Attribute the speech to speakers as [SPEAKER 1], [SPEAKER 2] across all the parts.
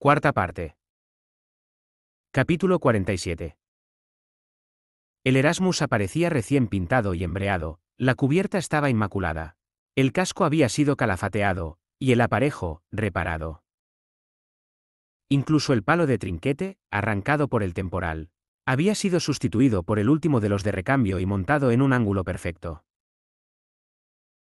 [SPEAKER 1] Cuarta parte. Capítulo 47. El Erasmus aparecía recién pintado y embreado, la cubierta estaba inmaculada. El casco había sido calafateado, y el aparejo, reparado. Incluso el palo de trinquete, arrancado por el temporal, había sido sustituido por el último de los de recambio y montado en un ángulo perfecto.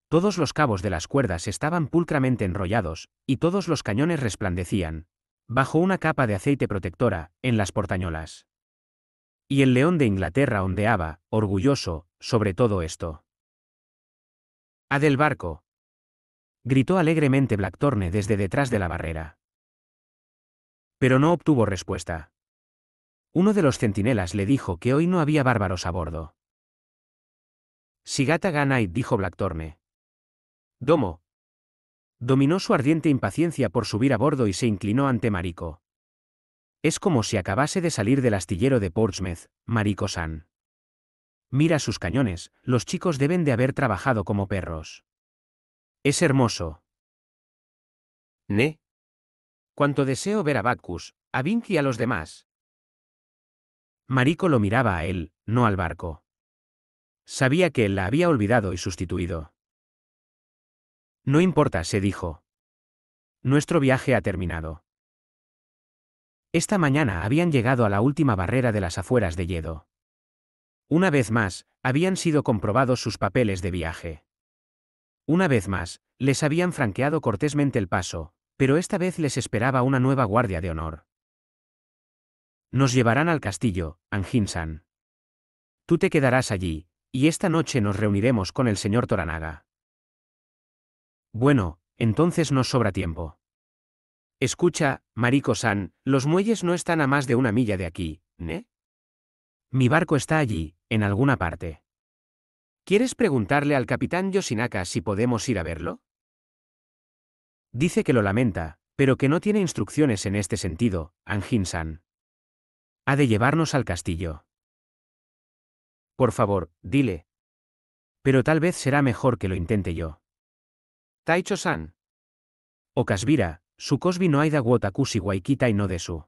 [SPEAKER 1] Todos los cabos de las cuerdas estaban pulcramente enrollados, y todos los cañones resplandecían, bajo una capa de aceite protectora, en las portañolas. Y el león de Inglaterra ondeaba, orgulloso, sobre todo esto. ¡A del barco! gritó alegremente Blackthorne desde detrás de la barrera. Pero no obtuvo respuesta. Uno de los centinelas le dijo que hoy no había bárbaros a bordo. Sigata ganai, dijo Blackthorne. Domo, Dominó su ardiente impaciencia por subir a bordo y se inclinó ante Marico. Es como si acabase de salir del astillero de Portsmouth, Marico-san. Mira sus cañones, los chicos deben de haber trabajado como perros. Es hermoso. ¿Ne? Cuanto deseo ver a Bacchus, a Vinci y a los demás. Marico lo miraba a él, no al barco. Sabía que él la había olvidado y sustituido. No importa, se dijo. Nuestro viaje ha terminado. Esta mañana habían llegado a la última barrera de las afueras de Yedo. Una vez más, habían sido comprobados sus papeles de viaje. Una vez más, les habían franqueado cortésmente el paso, pero esta vez les esperaba una nueva guardia de honor. Nos llevarán al castillo, Anginsan. Tú te quedarás allí, y esta noche nos reuniremos con el señor Toranaga. Bueno, entonces nos sobra tiempo. Escucha, Mariko-san, los muelles no están a más de una milla de aquí, ¿eh? Mi barco está allí, en alguna parte. ¿Quieres preguntarle al capitán Yoshinaka si podemos ir a verlo? Dice que lo lamenta, pero que no tiene instrucciones en este sentido, Anjin-san. Ha de llevarnos al castillo. Por favor, dile. Pero tal vez será mejor que lo intente yo. Taicho-san. su cosbi no aida Wotakushi waikita y no de su.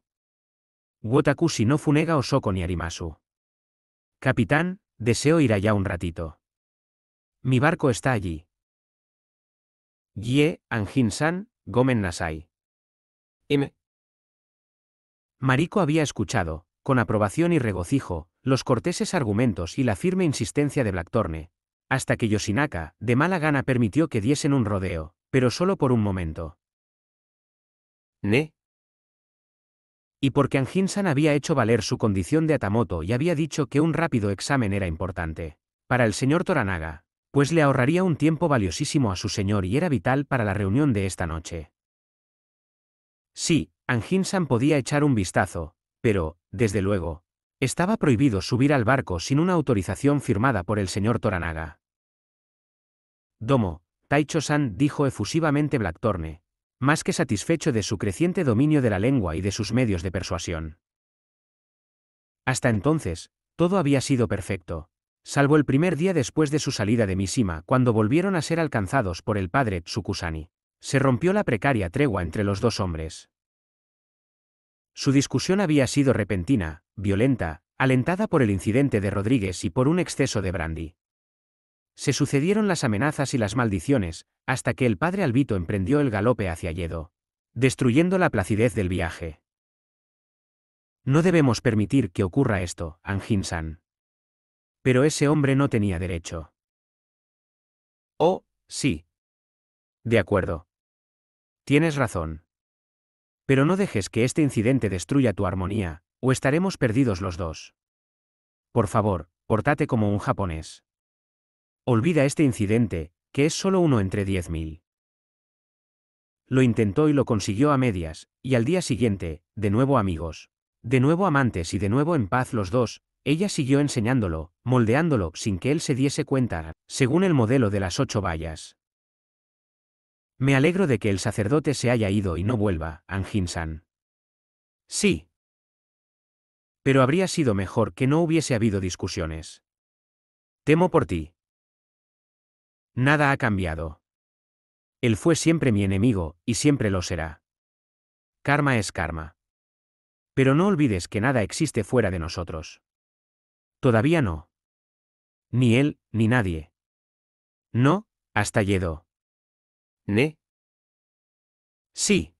[SPEAKER 1] Wotakushi no funega o soko ni arimasu. Capitán, deseo ir allá un ratito. Mi barco está allí. Ye, Anjin-san, Gomen Nasai. M. Marico había escuchado, con aprobación y regocijo, los corteses argumentos y la firme insistencia de Blackthorne, hasta que Yoshinaka, de mala gana, permitió que diesen un rodeo, pero solo por un momento. ¿Ne? Y porque Anjinsan había hecho valer su condición de Atamoto y había dicho que un rápido examen era importante. Para el señor Toranaga, pues le ahorraría un tiempo valiosísimo a su señor y era vital para la reunión de esta noche. Sí, Anjinsan podía echar un vistazo, pero, desde luego, estaba prohibido subir al barco sin una autorización firmada por el señor Toranaga. Domo, Taicho-san dijo efusivamente Blackthorne, más que satisfecho de su creciente dominio de la lengua y de sus medios de persuasión. Hasta entonces, todo había sido perfecto, salvo el primer día después de su salida de Mishima, cuando volvieron a ser alcanzados por el padre Tsukusani. Se rompió la precaria tregua entre los dos hombres. Su discusión había sido repentina, violenta, alentada por el incidente de Rodríguez y por un exceso de brandy. Se sucedieron las amenazas y las maldiciones, hasta que el padre Albito emprendió el galope hacia Yedo, destruyendo la placidez del viaje. No debemos permitir que ocurra esto, Anjin-san. Pero ese hombre no tenía derecho. Oh, sí. De acuerdo. Tienes razón. Pero no dejes que este incidente destruya tu armonía, o estaremos perdidos los dos. Por favor, portate como un japonés. Olvida este incidente, que es solo uno entre diez mil. Lo intentó y lo consiguió a medias, y al día siguiente, de nuevo amigos. De nuevo amantes y de nuevo en paz los dos, ella siguió enseñándolo, moldeándolo sin que él se diese cuenta, según el modelo de las ocho vallas. Me alegro de que el sacerdote se haya ido y no vuelva, anjinsan. Sí. Pero habría sido mejor que no hubiese habido discusiones. Temo por ti. Nada ha cambiado. Él fue siempre mi enemigo, y siempre lo será. Karma es karma. Pero no olvides que nada existe fuera de nosotros. Todavía no. Ni él, ni nadie. No, hasta Yedo. ¿Ne? Sí.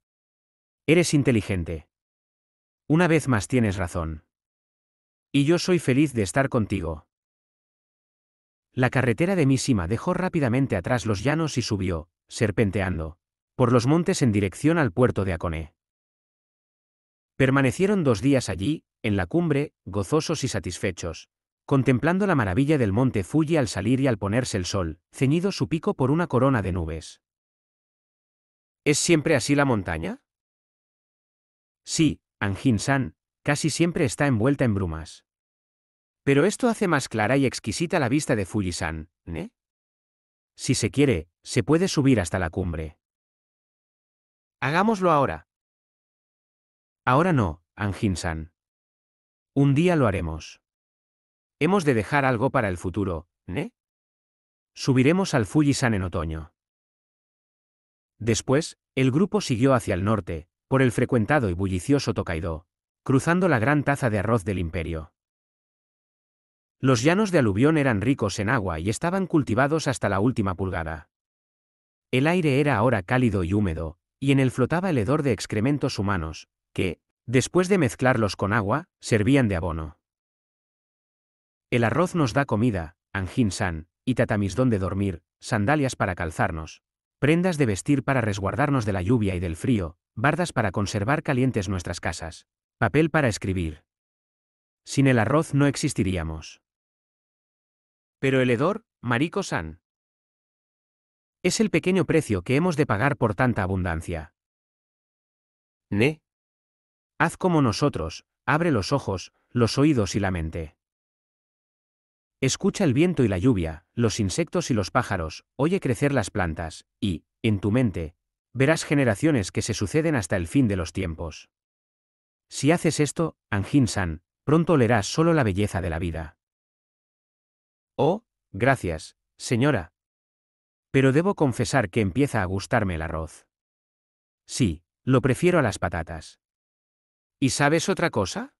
[SPEAKER 1] Eres inteligente. Una vez más tienes razón. Y yo soy feliz de estar contigo. La carretera de Mísima dejó rápidamente atrás los llanos y subió, serpenteando, por los montes en dirección al puerto de Aconé. Permanecieron dos días allí, en la cumbre, gozosos y satisfechos, contemplando la maravilla del monte Fuji al salir y al ponerse el sol, ceñido su pico por una corona de nubes. ¿Es siempre así la montaña? Sí, Anjin-san, casi siempre está envuelta en brumas. Pero esto hace más clara y exquisita la vista de Fujisan, ¿eh? Si se quiere, se puede subir hasta la cumbre. Hagámoslo ahora. Ahora no, Anjin-san. Un día lo haremos. Hemos de dejar algo para el futuro, ¿eh? Subiremos al Fujisan en otoño. Después, el grupo siguió hacia el norte, por el frecuentado y bullicioso Tokaido, cruzando la gran taza de arroz del imperio. Los llanos de aluvión eran ricos en agua y estaban cultivados hasta la última pulgada. El aire era ahora cálido y húmedo, y en él flotaba el hedor de excrementos humanos, que, después de mezclarlos con agua, servían de abono. El arroz nos da comida, anjin-san, y tatamis donde dormir, sandalias para calzarnos, prendas de vestir para resguardarnos de la lluvia y del frío, bardas para conservar calientes nuestras casas, papel para escribir. Sin el arroz no existiríamos. Pero el hedor, Marico San. Es el pequeño precio que hemos de pagar por tanta abundancia. Ne. Haz como nosotros, abre los ojos, los oídos y la mente. Escucha el viento y la lluvia, los insectos y los pájaros, oye crecer las plantas, y, en tu mente, verás generaciones que se suceden hasta el fin de los tiempos. Si haces esto, Anjin San, pronto olerás solo la belleza de la vida. Oh, gracias, señora. Pero debo confesar que empieza a gustarme el arroz. Sí, lo prefiero a las patatas. ¿Y sabes otra cosa?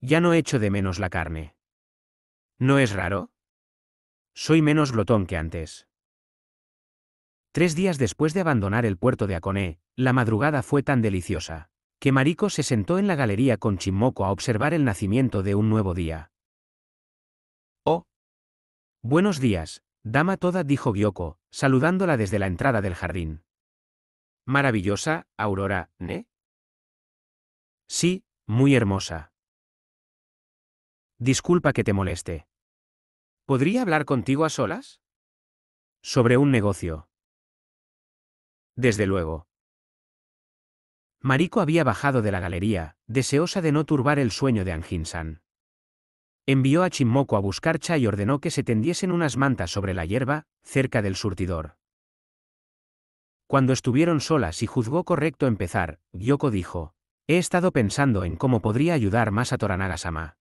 [SPEAKER 1] Ya no echo de menos la carne. ¿No es raro? Soy menos glotón que antes. Tres días después de abandonar el puerto de Aconé, la madrugada fue tan deliciosa, que Marico se sentó en la galería con Chimoco a observar el nacimiento de un nuevo día. Buenos días, dama toda, dijo Gyoko, saludándola desde la entrada del jardín. Maravillosa, Aurora, ¿eh? Sí, muy hermosa. Disculpa que te moleste. ¿Podría hablar contigo a solas? Sobre un negocio. Desde luego. Mariko había bajado de la galería, deseosa de no turbar el sueño de Anjin-san. Envió a Chimoco a buscar Cha y ordenó que se tendiesen unas mantas sobre la hierba, cerca del surtidor. Cuando estuvieron solas y juzgó correcto empezar, Gyoko dijo, He estado pensando en cómo podría ayudar más a Toranaga-sama.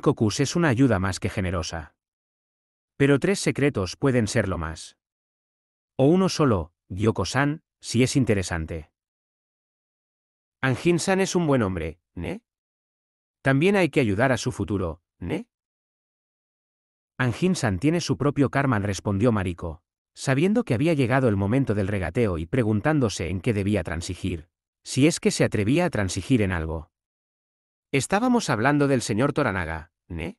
[SPEAKER 1] kokus es una ayuda más que generosa. Pero tres secretos pueden ser lo más. O uno solo, Gyoko-san, si es interesante. Anjin-san es un buen hombre, ¿eh? También hay que ayudar a su futuro, ¿ne? Anjin-san tiene su propio karma, respondió Mariko, sabiendo que había llegado el momento del regateo y preguntándose en qué debía transigir, si es que se atrevía a transigir en algo. Estábamos hablando del señor Toranaga, ¿ne?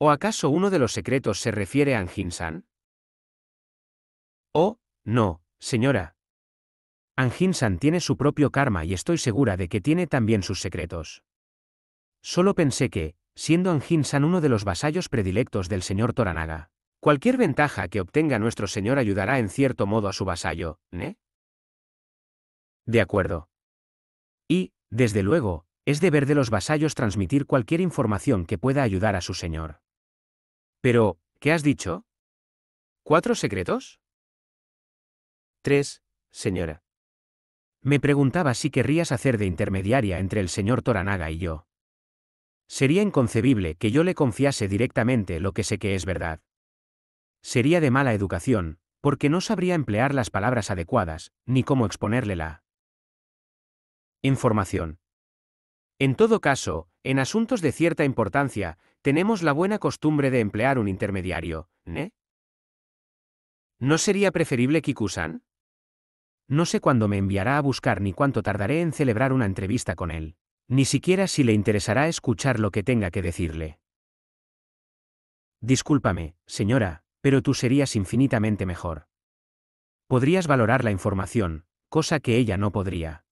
[SPEAKER 1] ¿O acaso uno de los secretos se refiere a Anjin-san? Oh, no, señora. Anjin-san tiene su propio karma y estoy segura de que tiene también sus secretos. Solo pensé que, siendo Anjin San uno de los vasallos predilectos del señor Toranaga, cualquier ventaja que obtenga nuestro señor ayudará en cierto modo a su vasallo, ¿eh? De acuerdo. Y, desde luego, es deber de los vasallos transmitir cualquier información que pueda ayudar a su señor. Pero, ¿qué has dicho? ¿Cuatro secretos? Tres, señora. Me preguntaba si querrías hacer de intermediaria entre el señor Toranaga y yo. Sería inconcebible que yo le confiase directamente lo que sé que es verdad. Sería de mala educación, porque no sabría emplear las palabras adecuadas, ni cómo exponerle la. Información. En todo caso, en asuntos de cierta importancia, tenemos la buena costumbre de emplear un intermediario, ¿eh? ¿No sería preferible Kikusan? No sé cuándo me enviará a buscar ni cuánto tardaré en celebrar una entrevista con él. Ni siquiera si le interesará escuchar lo que tenga que decirle. Discúlpame, señora, pero tú serías infinitamente mejor. Podrías valorar la información, cosa que ella no podría.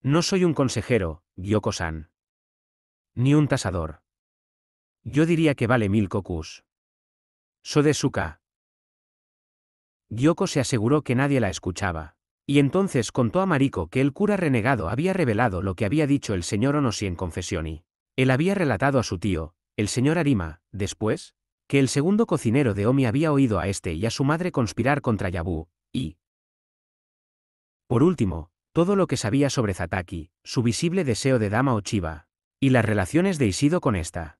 [SPEAKER 1] No soy un consejero, Gyoko-san. Ni un tasador. Yo diría que vale mil kokus. suka. Gyoko se aseguró que nadie la escuchaba. Y entonces contó a Mariko que el cura renegado había revelado lo que había dicho el señor Onosi en confesión y él había relatado a su tío, el señor Arima, después, que el segundo cocinero de Omi había oído a este y a su madre conspirar contra Yabu, y por último, todo lo que sabía sobre Zataki, su visible deseo de Dama Ochiba, y las relaciones de Isido con esta.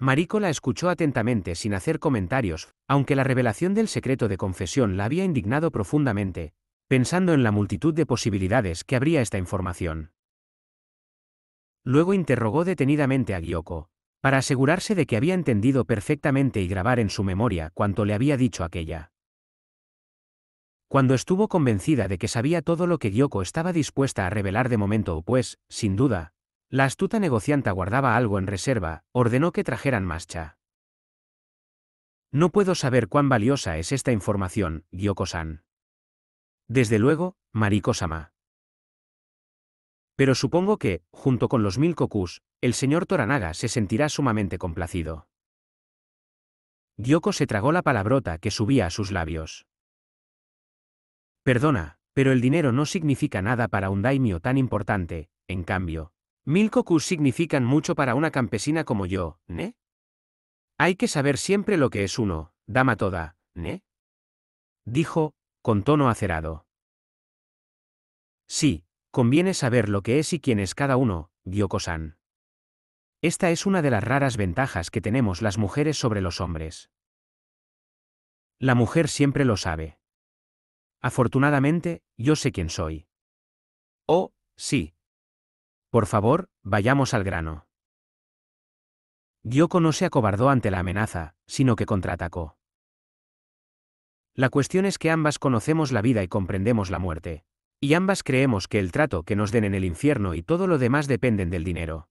[SPEAKER 1] Marico la escuchó atentamente sin hacer comentarios, aunque la revelación del secreto de confesión la había indignado profundamente, pensando en la multitud de posibilidades que habría esta información. Luego interrogó detenidamente a Gyoko, para asegurarse de que había entendido perfectamente y grabar en su memoria cuanto le había dicho aquella. Cuando estuvo convencida de que sabía todo lo que Gyoko estaba dispuesta a revelar de momento, pues, sin duda, la astuta negocianta guardaba algo en reserva, ordenó que trajeran más cha. No puedo saber cuán valiosa es esta información, Gyoko-san. Desde luego, Mariko-sama. Pero supongo que, junto con los mil kokus, el señor Toranaga se sentirá sumamente complacido. Gyoko se tragó la palabrota que subía a sus labios. Perdona, pero el dinero no significa nada para un daimyo tan importante, en cambio, Mil kokus significan mucho para una campesina como yo, ¿ne? Hay que saber siempre lo que es uno, dama toda, ¿ne? Dijo, con tono acerado. Sí, conviene saber lo que es y quién es cada uno, Gyoko-san. Esta es una de las raras ventajas que tenemos las mujeres sobre los hombres. La mujer siempre lo sabe. Afortunadamente, yo sé quién soy. Oh, sí, por favor, vayamos al grano. Gyoko no se acobardó ante la amenaza, sino que contraatacó. La cuestión es que ambas conocemos la vida y comprendemos la muerte. Y ambas creemos que el trato que nos den en el infierno y todo lo demás dependen del dinero.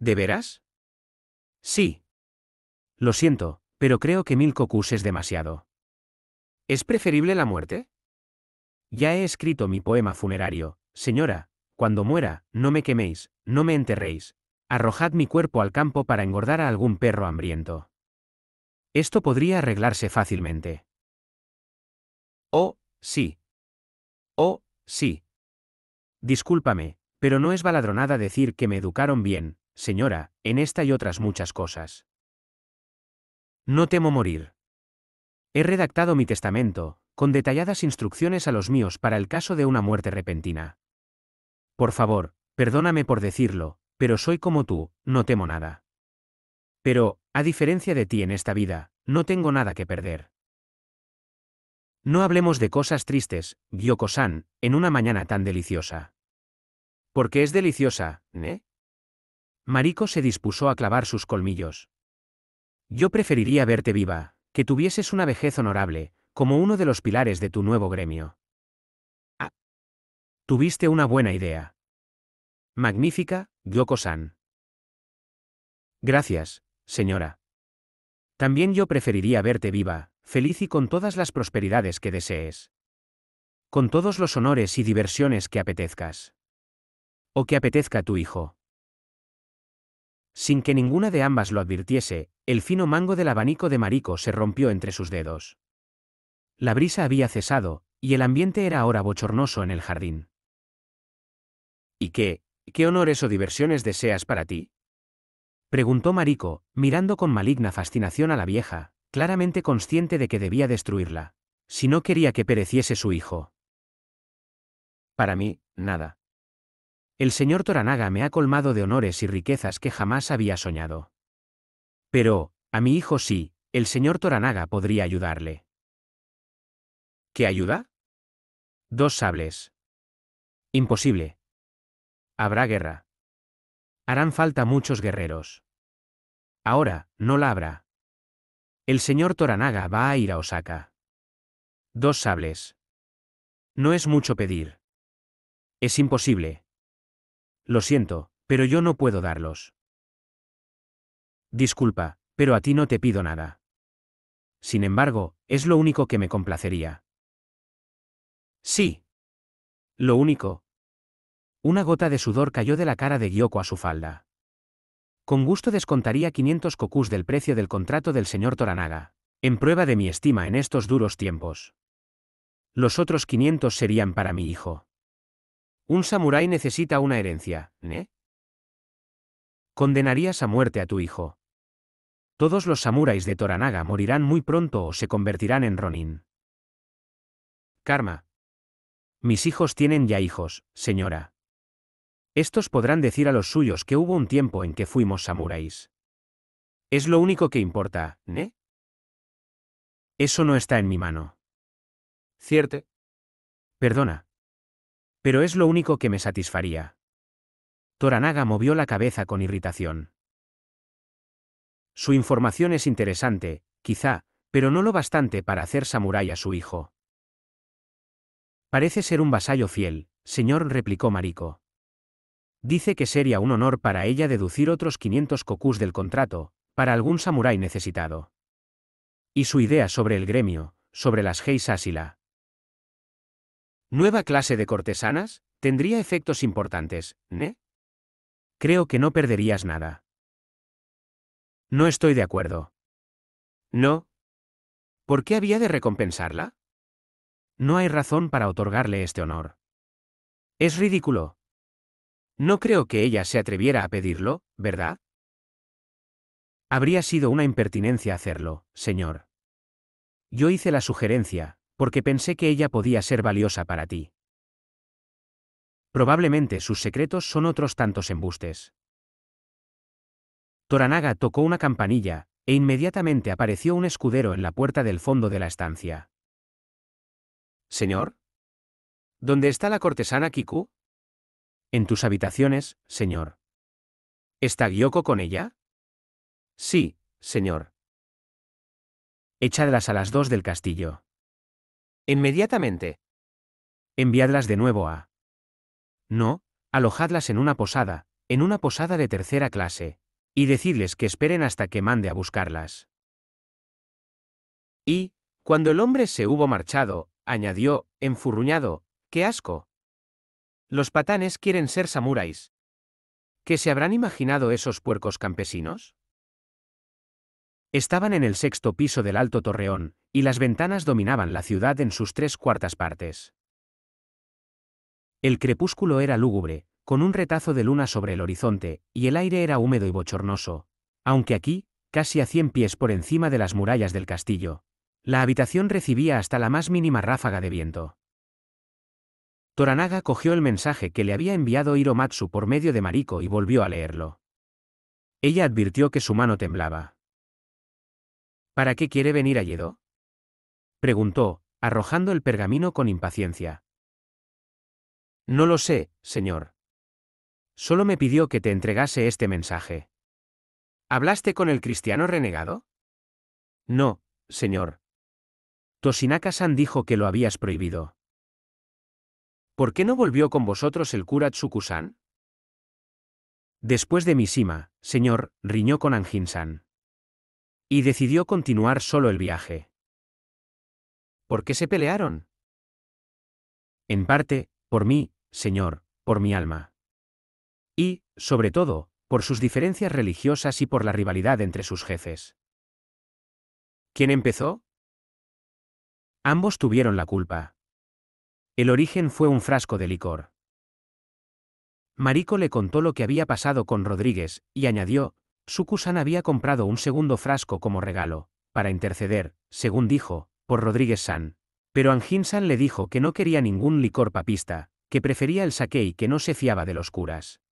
[SPEAKER 1] ¿De veras? Sí. Lo siento, pero creo que mil cocus es demasiado. ¿Es preferible la muerte? Ya he escrito mi poema funerario, señora, cuando muera, no me queméis, no me enterréis. Arrojad mi cuerpo al campo para engordar a algún perro hambriento. Esto podría arreglarse fácilmente. Oh, sí. Oh, sí. Discúlpame, pero no es baladronada decir que me educaron bien, señora, en esta y otras muchas cosas. No temo morir. He redactado mi testamento, con detalladas instrucciones a los míos para el caso de una muerte repentina. Por favor, perdóname por decirlo, pero soy como tú, no temo nada. Pero, a diferencia de ti en esta vida, no tengo nada que perder. No hablemos de cosas tristes, Gyoko-san, en una mañana tan deliciosa. Porque es deliciosa, ¿eh? Mariko se dispuso a clavar sus colmillos. Yo preferiría verte viva, que tuvieses una vejez honorable, como uno de los pilares de tu nuevo gremio. Tuviste una buena idea. Magnífica, Gyoko-san. Gracias, señora. También yo preferiría verte viva, feliz y con todas las prosperidades que desees. Con todos los honores y diversiones que apetezcas. O que apetezca tu hijo. Sin que ninguna de ambas lo advirtiese, el fino mango del abanico de Marico se rompió entre sus dedos. La brisa había cesado, y el ambiente era ahora bochornoso en el jardín. ¿Y qué, qué honores o diversiones deseas para ti? Preguntó Marico, mirando con maligna fascinación a la vieja, claramente consciente de que debía destruirla, si no quería que pereciese su hijo. Para mí, nada. El señor Toranaga me ha colmado de honores y riquezas que jamás había soñado. Pero, a mi hijo sí, el señor Toranaga podría ayudarle. ¿Qué ayuda? Dos sables. Imposible, Habrá guerra. Harán falta muchos guerreros. Ahora, no la habrá. El señor Toranaga va a ir a Osaka. Dos sables. No es mucho pedir. Es imposible. Lo siento, pero yo no puedo darlos. Disculpa, pero a ti no te pido nada. Sin embargo, es lo único que me complacería. Sí. Lo único, una gota de sudor cayó de la cara de Gyoko a su falda. Con gusto descontaría 500 kokus del precio del contrato del señor Toranaga, en prueba de mi estima en estos duros tiempos. Los otros 500 serían para mi hijo. Un samurái necesita una herencia, ¿eh? Condenarías a muerte a tu hijo. Todos los samuráis de Toranaga morirán muy pronto o se convertirán en Ronin. Karma. Mis hijos tienen ya hijos, señora. Estos podrán decir a los suyos que hubo un tiempo en que fuimos samuráis. Es lo único que importa, ¿eh? Eso no está en mi mano. Cierto. Perdona. Pero es lo único que me satisfaría. Toranaga movió la cabeza con irritación. Su información es interesante, quizá, pero no lo bastante para hacer samurái a su hijo. Parece ser un vasallo fiel, señor, replicó Mariko. Dice que sería un honor para ella deducir otros 500 kokus del contrato, para algún samurái necesitado. Y su idea sobre el gremio, sobre las geisas y la nueva clase de cortesanas, tendría efectos importantes, ¿ne? Creo que no perderías nada. No estoy de acuerdo. No. ¿Por qué había de recompensarla? No hay razón para otorgarle este honor. Es ridículo, no creo que ella se atreviera a pedirlo, ¿verdad? Habría sido una impertinencia hacerlo, señor. Yo hice la sugerencia, porque pensé que ella podía ser valiosa para ti. Probablemente sus secretos son otros tantos embustes. Toranaga tocó una campanilla, e inmediatamente apareció un escudero en la puerta del fondo de la estancia. Señor. ¿Dónde está la cortesana Kiku? en tus habitaciones, señor. ¿Está Gyoko con ella? Sí, señor. Echadlas a las dos del castillo. Inmediatamente. Enviadlas de nuevo a... No, alojadlas en una posada, en una posada de tercera clase, y decidles que esperen hasta que mande a buscarlas. Y, cuando el hombre se hubo marchado, añadió, enfurruñado, ¡qué asco! Los patanes quieren ser samuráis. ¿Qué se habrán imaginado esos puercos campesinos? Estaban en el sexto piso del alto torreón, y las ventanas dominaban la ciudad en sus tres cuartas partes. El crepúsculo era lúgubre, con un retazo de luna sobre el horizonte, y el aire era húmedo y bochornoso, aunque aquí, casi a cien pies por encima de las murallas del castillo, la habitación recibía hasta la más mínima ráfaga de viento. Toranaga cogió el mensaje que le había enviado Hiromatsu por medio de Mariko y volvió a leerlo. Ella advirtió que su mano temblaba. ¿Para qué quiere venir a Yedo? preguntó, arrojando el pergamino con impaciencia. No lo sé, señor. Solo me pidió que te entregase este mensaje. ¿Hablaste con el cristiano renegado? No, señor. Toshinaka-san dijo que lo habías prohibido. ¿Por qué no volvió con vosotros el cura Tsukusan? Después de Mishima, señor, riñó con anginsan Y decidió continuar solo el viaje. ¿Por qué se pelearon? En parte, por mí, señor, por mi alma. Y, sobre todo, por sus diferencias religiosas y por la rivalidad entre sus jefes. ¿Quién empezó? Ambos tuvieron la culpa. El origen fue un frasco de licor. Marico le contó lo que había pasado con Rodríguez, y añadió, Sukusan había comprado un segundo frasco como regalo, para interceder, según dijo, por Rodríguez-san. Pero angin san le dijo que no quería ningún licor papista, que prefería el saque y que no se fiaba de los curas.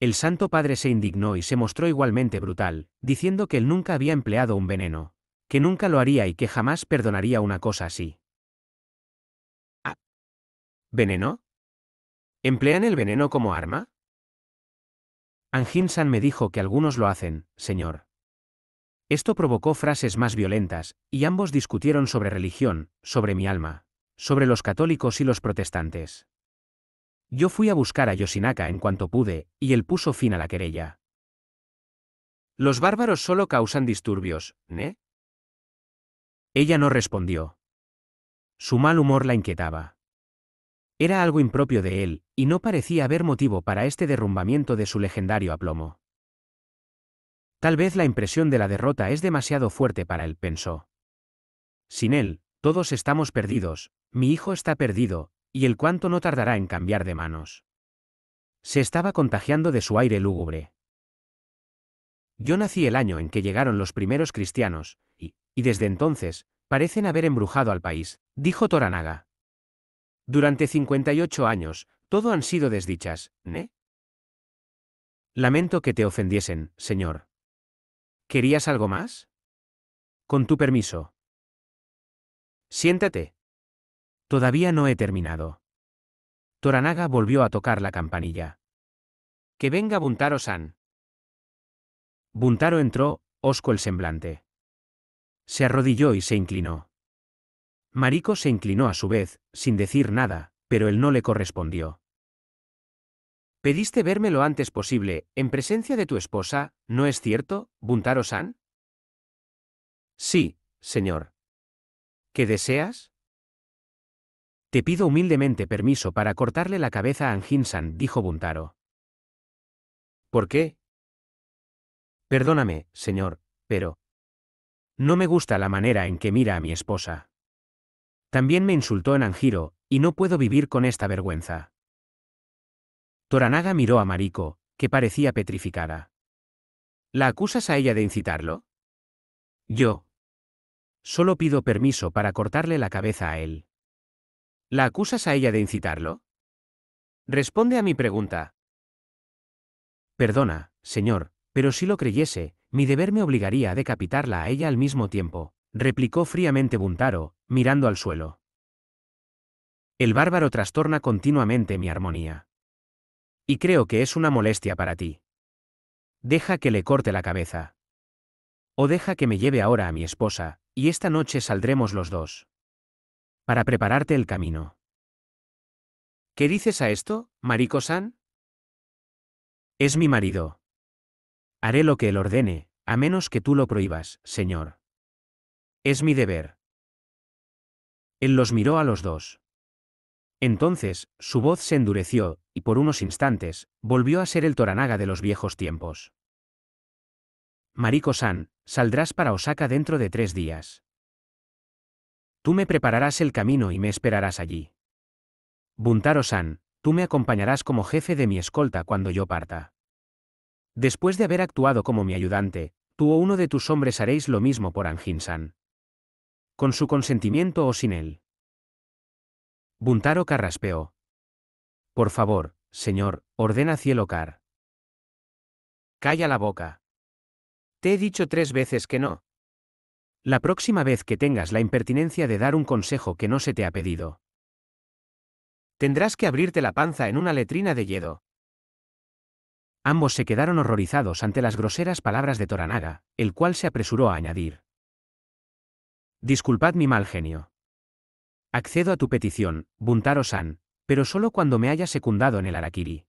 [SPEAKER 1] El Santo Padre se indignó y se mostró igualmente brutal, diciendo que él nunca había empleado un veneno, que nunca lo haría y que jamás perdonaría una cosa así. ¿Veneno? ¿Emplean el veneno como arma? Anjin-san me dijo que algunos lo hacen, señor. Esto provocó frases más violentas, y ambos discutieron sobre religión, sobre mi alma, sobre los católicos y los protestantes. Yo fui a buscar a Yoshinaka en cuanto pude, y él puso fin a la querella. Los bárbaros solo causan disturbios, ne? Ella no respondió. Su mal humor la inquietaba. Era algo impropio de él, y no parecía haber motivo para este derrumbamiento de su legendario aplomo. Tal vez la impresión de la derrota es demasiado fuerte para él, pensó. Sin él, todos estamos perdidos, mi hijo está perdido, y el cuánto no tardará en cambiar de manos. Se estaba contagiando de su aire lúgubre. Yo nací el año en que llegaron los primeros cristianos, y, y desde entonces, parecen haber embrujado al país, dijo Toranaga. Durante 58 años, todo han sido desdichas, ¿ne? Lamento que te ofendiesen, señor. ¿Querías algo más? Con tu permiso. Siéntate. Todavía no he terminado. Toranaga volvió a tocar la campanilla. Que venga Buntaro-san. Buntaro entró, osco el semblante. Se arrodilló y se inclinó. Marico se inclinó a su vez, sin decir nada, pero él no le correspondió. Pediste verme lo antes posible, en presencia de tu esposa, ¿no es cierto, Buntaro-san? Sí, señor. ¿Qué deseas? Te pido humildemente permiso para cortarle la cabeza a Anjin-san, dijo Buntaro. ¿Por qué? Perdóname, señor, pero... No me gusta la manera en que mira a mi esposa. También me insultó en Angiro, y no puedo vivir con esta vergüenza. Toranaga miró a Mariko, que parecía petrificada. ¿La acusas a ella de incitarlo? Yo. Solo pido permiso para cortarle la cabeza a él. ¿La acusas a ella de incitarlo? Responde a mi pregunta. Perdona, señor, pero si lo creyese, mi deber me obligaría a decapitarla a ella al mismo tiempo, replicó fríamente Buntaro, mirando al suelo. El bárbaro trastorna continuamente mi armonía. Y creo que es una molestia para ti. Deja que le corte la cabeza. O deja que me lleve ahora a mi esposa, y esta noche saldremos los dos. Para prepararte el camino. ¿Qué dices a esto, Marico-san? Es mi marido. Haré lo que él ordene, a menos que tú lo prohíbas, señor. Es mi deber. Él los miró a los dos. Entonces, su voz se endureció, y por unos instantes, volvió a ser el Toranaga de los viejos tiempos. Mariko-san, saldrás para Osaka dentro de tres días. Tú me prepararás el camino y me esperarás allí. Buntaro-san, tú me acompañarás como jefe de mi escolta cuando yo parta. Después de haber actuado como mi ayudante, tú o uno de tus hombres haréis lo mismo por Anjin-san con su consentimiento o sin él. Buntaro carraspeó. Por favor, señor, ordena Cielo Car. Calla la boca. Te he dicho tres veces que no. La próxima vez que tengas la impertinencia de dar un consejo que no se te ha pedido. Tendrás que abrirte la panza en una letrina de yedo. Ambos se quedaron horrorizados ante las groseras palabras de Toranaga, el cual se apresuró a añadir. Disculpad mi mal genio. Accedo a tu petición, Buntaro-san, pero solo cuando me haya secundado en el Arakiri.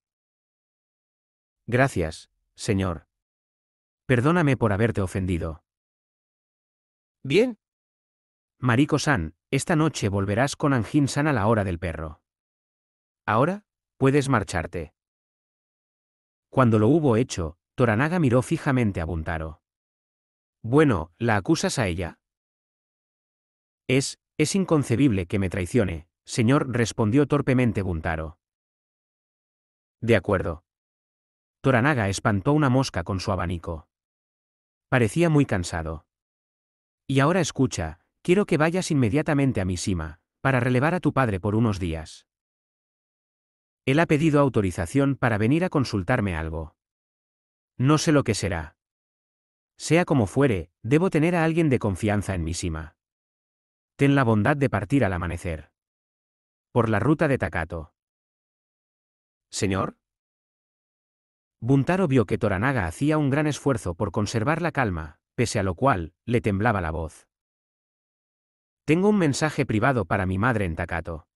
[SPEAKER 1] Gracias, señor. Perdóname por haberte ofendido. Bien. Mariko-san, esta noche volverás con Anjin-san a la hora del perro. Ahora, puedes marcharte. Cuando lo hubo hecho, Toranaga miró fijamente a Buntaro. Bueno, ¿la acusas a ella? Es, es inconcebible que me traicione, señor, respondió torpemente Buntaro. De acuerdo. Toranaga espantó una mosca con su abanico. Parecía muy cansado. Y ahora escucha, quiero que vayas inmediatamente a mi sima, para relevar a tu padre por unos días. Él ha pedido autorización para venir a consultarme algo. No sé lo que será. Sea como fuere, debo tener a alguien de confianza en mi sima». Ten la bondad de partir al amanecer. Por la ruta de Takato. Señor. Buntaro vio que Toranaga hacía un gran esfuerzo por conservar la calma, pese a lo cual, le temblaba la voz. Tengo un mensaje privado para mi madre en Takato.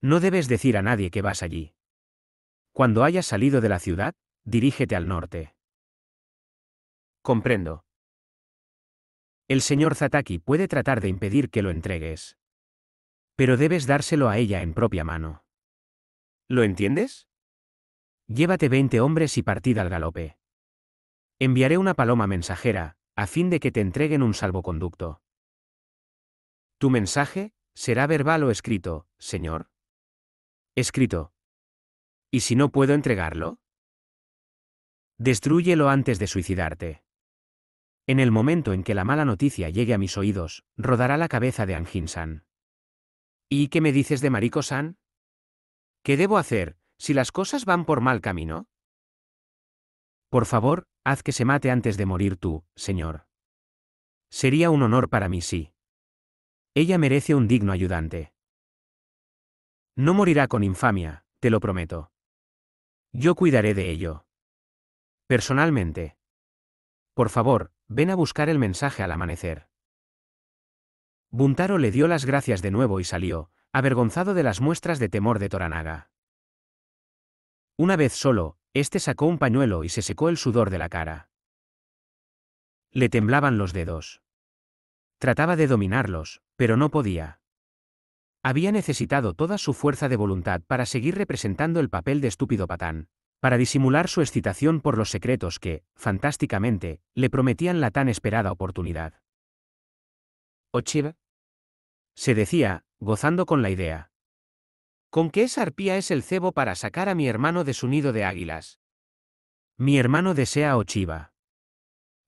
[SPEAKER 1] No debes decir a nadie que vas allí. Cuando hayas salido de la ciudad, dirígete al norte. Comprendo, el señor Zataki puede tratar de impedir que lo entregues. Pero debes dárselo a ella en propia mano. ¿Lo entiendes? Llévate 20 hombres y partid al galope. Enviaré una paloma mensajera, a fin de que te entreguen un salvoconducto. Tu mensaje, será verbal o escrito, señor. Escrito. ¿Y si no puedo entregarlo? Destrúyelo antes de suicidarte. En el momento en que la mala noticia llegue a mis oídos, rodará la cabeza de Anjin-san. ¿Y qué me dices de Mariko-san? ¿Qué debo hacer, si las cosas van por mal camino? Por favor, haz que se mate antes de morir tú, señor. Sería un honor para mí sí. Ella merece un digno ayudante. No morirá con infamia, te lo prometo. Yo cuidaré de ello. Personalmente. Por favor, Ven a buscar el mensaje al amanecer. Buntaro le dio las gracias de nuevo y salió, avergonzado de las muestras de temor de Toranaga. Una vez solo, este sacó un pañuelo y se secó el sudor de la cara. Le temblaban los dedos. Trataba de dominarlos, pero no podía. Había necesitado toda su fuerza de voluntad para seguir representando el papel de estúpido patán, para disimular su excitación por los secretos que, fantásticamente, le prometían la tan esperada oportunidad. ¿Ochiva? Se decía, gozando con la idea. ¿Con qué esa arpía es el cebo para sacar a mi hermano de su nido de águilas? Mi hermano desea a Ochiva.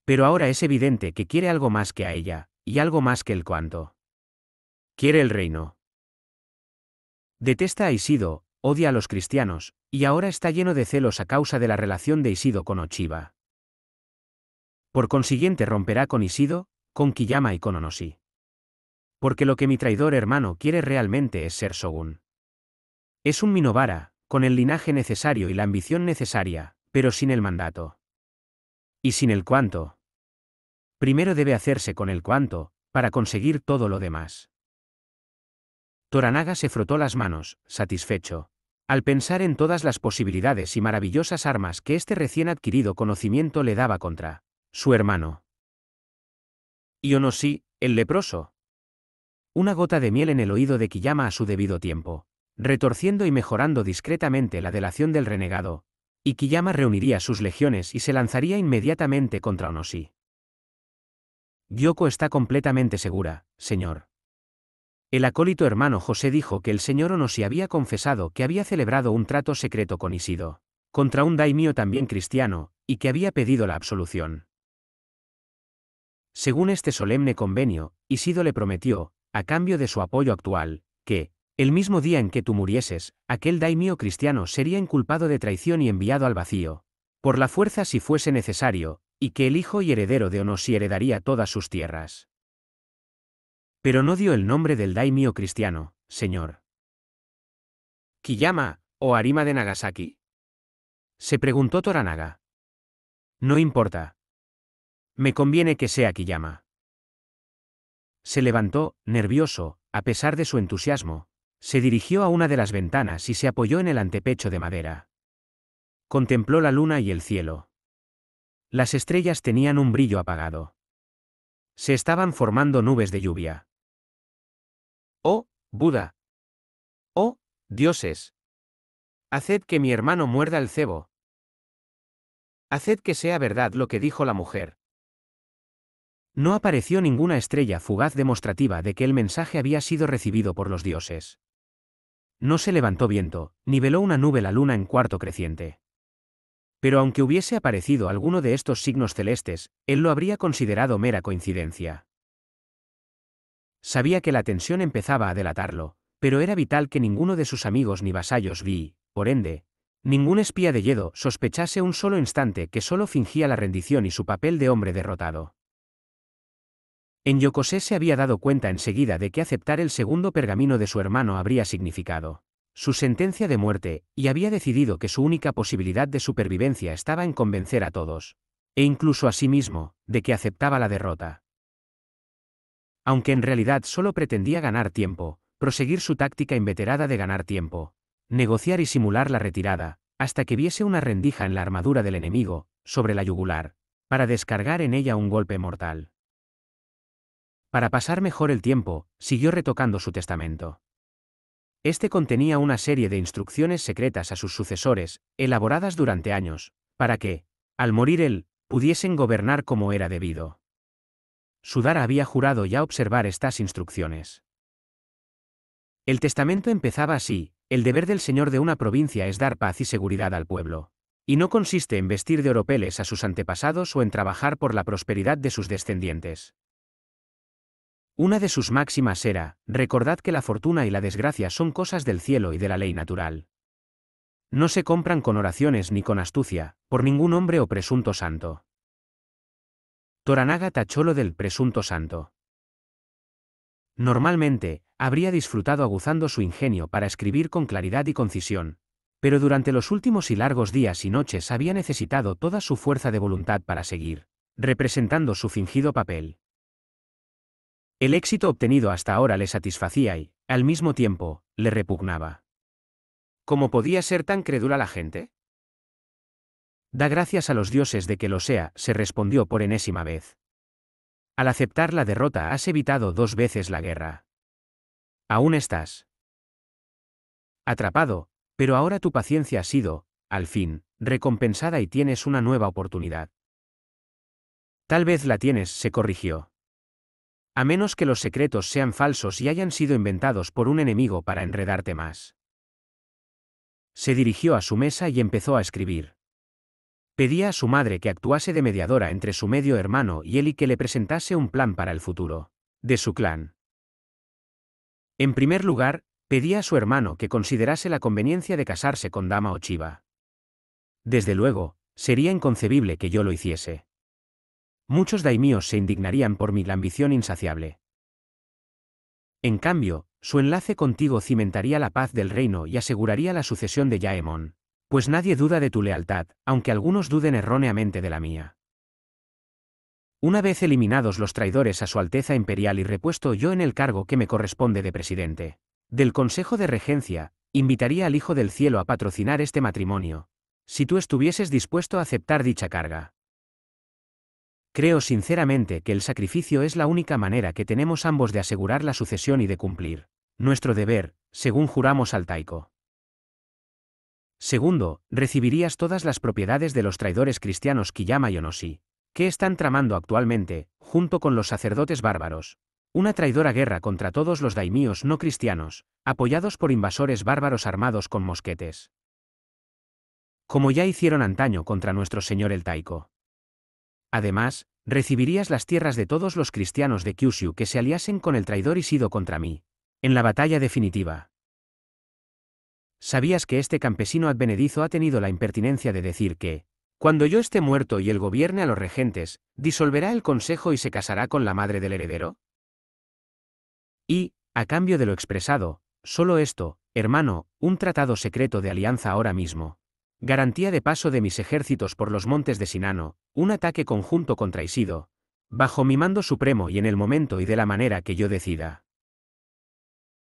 [SPEAKER 1] Pero ahora es evidente que quiere algo más que a ella, y algo más que el cuanto. Quiere el reino. Detesta a Isido, odia a los cristianos, y ahora está lleno de celos a causa de la relación de Isido con Ochiba. Por consiguiente romperá con Isido, con Kiyama y con Onoshi. Porque lo que mi traidor hermano quiere realmente es ser Shogun. Es un Minobara, con el linaje necesario y la ambición necesaria, pero sin el mandato. Y sin el cuanto. Primero debe hacerse con el cuanto para conseguir todo lo demás. Toranaga se frotó las manos, satisfecho. Al pensar en todas las posibilidades y maravillosas armas que este recién adquirido conocimiento le daba contra su hermano. y Onosí, el leproso. Una gota de miel en el oído de Kiyama a su debido tiempo, retorciendo y mejorando discretamente la delación del renegado, y Kiyama reuniría sus legiones y se lanzaría inmediatamente contra Onoshi. «Gyoko está completamente segura, señor. El acólito hermano José dijo que el señor Onosi había confesado que había celebrado un trato secreto con Isido, contra un daimio también cristiano, y que había pedido la absolución. Según este solemne convenio, Isido le prometió, a cambio de su apoyo actual, que, el mismo día en que tú murieses, aquel daimio cristiano sería inculpado de traición y enviado al vacío, por la fuerza si fuese necesario, y que el hijo y heredero de Onosi heredaría todas sus tierras. Pero no dio el nombre del daimio cristiano, señor. ¿Kiyama o Arima de Nagasaki? Se preguntó Toranaga. No importa. Me conviene que sea Kiyama. Se levantó, nervioso, a pesar de su entusiasmo. Se dirigió a una de las ventanas y se apoyó en el antepecho de madera. Contempló la luna y el cielo. Las estrellas tenían un brillo apagado. Se estaban formando nubes de lluvia. Oh, Buda. Oh, dioses. Haced que mi hermano muerda el cebo. Haced que sea verdad lo que dijo la mujer. No apareció ninguna estrella fugaz demostrativa de que el mensaje había sido recibido por los dioses. No se levantó viento, ni veló una nube la luna en cuarto creciente. Pero aunque hubiese aparecido alguno de estos signos celestes, él lo habría considerado mera coincidencia. Sabía que la tensión empezaba a delatarlo, pero era vital que ninguno de sus amigos ni vasallos vi, por ende, ningún espía de Yedo sospechase un solo instante que solo fingía la rendición y su papel de hombre derrotado. En Yokosé se había dado cuenta enseguida de que aceptar el segundo pergamino de su hermano habría significado su sentencia de muerte, y había decidido que su única posibilidad de supervivencia estaba en convencer a todos, e incluso a sí mismo, de que aceptaba la derrota aunque en realidad solo pretendía ganar tiempo, proseguir su táctica inveterada de ganar tiempo, negociar y simular la retirada, hasta que viese una rendija en la armadura del enemigo, sobre la yugular, para descargar en ella un golpe mortal. Para pasar mejor el tiempo, siguió retocando su testamento. Este contenía una serie de instrucciones secretas a sus sucesores, elaboradas durante años, para que, al morir él, pudiesen gobernar como era debido. Sudara había jurado ya observar estas instrucciones. El testamento empezaba así, el deber del señor de una provincia es dar paz y seguridad al pueblo. Y no consiste en vestir de oropeles a sus antepasados o en trabajar por la prosperidad de sus descendientes. Una de sus máximas era, recordad que la fortuna y la desgracia son cosas del cielo y de la ley natural. No se compran con oraciones ni con astucia, por ningún hombre o presunto santo. Toranaga Tacholo del presunto santo. Normalmente, habría disfrutado aguzando su ingenio para escribir con claridad y concisión, pero durante los últimos y largos días y noches había necesitado toda su fuerza de voluntad para seguir, representando su fingido papel. El éxito obtenido hasta ahora le satisfacía y, al mismo tiempo, le repugnaba. ¿Cómo podía ser tan crédula la gente? Da gracias a los dioses de que lo sea, se respondió por enésima vez. Al aceptar la derrota has evitado dos veces la guerra. Aún estás atrapado, pero ahora tu paciencia ha sido, al fin, recompensada y tienes una nueva oportunidad. Tal vez la tienes, se corrigió. A menos que los secretos sean falsos y hayan sido inventados por un enemigo para enredarte más. Se dirigió a su mesa y empezó a escribir. Pedía a su madre que actuase de mediadora entre su medio hermano y él y que le presentase un plan para el futuro de su clan. En primer lugar, pedía a su hermano que considerase la conveniencia de casarse con Dama Ochiba. Desde luego, sería inconcebible que yo lo hiciese. Muchos daimíos se indignarían por mi ambición insaciable. En cambio, su enlace contigo cimentaría la paz del reino y aseguraría la sucesión de Yaemon, pues nadie duda de tu lealtad, aunque algunos duden erróneamente de la mía. Una vez eliminados los traidores a Su Alteza Imperial y repuesto yo en el cargo que me corresponde de presidente del Consejo de Regencia, invitaría al Hijo del Cielo a patrocinar este matrimonio, si tú estuvieses dispuesto a aceptar dicha carga. Creo sinceramente que el sacrificio es la única manera que tenemos ambos de asegurar la sucesión y de cumplir nuestro deber, según juramos al Taico. Segundo, recibirías todas las propiedades de los traidores cristianos Kiyama y Onoshi, que están tramando actualmente, junto con los sacerdotes bárbaros. Una traidora guerra contra todos los daimíos no cristianos, apoyados por invasores bárbaros armados con mosquetes. Como ya hicieron antaño contra nuestro señor el Taiko. Además, recibirías las tierras de todos los cristianos de Kyushu que se aliasen con el traidor Isido contra mí. En la batalla definitiva. ¿Sabías que este campesino advenedizo ha tenido la impertinencia de decir que, cuando yo esté muerto y él gobierne a los regentes, disolverá el consejo y se casará con la madre del heredero? Y, a cambio de lo expresado, solo esto, hermano, un tratado secreto de alianza ahora mismo. Garantía de paso de mis ejércitos por los montes de Sinano, un ataque conjunto contra Isido, bajo mi mando supremo y en el momento y de la manera que yo decida.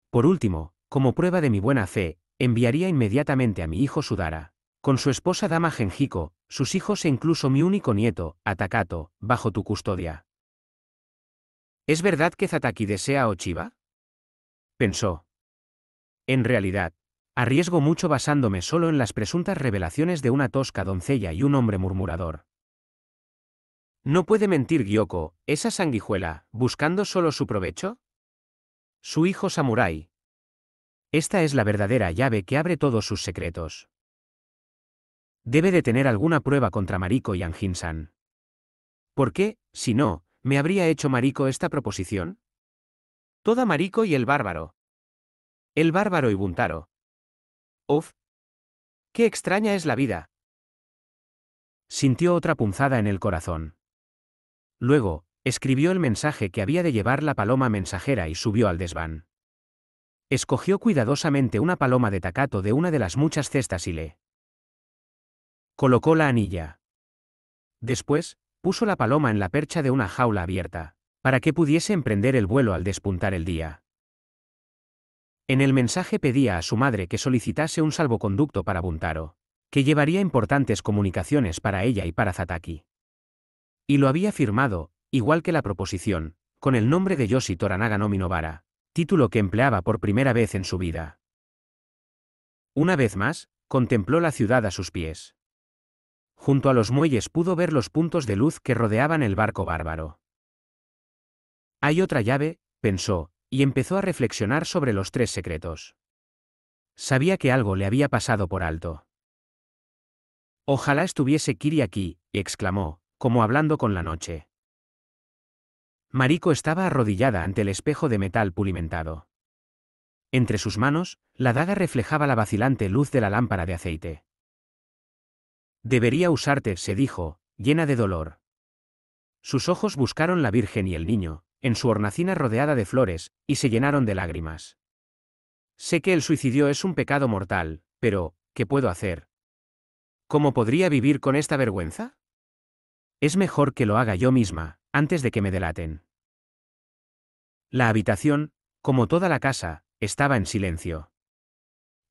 [SPEAKER 1] Por último, como prueba de mi buena fe, enviaría inmediatamente a mi hijo Sudara, con su esposa Dama Genjiko, sus hijos e incluso mi único nieto, Atakato, bajo tu custodia. ¿Es verdad que Zataki desea a Ochiba? Pensó. En realidad, arriesgo mucho basándome solo en las presuntas revelaciones de una tosca doncella y un hombre murmurador. No puede mentir Gyoko, esa sanguijuela, buscando solo su provecho. Su hijo samurái, esta es la verdadera llave que abre todos sus secretos. Debe de tener alguna prueba contra Mariko y Anginsan. ¿Por qué, si no, me habría hecho Mariko esta proposición? Toda Mariko y el bárbaro. El bárbaro y Buntaro. Uf. Qué extraña es la vida. Sintió otra punzada en el corazón. Luego, escribió el mensaje que había de llevar la paloma mensajera y subió al desván. Escogió cuidadosamente una paloma de tacato de una de las muchas cestas y le colocó la anilla. Después, puso la paloma en la percha de una jaula abierta, para que pudiese emprender el vuelo al despuntar el día. En el mensaje pedía a su madre que solicitase un salvoconducto para Buntaro, que llevaría importantes comunicaciones para ella y para Zataki. Y lo había firmado, igual que la proposición, con el nombre de Yoshi Toranaga no Minobara, título que empleaba por primera vez en su vida. Una vez más, contempló la ciudad a sus pies. Junto a los muelles pudo ver los puntos de luz que rodeaban el barco bárbaro. Hay otra llave, pensó, y empezó a reflexionar sobre los tres secretos. Sabía que algo le había pasado por alto. Ojalá estuviese Kiri aquí, exclamó, como hablando con la noche. Mariko estaba arrodillada ante el espejo de metal pulimentado. Entre sus manos, la daga reflejaba la vacilante luz de la lámpara de aceite. Debería usarte, se dijo, llena de dolor. Sus ojos buscaron la Virgen y el niño, en su hornacina rodeada de flores, y se llenaron de lágrimas. Sé que el suicidio es un pecado mortal, pero, ¿qué puedo hacer? ¿Cómo podría vivir con esta vergüenza? Es mejor que lo haga yo misma, antes de que me delaten. La habitación, como toda la casa, estaba en silencio.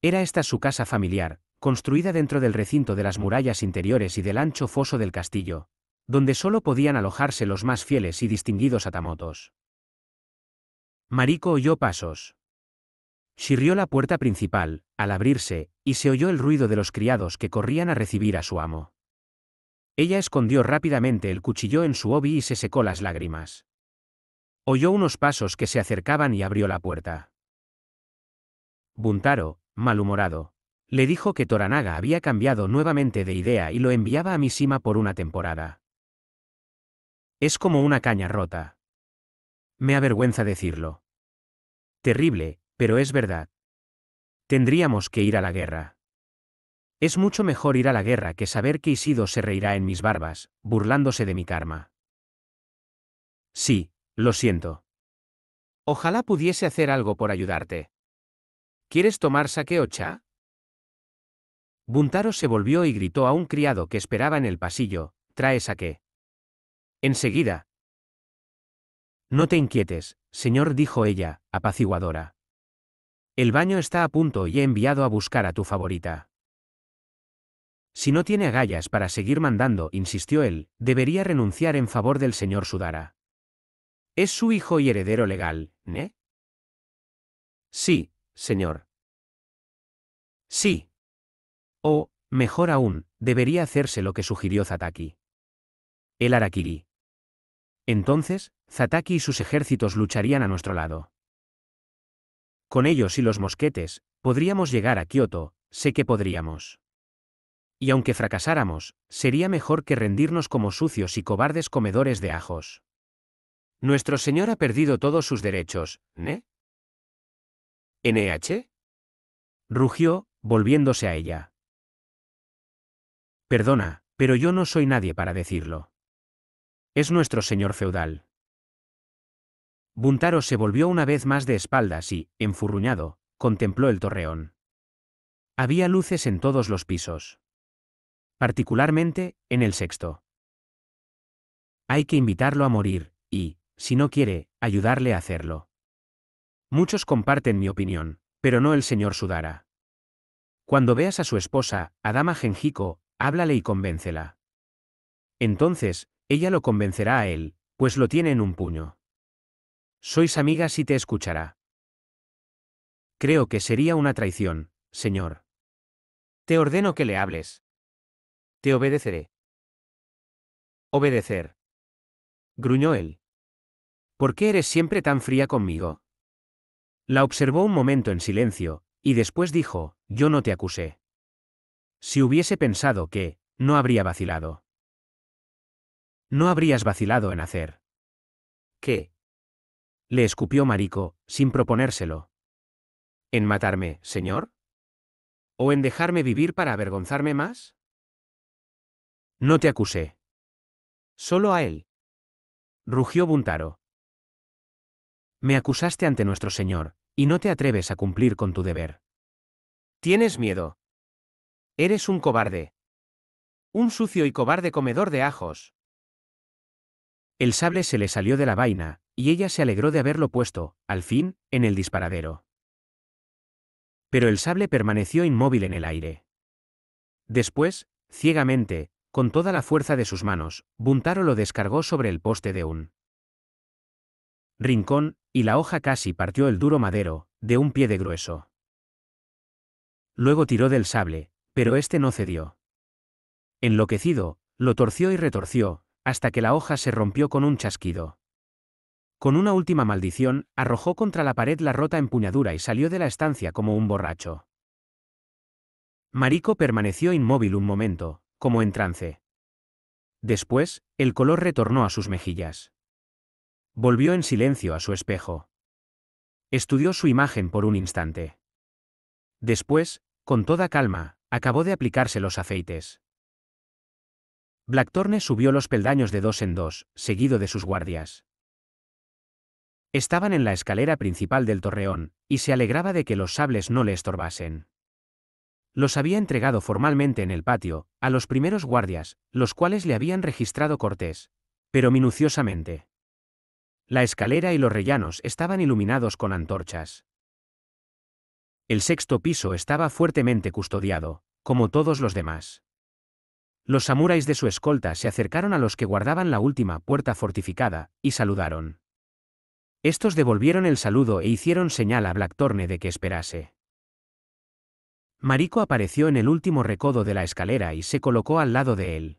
[SPEAKER 1] Era esta su casa familiar, construida dentro del recinto de las murallas interiores y del ancho foso del castillo, donde solo podían alojarse los más fieles y distinguidos atamotos. Marico oyó pasos. Chirrió la puerta principal, al abrirse, y se oyó el ruido de los criados que corrían a recibir a su amo. Ella escondió rápidamente el cuchillo en su obi y se secó las lágrimas. Oyó unos pasos que se acercaban y abrió la puerta. Buntaro, malhumorado, le dijo que Toranaga había cambiado nuevamente de idea y lo enviaba a Mishima por una temporada. Es como una caña rota. Me avergüenza decirlo. Terrible, pero es verdad. Tendríamos que ir a la guerra. Es mucho mejor ir a la guerra que saber que Isido se reirá en mis barbas, burlándose de mi karma. Sí, lo siento. Ojalá pudiese hacer algo por ayudarte. ¿Quieres tomar saqueocha? Buntaro se volvió y gritó a un criado que esperaba en el pasillo, trae saque. Enseguida. No te inquietes, señor, dijo ella, apaciguadora. El baño está a punto y he enviado a buscar a tu favorita. Si no tiene agallas para seguir mandando, insistió él, debería renunciar en favor del señor Sudara. ¿Es su hijo y heredero legal, ¿eh? Sí, señor. Sí. O, mejor aún, debería hacerse lo que sugirió Zataki. El Arakiri. Entonces, Zataki y sus ejércitos lucharían a nuestro lado. Con ellos y los mosquetes, podríamos llegar a Kioto, sé que podríamos. Y aunque fracasáramos, sería mejor que rendirnos como sucios y cobardes comedores de ajos. Nuestro Señor ha perdido todos sus derechos, ¿ne? ¿NH? Rugió, volviéndose a ella. Perdona, pero yo no soy nadie para decirlo. Es nuestro señor feudal. Buntaro se volvió una vez más de espaldas y, enfurruñado, contempló el torreón. Había luces en todos los pisos particularmente en el sexto. Hay que invitarlo a morir, y, si no quiere, ayudarle a hacerlo. Muchos comparten mi opinión, pero no el señor Sudara. Cuando veas a su esposa, Adama Genjico, háblale y convéncela. Entonces, ella lo convencerá a él, pues lo tiene en un puño. Sois amigas y te escuchará. Creo que sería una traición, señor. Te ordeno que le hables, te obedeceré. Obedecer. Gruñó él. ¿Por qué eres siempre tan fría conmigo? La observó un momento en silencio, y después dijo, yo no te acusé. Si hubiese pensado que, no habría vacilado. No habrías vacilado en hacer. ¿Qué? Le escupió Marico, sin proponérselo. ¿En matarme, señor? ¿O en dejarme vivir para avergonzarme más? No te acusé. Solo a él. Rugió Buntaro. Me acusaste ante nuestro Señor, y no te atreves a cumplir con tu deber. Tienes miedo. Eres un cobarde. Un sucio y cobarde comedor de ajos. El sable se le salió de la vaina, y ella se alegró de haberlo puesto, al fin, en el disparadero. Pero el sable permaneció inmóvil en el aire. Después, ciegamente, con toda la fuerza de sus manos, Buntaro lo descargó sobre el poste de un rincón, y la hoja casi partió el duro madero, de un pie de grueso. Luego tiró del sable, pero este no cedió. Enloquecido, lo torció y retorció, hasta que la hoja se rompió con un chasquido. Con una última maldición, arrojó contra la pared la rota empuñadura y salió de la estancia como un borracho. Marico permaneció inmóvil un momento, como en trance. Después, el color retornó a sus mejillas. Volvió en silencio a su espejo. Estudió su imagen por un instante. Después, con toda calma, acabó de aplicarse los aceites. Blackthorne subió los peldaños de dos en dos, seguido de sus guardias. Estaban en la escalera principal del torreón, y se alegraba de que los sables no le estorbasen. Los había entregado formalmente en el patio, a los primeros guardias, los cuales le habían registrado Cortés, pero minuciosamente. La escalera y los rellanos estaban iluminados con antorchas. El sexto piso estaba fuertemente custodiado, como todos los demás. Los samuráis de su escolta se acercaron a los que guardaban la última puerta fortificada, y saludaron. Estos devolvieron el saludo e hicieron señal a Blackthorne de que esperase. Marico apareció en el último recodo de la escalera y se colocó al lado de él.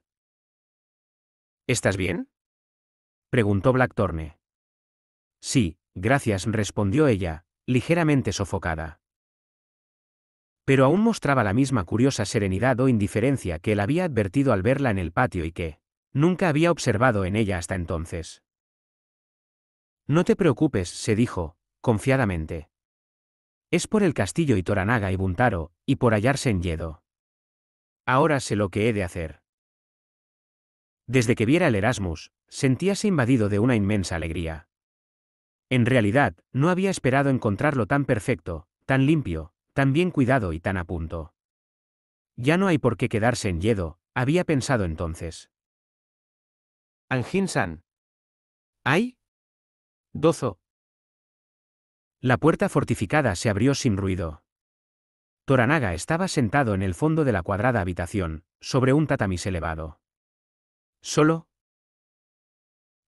[SPEAKER 1] ¿Estás bien? preguntó Blackthorne. Sí, gracias, respondió ella, ligeramente sofocada. Pero aún mostraba la misma curiosa serenidad o indiferencia que él había advertido al verla en el patio y que nunca había observado en ella hasta entonces. No te preocupes, se dijo, confiadamente. Es por el castillo y Toranaga y Buntaro, y por hallarse en Yedo. Ahora sé lo que he de hacer. Desde que viera el Erasmus, sentíase invadido de una inmensa alegría. En realidad, no había esperado encontrarlo tan perfecto, tan limpio, tan bien cuidado y tan a punto. Ya no hay por qué quedarse en Yedo, había pensado entonces. Anjin-san. ¿Ay? Dozo, la puerta fortificada se abrió sin ruido. Toranaga estaba sentado en el fondo de la cuadrada habitación, sobre un tatamis elevado. Solo.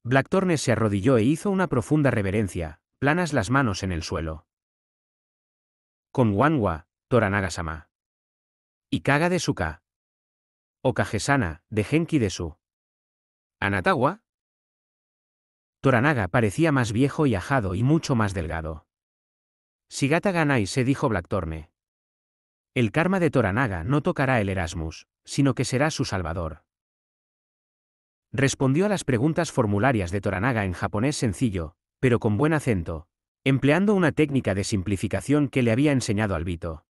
[SPEAKER 1] Blackthorne se arrodilló e hizo una profunda reverencia, planas las manos en el suelo. Con Wanwa, Toranaga-sama. Ikaga de Suka. Okagesana, de Genki de Su. ¿Anatawa? Toranaga parecía más viejo y ajado y mucho más delgado. Si Gata se dijo Blackthorne. El karma de Toranaga no tocará el Erasmus, sino que será su salvador. Respondió a las preguntas formularias de Toranaga en japonés sencillo, pero con buen acento, empleando una técnica de simplificación que le había enseñado Albito.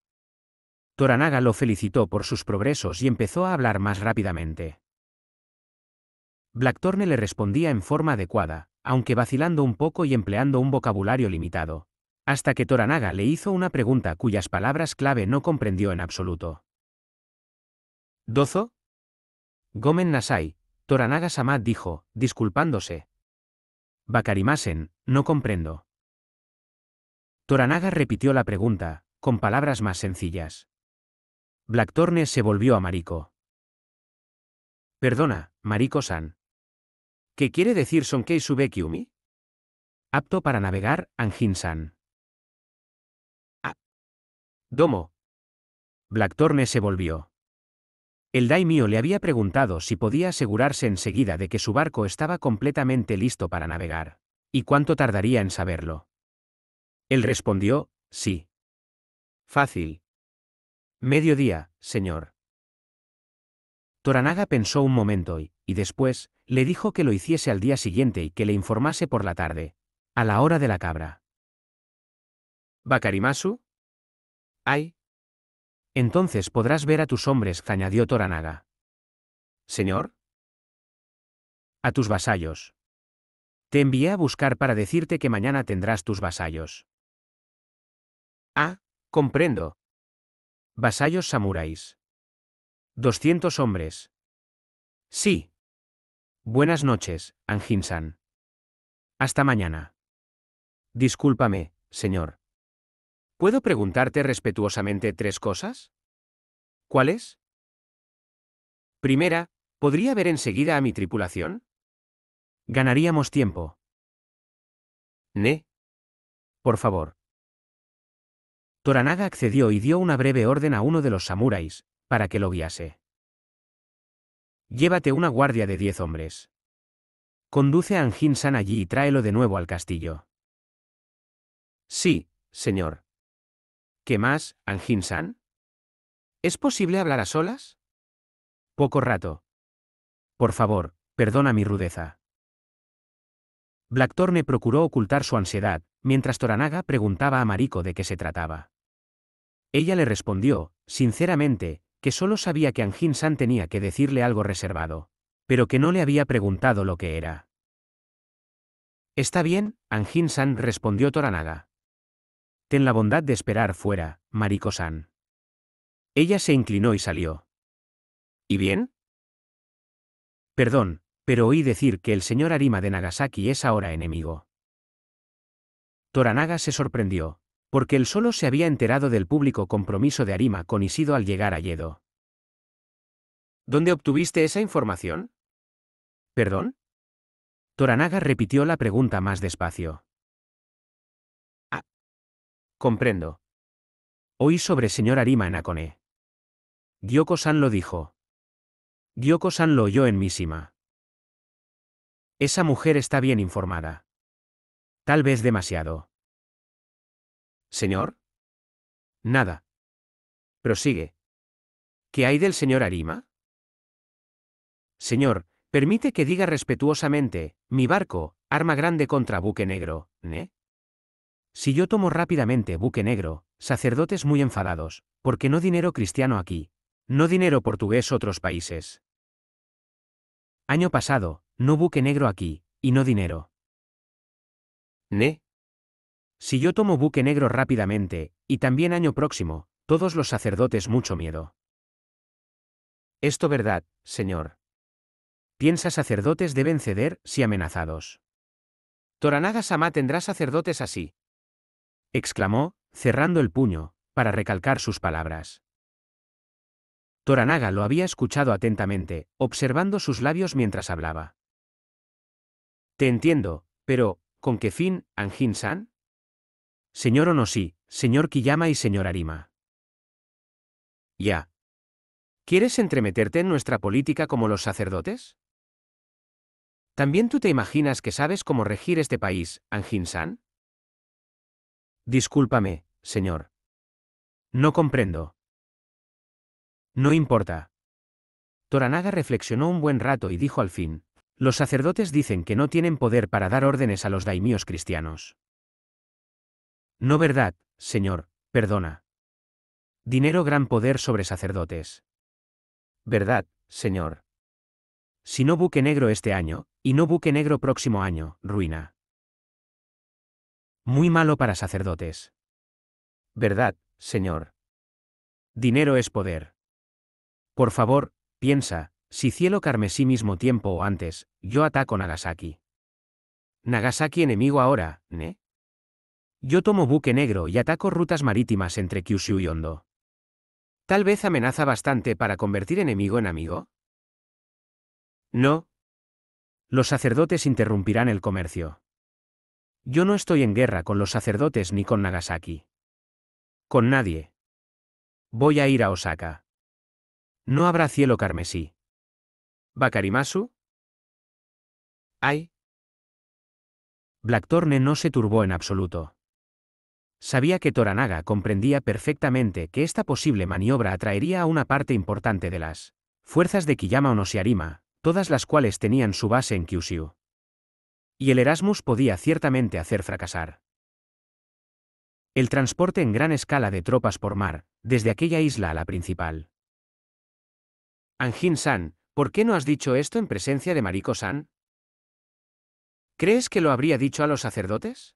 [SPEAKER 1] Toranaga lo felicitó por sus progresos y empezó a hablar más rápidamente. Blackthorne le respondía en forma adecuada, aunque vacilando un poco y empleando un vocabulario limitado, hasta que Toranaga le hizo una pregunta cuyas palabras clave no comprendió en absoluto. ¿Dozo? Gomen Nasai, Toranaga Samad dijo, disculpándose. Bakarimasen, no comprendo. Toranaga repitió la pregunta, con palabras más sencillas. Blackthorne se volvió a Mariko. Perdona, Mariko-san. ¿Qué quiere decir Sonkei Subekiumi? Apto para navegar, Anjin-san. Domo. Blackthorne se volvió. El daimio le había preguntado si podía asegurarse enseguida de que su barco estaba completamente listo para navegar, y cuánto tardaría en saberlo. Él respondió, sí. Fácil. Mediodía, señor. Toranaga pensó un momento y, y después, le dijo que lo hiciese al día siguiente y que le informase por la tarde, a la hora de la cabra. ¿Bakarimasu? Ay. Entonces podrás ver a tus hombres, añadió Toranaga. Señor. A tus vasallos. Te envié a buscar para decirte que mañana tendrás tus vasallos. Ah, comprendo. Vasallos samuráis. Doscientos hombres. Sí. Buenas noches, Anginsan. Hasta mañana. Discúlpame, señor. ¿Puedo preguntarte respetuosamente tres cosas? ¿Cuáles? Primera, ¿podría ver enseguida a mi tripulación? Ganaríamos tiempo. Ne. Por favor. Toranaga accedió y dio una breve orden a uno de los samuráis, para que lo guiase. Llévate una guardia de diez hombres. Conduce a Anjin-san allí y tráelo de nuevo al castillo. Sí, señor. ¿Qué más, angin san ¿Es posible hablar a solas? Poco rato. Por favor, perdona mi rudeza. Blackthorne procuró ocultar su ansiedad, mientras Toranaga preguntaba a Mariko de qué se trataba. Ella le respondió, sinceramente, que solo sabía que Anjin-san tenía que decirle algo reservado, pero que no le había preguntado lo que era. Está bien, Angin san respondió Toranaga. Ten la bondad de esperar fuera, Mariko-san. Ella se inclinó y salió. ¿Y bien? Perdón, pero oí decir que el señor Arima de Nagasaki es ahora enemigo. Toranaga se sorprendió, porque él solo se había enterado del público compromiso de Arima con Isido al llegar a Yedo. ¿Dónde obtuviste esa información? ¿Perdón? Toranaga repitió la pregunta más despacio. Comprendo. Oí sobre señor Arima en Akone. Gyoko-san lo dijo. Gyoko-san lo oyó en Mishima. Esa mujer está bien informada. Tal vez demasiado. ¿Señor? Nada. Prosigue. ¿Qué hay del señor Arima? Señor, permite que diga respetuosamente, mi barco, arma grande contra buque negro, ¿eh? Si yo tomo rápidamente buque negro, sacerdotes muy enfadados, porque no dinero cristiano aquí, no dinero portugués otros países. Año pasado, no buque negro aquí, y no dinero. ¿Ne? Si yo tomo buque negro rápidamente, y también año próximo, todos los sacerdotes mucho miedo. Esto verdad, señor. Piensa sacerdotes deben ceder si amenazados. Toranaga Sama tendrá sacerdotes así exclamó, cerrando el puño, para recalcar sus palabras. Toranaga lo había escuchado atentamente, observando sus labios mientras hablaba. Te entiendo, pero, ¿con qué fin, Anjin-san? Señor Onoshi, señor Kiyama y señor Arima. Ya. ¿Quieres entremeterte en nuestra política como los sacerdotes? ¿También tú te imaginas que sabes cómo regir este país, angin san Discúlpame, señor. No comprendo. No importa. Toranaga reflexionó un buen rato y dijo al fin, los sacerdotes dicen que no tienen poder para dar órdenes a los daimios cristianos. No verdad, señor, perdona. Dinero gran poder sobre sacerdotes. Verdad, señor. Si no buque negro este año, y no buque negro próximo año, ruina. Muy malo para sacerdotes. ¿Verdad, Señor? Dinero es poder. Por favor, piensa, si cielo carmesí mismo tiempo o antes, yo ataco Nagasaki. Nagasaki enemigo ahora, ¿ne? Yo tomo buque negro y ataco rutas marítimas entre Kyushu y Hondo. Tal vez amenaza bastante para convertir enemigo en amigo. No. Los sacerdotes interrumpirán el comercio. Yo no estoy en guerra con los sacerdotes ni con Nagasaki. Con nadie. Voy a ir a Osaka. No habrá cielo carmesí. ¿Bakarimasu? ¡Ay! Blackthorne no se turbó en absoluto. Sabía que Toranaga comprendía perfectamente que esta posible maniobra atraería a una parte importante de las fuerzas de Kiyama o todas las cuales tenían su base en Kyushu y el Erasmus podía ciertamente hacer fracasar. El transporte en gran escala de tropas por mar, desde aquella isla a la principal. Anjin-san, ¿por qué no has dicho esto en presencia de Mariko-san? ¿Crees que lo habría dicho a los sacerdotes?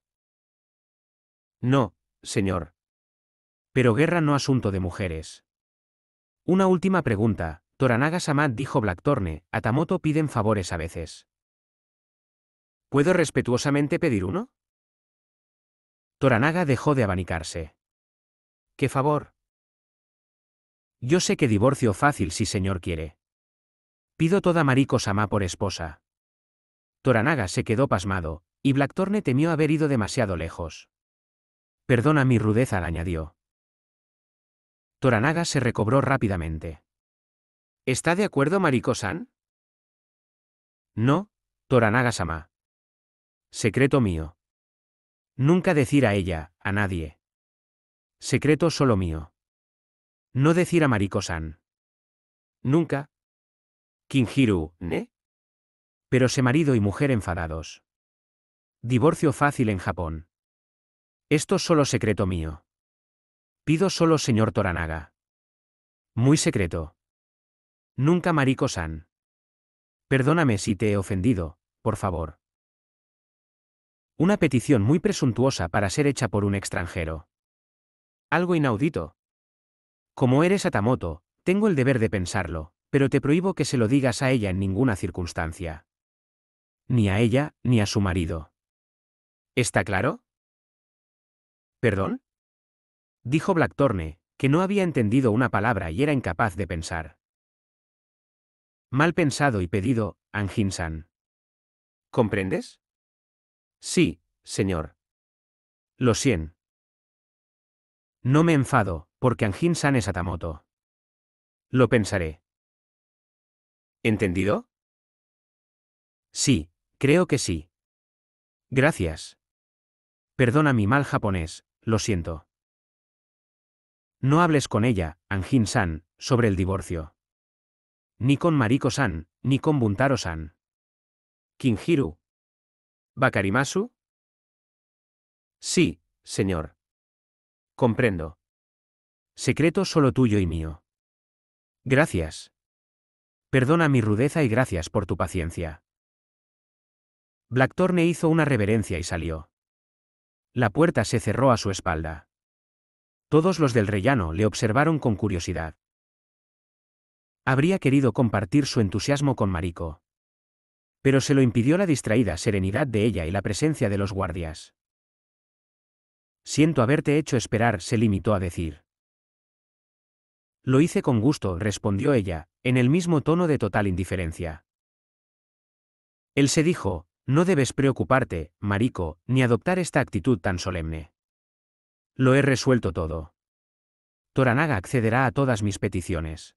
[SPEAKER 1] No, señor. Pero guerra no asunto de mujeres. Una última pregunta. Toranaga Samad dijo Blackthorne, Atamoto piden favores a veces. ¿Puedo respetuosamente pedir uno? Toranaga dejó de abanicarse. ¿Qué favor? Yo sé que divorcio fácil si señor quiere. Pido toda Mariko Sama por esposa. Toranaga se quedó pasmado, y Blackthorne temió haber ido demasiado lejos. Perdona mi rudeza, añadió. Toranaga se recobró rápidamente. ¿Está de acuerdo Mariko-san? No, Toranaga-sama. Secreto mío. Nunca decir a ella, a nadie. Secreto solo mío. No decir a Mariko-san. Nunca. Kinjiru, ¿ne? Pero sé marido y mujer enfadados. Divorcio fácil en Japón. Esto solo secreto mío. Pido solo señor Toranaga. Muy secreto. Nunca Mariko-san. Perdóname si te he ofendido, por favor. Una petición muy presuntuosa para ser hecha por un extranjero. Algo inaudito. Como eres Atamoto, tengo el deber de pensarlo, pero te prohíbo que se lo digas a ella en ninguna circunstancia. Ni a ella, ni a su marido. ¿Está claro? ¿Perdón? Dijo Blackthorne, que no había entendido una palabra y era incapaz de pensar. Mal pensado y pedido, Anginsan. ¿Comprendes? Sí, señor. Lo siento. No me enfado, porque Anjin-san es Atamoto. Lo pensaré. ¿Entendido? Sí, creo que sí. Gracias. Perdona mi mal japonés, lo siento. No hables con ella, Anjin-san, sobre el divorcio. Ni con Mariko-san, ni con Buntaro-san. Kinjiru, Bakarimasu? Sí, señor. Comprendo. Secreto solo tuyo y mío. Gracias. Perdona mi rudeza y gracias por tu paciencia. Blackthorne hizo una reverencia y salió. La puerta se cerró a su espalda. Todos los del rellano le observaron con curiosidad. Habría querido compartir su entusiasmo con Marico, pero se lo impidió la distraída serenidad de ella y la presencia de los guardias. Siento haberte hecho esperar, se limitó a decir. Lo hice con gusto, respondió ella, en el mismo tono de total indiferencia. Él se dijo, no debes preocuparte, marico, ni adoptar esta actitud tan solemne. Lo he resuelto todo. Toranaga accederá a todas mis peticiones.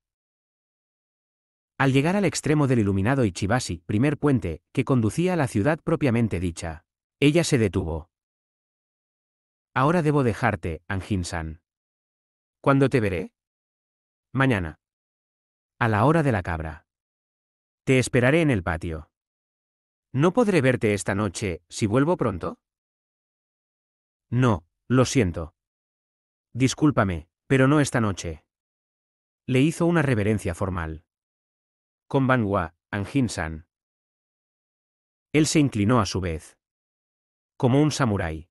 [SPEAKER 1] Al llegar al extremo del iluminado Ichibashi, primer puente, que conducía a la ciudad propiamente dicha, ella se detuvo. Ahora debo dejarte, Anjin-san. ¿Cuándo te veré? Mañana. A la hora de la cabra. Te esperaré en el patio. ¿No podré verte esta noche, si vuelvo pronto? No, lo siento. Discúlpame, pero no esta noche. Le hizo una reverencia formal con Anjin-san. Él se inclinó a su vez. Como un samurái.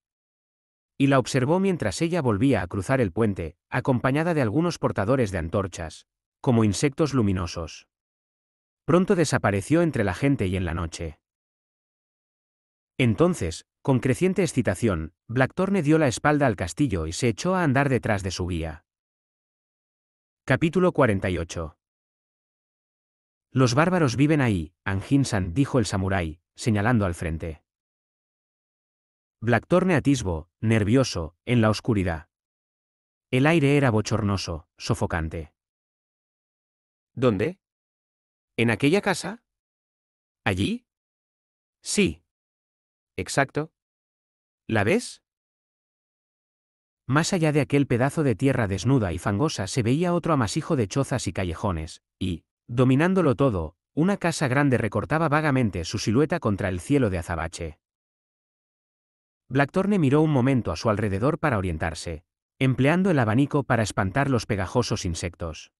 [SPEAKER 1] Y la observó mientras ella volvía a cruzar el puente, acompañada de algunos portadores de antorchas, como insectos luminosos. Pronto desapareció entre la gente y en la noche. Entonces, con creciente excitación, Blackthorne dio la espalda al castillo y se echó a andar detrás de su guía. Capítulo 48 los bárbaros viven ahí, Anjinsan, dijo el samurái, señalando al frente. Blackthorne atisbo, nervioso, en la oscuridad. El aire era bochornoso, sofocante. ¿Dónde? ¿En aquella casa? ¿Allí? Sí. Exacto. ¿La ves? Más allá de aquel pedazo de tierra desnuda y fangosa se veía otro amasijo de chozas y callejones, y, Dominándolo todo, una casa grande recortaba vagamente su silueta contra el cielo de azabache. Blackthorne miró un momento a su alrededor para orientarse, empleando el abanico para espantar los pegajosos insectos.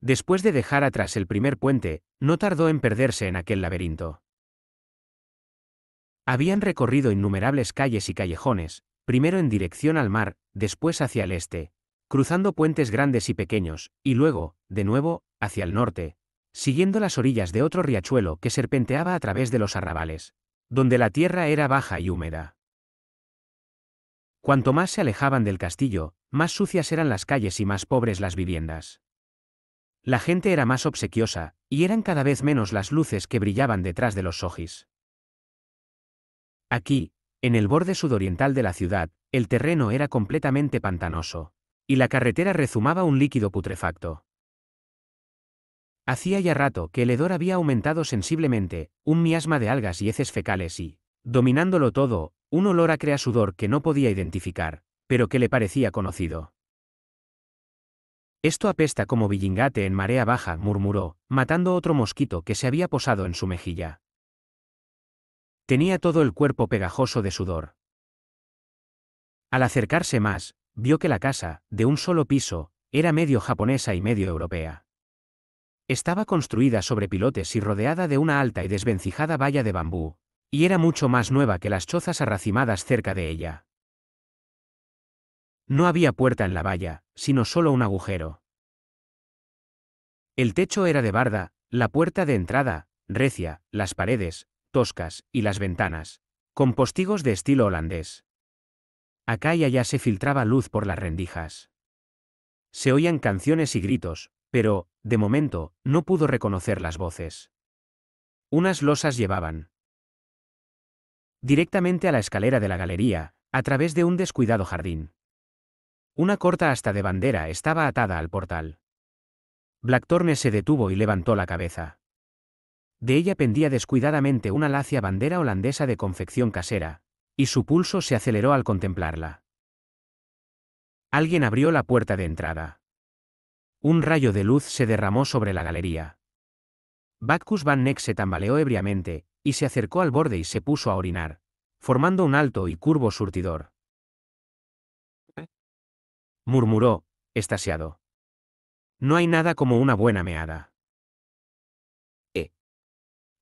[SPEAKER 1] Después de dejar atrás el primer puente, no tardó en perderse en aquel laberinto. Habían recorrido innumerables calles y callejones, primero en dirección al mar, después hacia el este, cruzando puentes grandes y pequeños, y luego, de nuevo, hacia el norte, siguiendo las orillas de otro riachuelo que serpenteaba a través de los arrabales, donde la tierra era baja y húmeda. Cuanto más se alejaban del castillo, más sucias eran las calles y más pobres las viviendas. La gente era más obsequiosa, y eran cada vez menos las luces que brillaban detrás de los sojis. Aquí, en el borde sudoriental de la ciudad, el terreno era completamente pantanoso. Y la carretera rezumaba un líquido putrefacto. Hacía ya rato que el hedor había aumentado sensiblemente, un miasma de algas y heces fecales y, dominándolo todo, un olor acre a sudor que no podía identificar, pero que le parecía conocido. Esto apesta como villingate en marea baja, murmuró, matando otro mosquito que se había posado en su mejilla. Tenía todo el cuerpo pegajoso de sudor. Al acercarse más, vio que la casa, de un solo piso, era medio japonesa y medio europea. Estaba construida sobre pilotes y rodeada de una alta y desvencijada valla de bambú, y era mucho más nueva que las chozas arracimadas cerca de ella. No había puerta en la valla, sino solo un agujero. El techo era de barda, la puerta de entrada, recia, las paredes, toscas, y las ventanas, con postigos de estilo holandés. Acá y allá se filtraba luz por las rendijas. Se oían canciones y gritos, pero, de momento, no pudo reconocer las voces. Unas losas llevaban. Directamente a la escalera de la galería, a través de un descuidado jardín. Una corta asta de bandera estaba atada al portal. Blackthorne se detuvo y levantó la cabeza. De ella pendía descuidadamente una lacia bandera holandesa de confección casera, y su pulso se aceleró al contemplarla. Alguien abrió la puerta de entrada. Un rayo de luz se derramó sobre la galería. Bacchus Van Neck se tambaleó ebriamente, y se acercó al borde y se puso a orinar, formando un alto y curvo surtidor. ¿Eh? Murmuró, estasiado. No hay nada como una buena meada. Eh.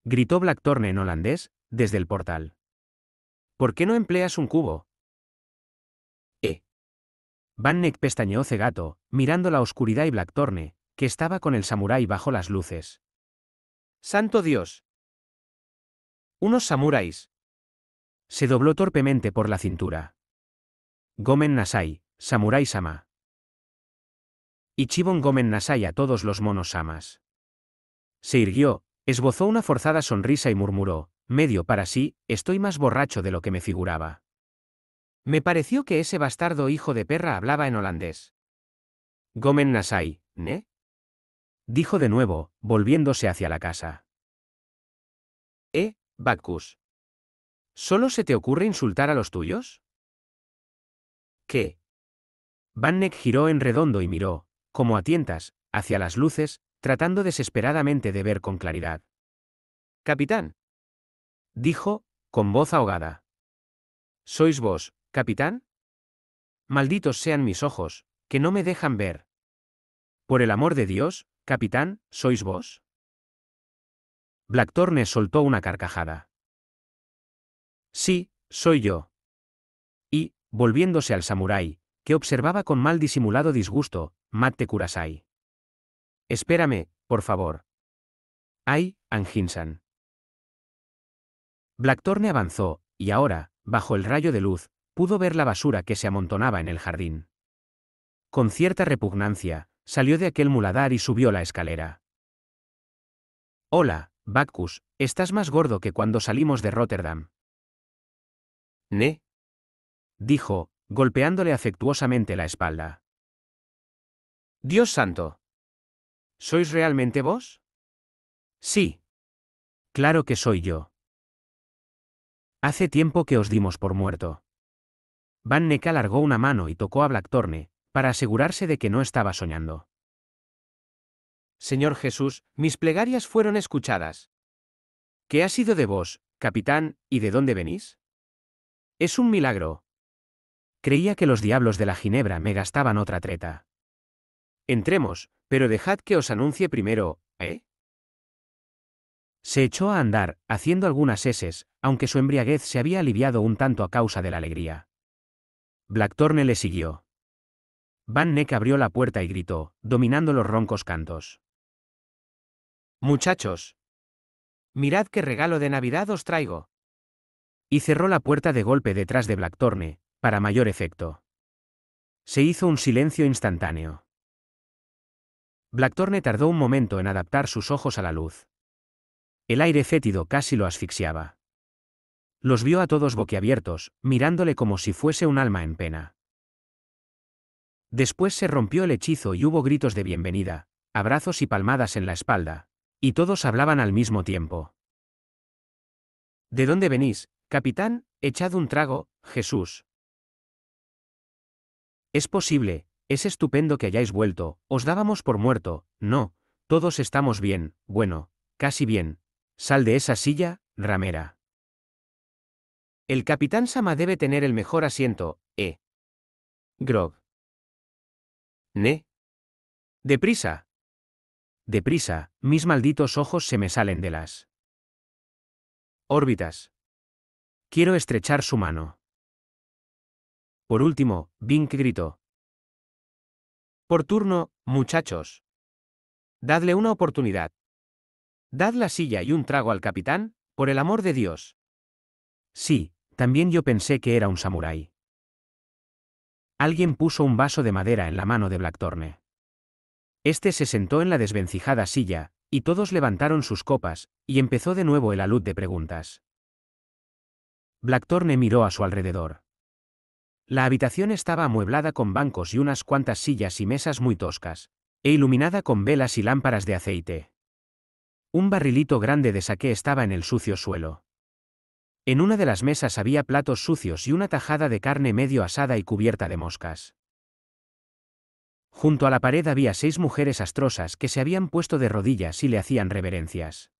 [SPEAKER 1] Gritó Blackthorne en holandés, desde el portal. ¿Por qué no empleas un cubo? Eh. Van pestañeó cegato, mirando la oscuridad y Blackthorne, que estaba con el samurái bajo las luces. ¡Santo Dios! Unos samuráis. Se dobló torpemente por la cintura. Gomen Nasai, samurái sama. Chibon Gomen Nasai a todos los monos samas. Se irguió, esbozó una forzada sonrisa y murmuró, medio para sí, estoy más borracho de lo que me figuraba. Me pareció que ese bastardo hijo de perra hablaba en holandés. Gomen Nasai, ¿ne? Dijo de nuevo, volviéndose hacia la casa. Eh, Bacchus, ¿Solo se te ocurre insultar a los tuyos? ¿Qué? Vannek giró en redondo y miró, como a tientas, hacia las luces, tratando desesperadamente de ver con claridad. Capitán, dijo, con voz ahogada. ¿Sois vos, capitán? Malditos sean mis ojos, que no me dejan ver. Por el amor de Dios, capitán, ¿sois vos? Blackthorne soltó una carcajada. Sí, soy yo. Y, volviéndose al samurái, que observaba con mal disimulado disgusto, matte Kurasai. Espérame, por favor. Ay, Anginsan. Blackthorne avanzó, y ahora, bajo el rayo de luz, pudo ver la basura que se amontonaba en el jardín. Con cierta repugnancia, salió de aquel muladar y subió la escalera. Hola, Bacchus, estás más gordo que cuando salimos de Rotterdam. ¿Ne? dijo, golpeándole afectuosamente la espalda. Dios santo. ¿Sois realmente vos? Sí. Claro que soy yo. Hace tiempo que os dimos por muerto. Van Neck alargó una mano y tocó a Blackthorne, para asegurarse de que no estaba soñando. Señor Jesús, mis plegarias fueron escuchadas. ¿Qué ha sido de vos, capitán, y de dónde venís? Es un milagro. Creía que los diablos de la Ginebra me gastaban otra treta. Entremos, pero dejad que os anuncie primero, ¿eh? Se echó a andar, haciendo algunas eses, aunque su embriaguez se había aliviado un tanto a causa de la alegría. Blackthorne le siguió. Van Neck abrió la puerta y gritó, dominando los roncos cantos. Muchachos. Mirad qué regalo de Navidad os traigo. Y cerró la puerta de golpe detrás de Blackthorne, para mayor efecto. Se hizo un silencio instantáneo. Blackthorne tardó un momento en adaptar sus ojos a la luz. El aire fétido casi lo asfixiaba. Los vio a todos boquiabiertos, mirándole como si fuese un alma en pena. Después se rompió el hechizo y hubo gritos de bienvenida, abrazos y palmadas en la espalda, y todos hablaban al mismo tiempo. ¿De dónde venís, capitán? Echad un trago, Jesús. Es posible, es estupendo que hayáis vuelto, os dábamos por muerto, no, todos estamos bien, bueno, casi bien, Sal de esa silla, ramera. El capitán Sama debe tener el mejor asiento, eh. Grog. Ne. Deprisa. Deprisa, mis malditos ojos se me salen de las órbitas. Quiero estrechar su mano. Por último, Vink gritó. Por turno, muchachos. Dadle una oportunidad. Dad la silla y un trago al capitán, por el amor de Dios. Sí, también yo pensé que era un samurái. Alguien puso un vaso de madera en la mano de Blackthorne. Este se sentó en la desvencijada silla, y todos levantaron sus copas, y empezó de nuevo el alud de preguntas. Blackthorne miró a su alrededor. La habitación estaba amueblada con bancos y unas cuantas sillas y mesas muy toscas, e iluminada con velas y lámparas de aceite. Un barrilito grande de saqué estaba en el sucio suelo. En una de las mesas había platos sucios y una tajada de carne medio asada y cubierta de moscas. Junto a la pared había seis mujeres astrosas que se habían puesto de rodillas y le hacían reverencias.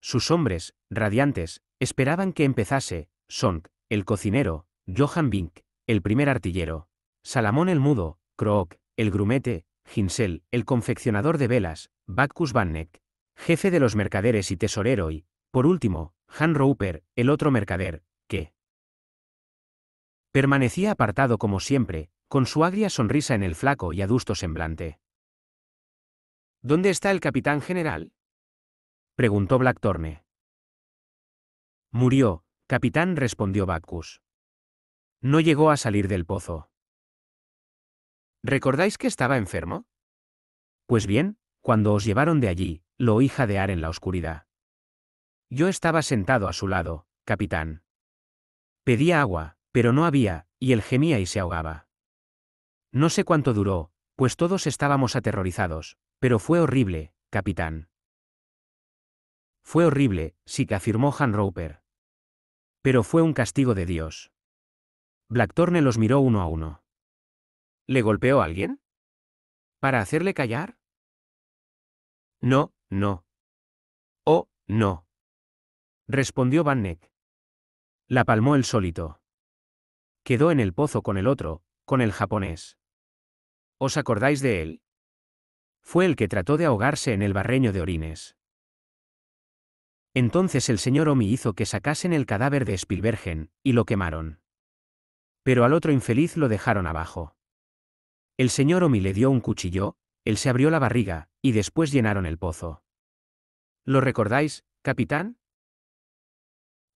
[SPEAKER 1] Sus hombres, radiantes, esperaban que empezase, Sonk, el cocinero, Johan Bink, el primer artillero, Salamón el mudo, Crook, el grumete, Ginsel, el confeccionador de velas, Bacchus Vanneck, jefe de los mercaderes y tesorero y, por último, Han Roper, el otro mercader, que permanecía apartado como siempre, con su agria sonrisa en el flaco y adusto semblante. ¿Dónde está el capitán general? preguntó Blackthorne. Murió, capitán respondió Bacchus. No llegó a salir del pozo. ¿Recordáis que estaba enfermo? Pues bien, cuando os llevaron de allí, lo oí jadear en la oscuridad. Yo estaba sentado a su lado, capitán. Pedía agua, pero no había, y él gemía y se ahogaba. No sé cuánto duró, pues todos estábamos aterrorizados, pero fue horrible, capitán. Fue horrible, sí que afirmó Han Roper. Pero fue un castigo de Dios. Blackthorne los miró uno a uno. ¿Le golpeó alguien? ¿Para hacerle callar? No, no. Oh, no. Respondió Van Neck. La palmó el sólito. Quedó en el pozo con el otro, con el japonés. ¿Os acordáis de él? Fue el que trató de ahogarse en el barreño de orines. Entonces el señor Omi hizo que sacasen el cadáver de Spielbergen, y lo quemaron. Pero al otro infeliz lo dejaron abajo. El señor Omi le dio un cuchillo, él se abrió la barriga, y después llenaron el pozo. ¿Lo recordáis, capitán?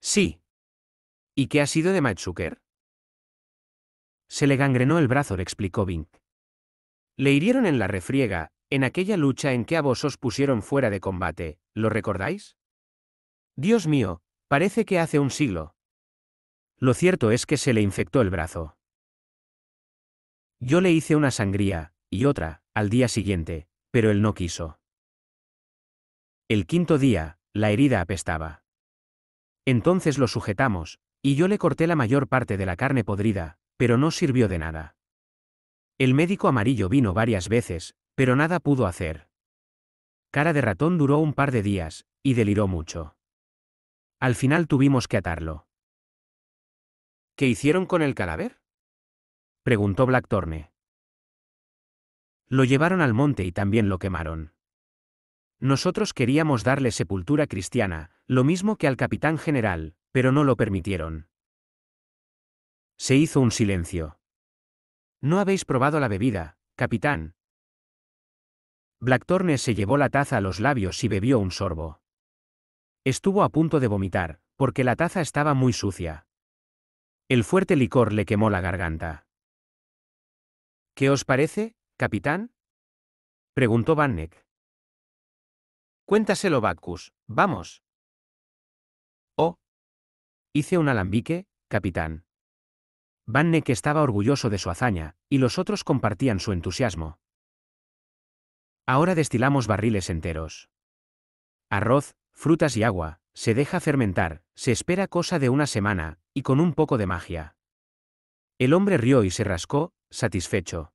[SPEAKER 1] Sí. ¿Y qué ha sido de Matsuker? Se le gangrenó el brazo, le explicó Bink. Le hirieron en la refriega, en aquella lucha en que a vos os pusieron fuera de combate, ¿lo recordáis? Dios mío, parece que hace un siglo. Lo cierto es que se le infectó el brazo. Yo le hice una sangría, y otra, al día siguiente, pero él no quiso. El quinto día, la herida apestaba. Entonces lo sujetamos, y yo le corté la mayor parte de la carne podrida, pero no sirvió de nada. El médico amarillo vino varias veces, pero nada pudo hacer. Cara de ratón duró un par de días, y deliró mucho. Al final tuvimos que atarlo. ¿Qué hicieron con el cadáver? preguntó Blackthorne. Lo llevaron al monte y también lo quemaron. Nosotros queríamos darle sepultura cristiana, lo mismo que al capitán general, pero no lo permitieron. Se hizo un silencio. No habéis probado la bebida, capitán. Blackthorne se llevó la taza a los labios y bebió un sorbo. Estuvo a punto de vomitar, porque la taza estaba muy sucia. El fuerte licor le quemó la garganta. ¿Qué os parece? ¿Capitán? preguntó Van Cuéntaselo, Bacchus. Vamos. Oh. Hice un alambique, capitán. Van estaba orgulloso de su hazaña, y los otros compartían su entusiasmo. Ahora destilamos barriles enteros. Arroz, frutas y agua, se deja fermentar, se espera cosa de una semana, y con un poco de magia. El hombre rió y se rascó, satisfecho.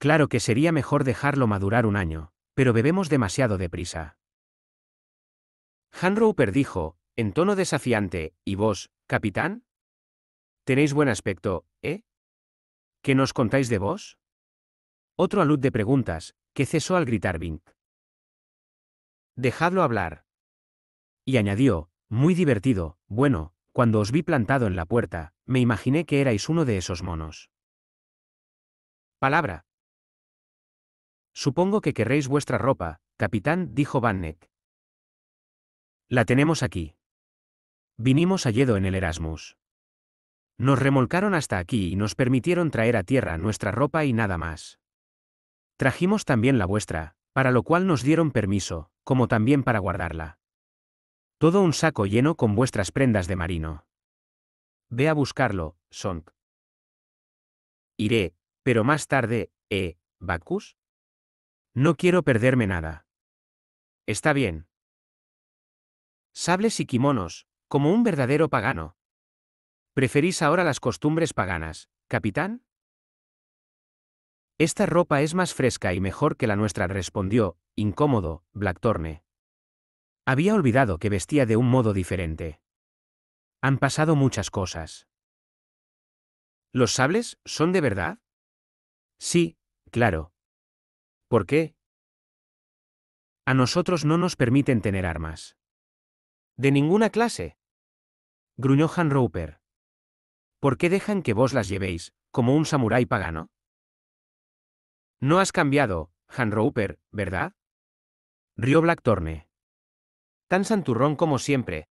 [SPEAKER 1] Claro que sería mejor dejarlo madurar un año, pero bebemos demasiado deprisa. Roper dijo, en tono desafiante, ¿y vos, capitán? Tenéis buen aspecto, ¿eh? ¿Qué nos contáis de vos? Otro alud de preguntas, que cesó al gritar Vint. Dejadlo hablar. Y añadió, muy divertido, bueno, cuando os vi plantado en la puerta, me imaginé que erais uno de esos monos. Palabra, Supongo que querréis vuestra ropa, capitán, dijo Vanneck. La tenemos aquí. Vinimos a Yedo en el Erasmus. Nos remolcaron hasta aquí y nos permitieron traer a tierra nuestra ropa y nada más. Trajimos también la vuestra, para lo cual nos dieron permiso, como también para guardarla. Todo un saco lleno con vuestras prendas de marino. Ve a buscarlo, Song. Iré, pero más tarde, ¿eh, Bacchus? No quiero perderme nada. Está bien. Sables y kimonos, como un verdadero pagano. ¿Preferís ahora las costumbres paganas, capitán? Esta ropa es más fresca y mejor que la nuestra, respondió, incómodo, Blackthorne. Había olvidado que vestía de un modo diferente. Han pasado muchas cosas. ¿Los sables son de verdad? Sí, claro, ¿Por qué? A nosotros no nos permiten tener armas. De ninguna clase. Gruñó Han Roper. ¿Por qué dejan que vos las llevéis, como un samurái pagano? No has cambiado, Han Roper, ¿verdad? Rió Blackthorne. Tan santurrón como siempre.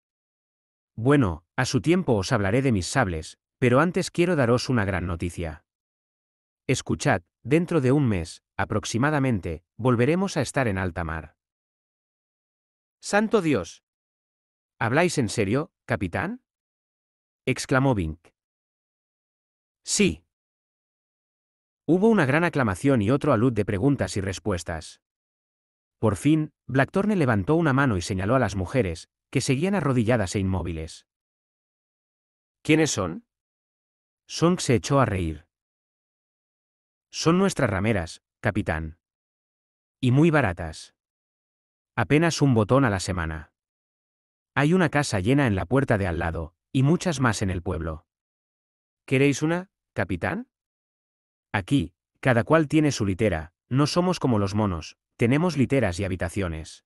[SPEAKER 1] Bueno, a su tiempo os hablaré de mis sables, pero antes quiero daros una gran noticia. Escuchad, dentro de un mes, aproximadamente, volveremos a estar en alta mar. Santo Dios. ¿Habláis en serio, capitán? exclamó Vink. Sí. Hubo una gran aclamación y otro alud de preguntas y respuestas. Por fin, Blackthorne levantó una mano y señaló a las mujeres, que seguían arrodilladas e inmóviles. ¿Quiénes son? Song se echó a reír. Son nuestras rameras, capitán. Y muy baratas. Apenas un botón a la semana. Hay una casa llena en la puerta de al lado, y muchas más en el pueblo. ¿Queréis una, capitán? Aquí, cada cual tiene su litera, no somos como los monos, tenemos literas y habitaciones.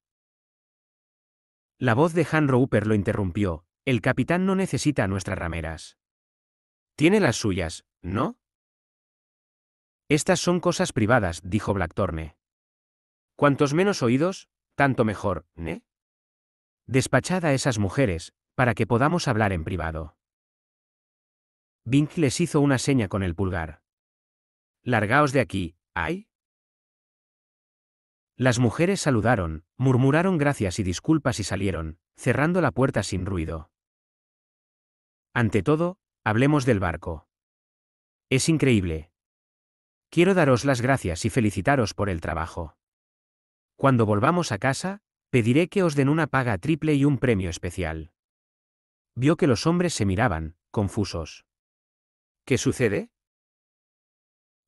[SPEAKER 1] La voz de Han Roper lo interrumpió, el capitán no necesita nuestras rameras. Tiene las suyas, ¿no? Estas son cosas privadas, dijo Blackthorne. Cuantos menos oídos, tanto mejor, ¿eh? Despachad a esas mujeres, para que podamos hablar en privado. Bink les hizo una seña con el pulgar. Largaos de aquí, ¿ay? Las mujeres saludaron, murmuraron gracias y disculpas y salieron, cerrando la puerta sin ruido. Ante todo, hablemos del barco. Es increíble, Quiero daros las gracias y felicitaros por el trabajo. Cuando volvamos a casa, pediré que os den una paga triple y un premio especial. Vio que los hombres se miraban, confusos. ¿Qué sucede?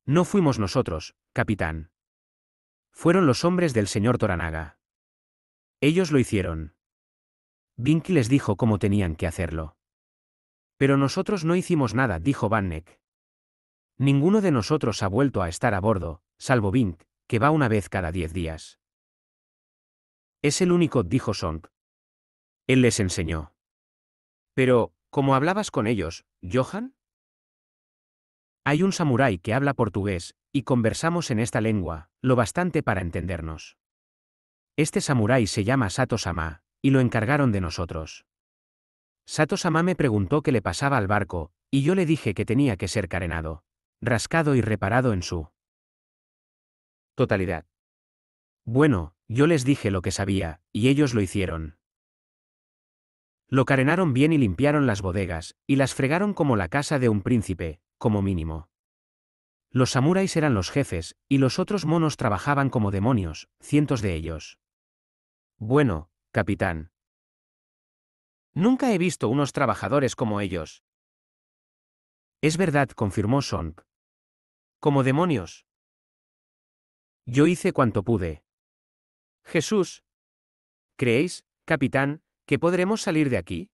[SPEAKER 1] No fuimos nosotros, capitán. Fueron los hombres del señor Toranaga. Ellos lo hicieron. Vinky les dijo cómo tenían que hacerlo. Pero nosotros no hicimos nada, dijo Van Ninguno de nosotros ha vuelto a estar a bordo, salvo Vint, que va una vez cada diez días. Es el único, dijo Song. Él les enseñó. Pero, ¿cómo hablabas con ellos, Johan? Hay un samurái que habla portugués, y conversamos en esta lengua, lo bastante para entendernos. Este samurái se llama Sato Sama, y lo encargaron de nosotros. Sato Sama me preguntó qué le pasaba al barco, y yo le dije que tenía que ser carenado rascado y reparado en su totalidad. Bueno, yo les dije lo que sabía, y ellos lo hicieron. Lo carenaron bien y limpiaron las bodegas, y las fregaron como la casa de un príncipe, como mínimo. Los samuráis eran los jefes, y los otros monos trabajaban como demonios, cientos de ellos. Bueno, capitán. Nunca he visto unos trabajadores como ellos. Es verdad, confirmó Song, como demonios. Yo hice cuanto pude. Jesús. ¿Creéis, capitán, que podremos salir de aquí?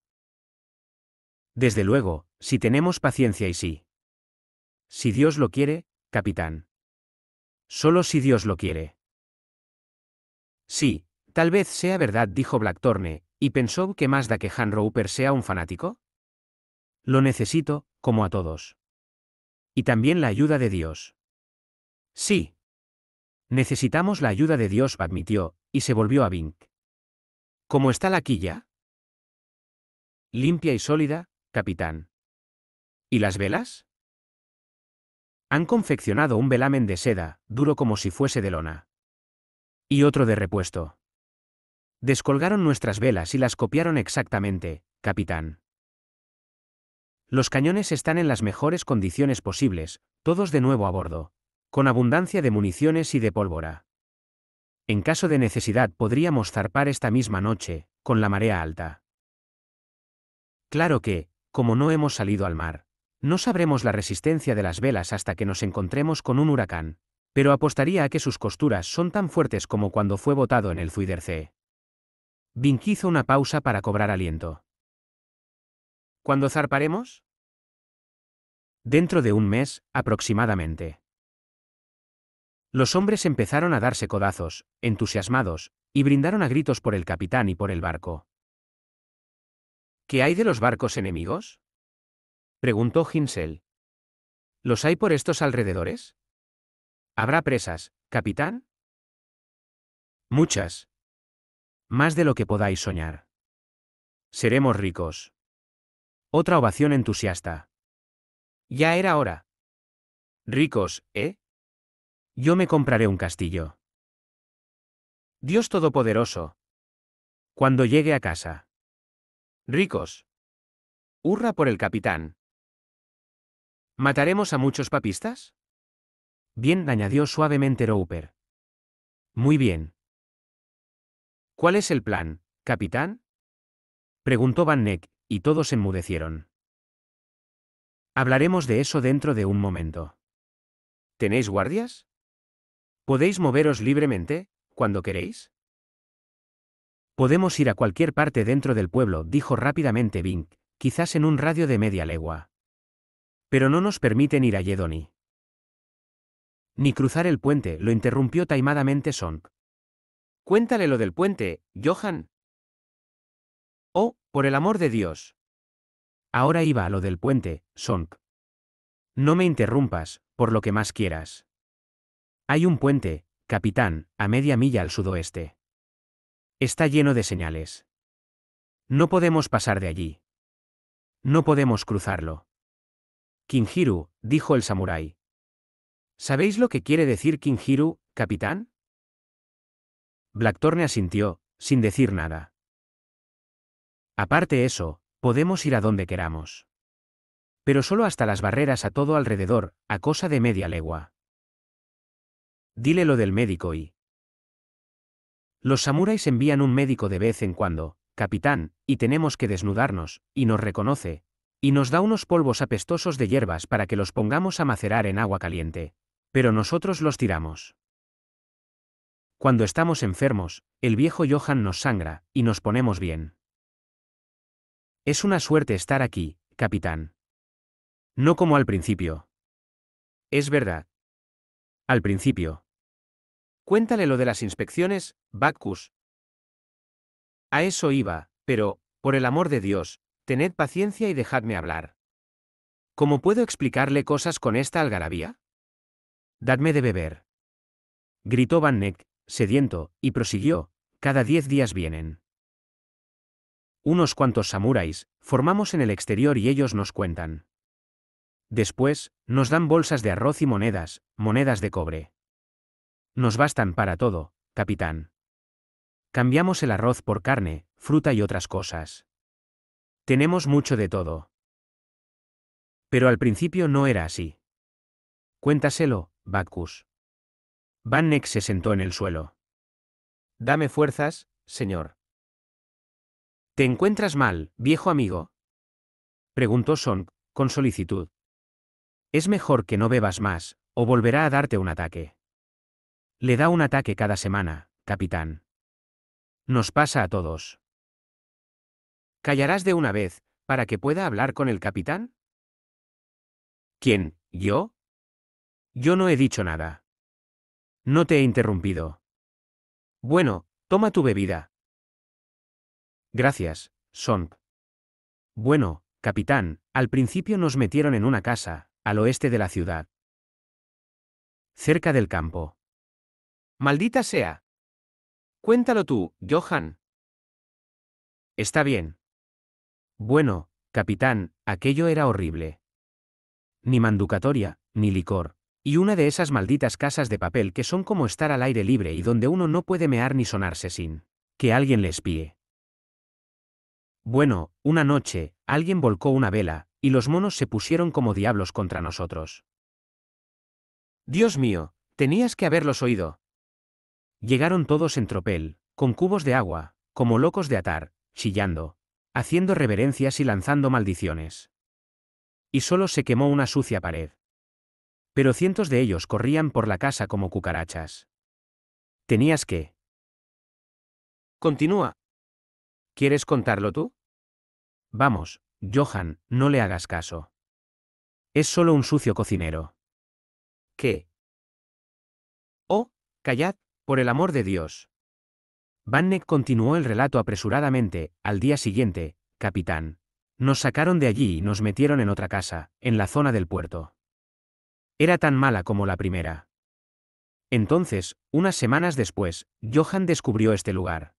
[SPEAKER 1] Desde luego, si tenemos paciencia y sí. Si Dios lo quiere, capitán. Solo si Dios lo quiere. Sí, tal vez sea verdad, dijo Blackthorne, y pensó que más da que Han Roper sea un fanático. Lo necesito, como a todos. Y también la ayuda de Dios. Sí. Necesitamos la ayuda de Dios, admitió, y se volvió a Vink. ¿Cómo está la quilla? Limpia y sólida, capitán. ¿Y las velas? Han confeccionado un velamen de seda, duro como si fuese de lona. Y otro de repuesto. Descolgaron nuestras velas y las copiaron exactamente, capitán. Los cañones están en las mejores condiciones posibles, todos de nuevo a bordo, con abundancia de municiones y de pólvora. En caso de necesidad podríamos zarpar esta misma noche, con la marea alta. Claro que, como no hemos salido al mar, no sabremos la resistencia de las velas hasta que nos encontremos con un huracán, pero apostaría a que sus costuras son tan fuertes como cuando fue botado en el C. Vink hizo una pausa para cobrar aliento. ¿Cuándo zarparemos? Dentro de un mes, aproximadamente. Los hombres empezaron a darse codazos, entusiasmados, y brindaron a gritos por el capitán y por el barco. ¿Qué hay de los barcos enemigos? preguntó Hinsel. ¿Los hay por estos alrededores? ¿Habrá presas, capitán? Muchas. Más de lo que podáis soñar. Seremos ricos. Otra ovación entusiasta. Ya era hora. Ricos, ¿eh? Yo me compraré un castillo. Dios Todopoderoso. Cuando llegue a casa. Ricos. Hurra por el capitán. ¿Mataremos a muchos papistas? Bien, añadió suavemente Roper. Muy bien. ¿Cuál es el plan, capitán? Preguntó Van Neck, y todos enmudecieron. Hablaremos de eso dentro de un momento. ¿Tenéis guardias? ¿Podéis moveros libremente, cuando queréis? Podemos ir a cualquier parte dentro del pueblo, dijo rápidamente Bink, quizás en un radio de media legua. Pero no nos permiten ir a Yedoni. Ni cruzar el puente, lo interrumpió taimadamente Song. Cuéntale lo del puente, Johan, Oh, por el amor de Dios. Ahora iba a lo del puente, Song. No me interrumpas, por lo que más quieras. Hay un puente, capitán, a media milla al sudoeste. Está lleno de señales. No podemos pasar de allí. No podemos cruzarlo. Kinjiru, dijo el samurái. ¿Sabéis lo que quiere decir Kinjiru, capitán? Blackthorne asintió, sin decir nada. Aparte eso, podemos ir a donde queramos. Pero solo hasta las barreras a todo alrededor, a cosa de media legua. Dile lo del médico y... Los samuráis envían un médico de vez en cuando, capitán, y tenemos que desnudarnos, y nos reconoce, y nos da unos polvos apestosos de hierbas para que los pongamos a macerar en agua caliente, pero nosotros los tiramos. Cuando estamos enfermos, el viejo Johan nos sangra, y nos ponemos bien. Es una suerte estar aquí, capitán. No como al principio. Es verdad. Al principio. Cuéntale lo de las inspecciones, Bacchus. A eso iba, pero, por el amor de Dios, tened paciencia y dejadme hablar. ¿Cómo puedo explicarle cosas con esta algarabía? Dadme de beber. Gritó Van Neck, sediento, y prosiguió, cada diez días vienen. Unos cuantos samuráis, formamos en el exterior y ellos nos cuentan. Después, nos dan bolsas de arroz y monedas, monedas de cobre. Nos bastan para todo, capitán. Cambiamos el arroz por carne, fruta y otras cosas. Tenemos mucho de todo. Pero al principio no era así. Cuéntaselo, Bacchus. Neck se sentó en el suelo. Dame fuerzas, señor. ¿Te encuentras mal, viejo amigo? preguntó Song, con solicitud. Es mejor que no bebas más, o volverá a darte un ataque. Le da un ataque cada semana, capitán. Nos pasa a todos. ¿Callarás de una vez, para que pueda hablar con el capitán? ¿Quién? ¿Yo? Yo no he dicho nada. No te he interrumpido. Bueno, toma tu bebida, Gracias, Sonp. Bueno, capitán, al principio nos metieron en una casa, al oeste de la ciudad. Cerca del campo. Maldita sea. Cuéntalo tú, Johan. Está bien. Bueno, capitán, aquello era horrible. Ni manducatoria, ni licor. Y una de esas malditas casas de papel que son como estar al aire libre y donde uno no puede mear ni sonarse sin que alguien le espíe. Bueno, una noche, alguien volcó una vela, y los monos se pusieron como diablos contra nosotros. Dios mío, tenías que haberlos oído. Llegaron todos en tropel, con cubos de agua, como locos de atar, chillando, haciendo reverencias y lanzando maldiciones. Y solo se quemó una sucia pared. Pero cientos de ellos corrían por la casa como cucarachas. Tenías que... Continúa, ¿Quieres contarlo tú? Vamos, Johan, no le hagas caso. Es solo un sucio cocinero. ¿Qué? Oh, callad, por el amor de Dios. Vanneck continuó el relato apresuradamente, al día siguiente, capitán. Nos sacaron de allí y nos metieron en otra casa, en la zona del puerto. Era tan mala como la primera. Entonces, unas semanas después, Johan descubrió este lugar.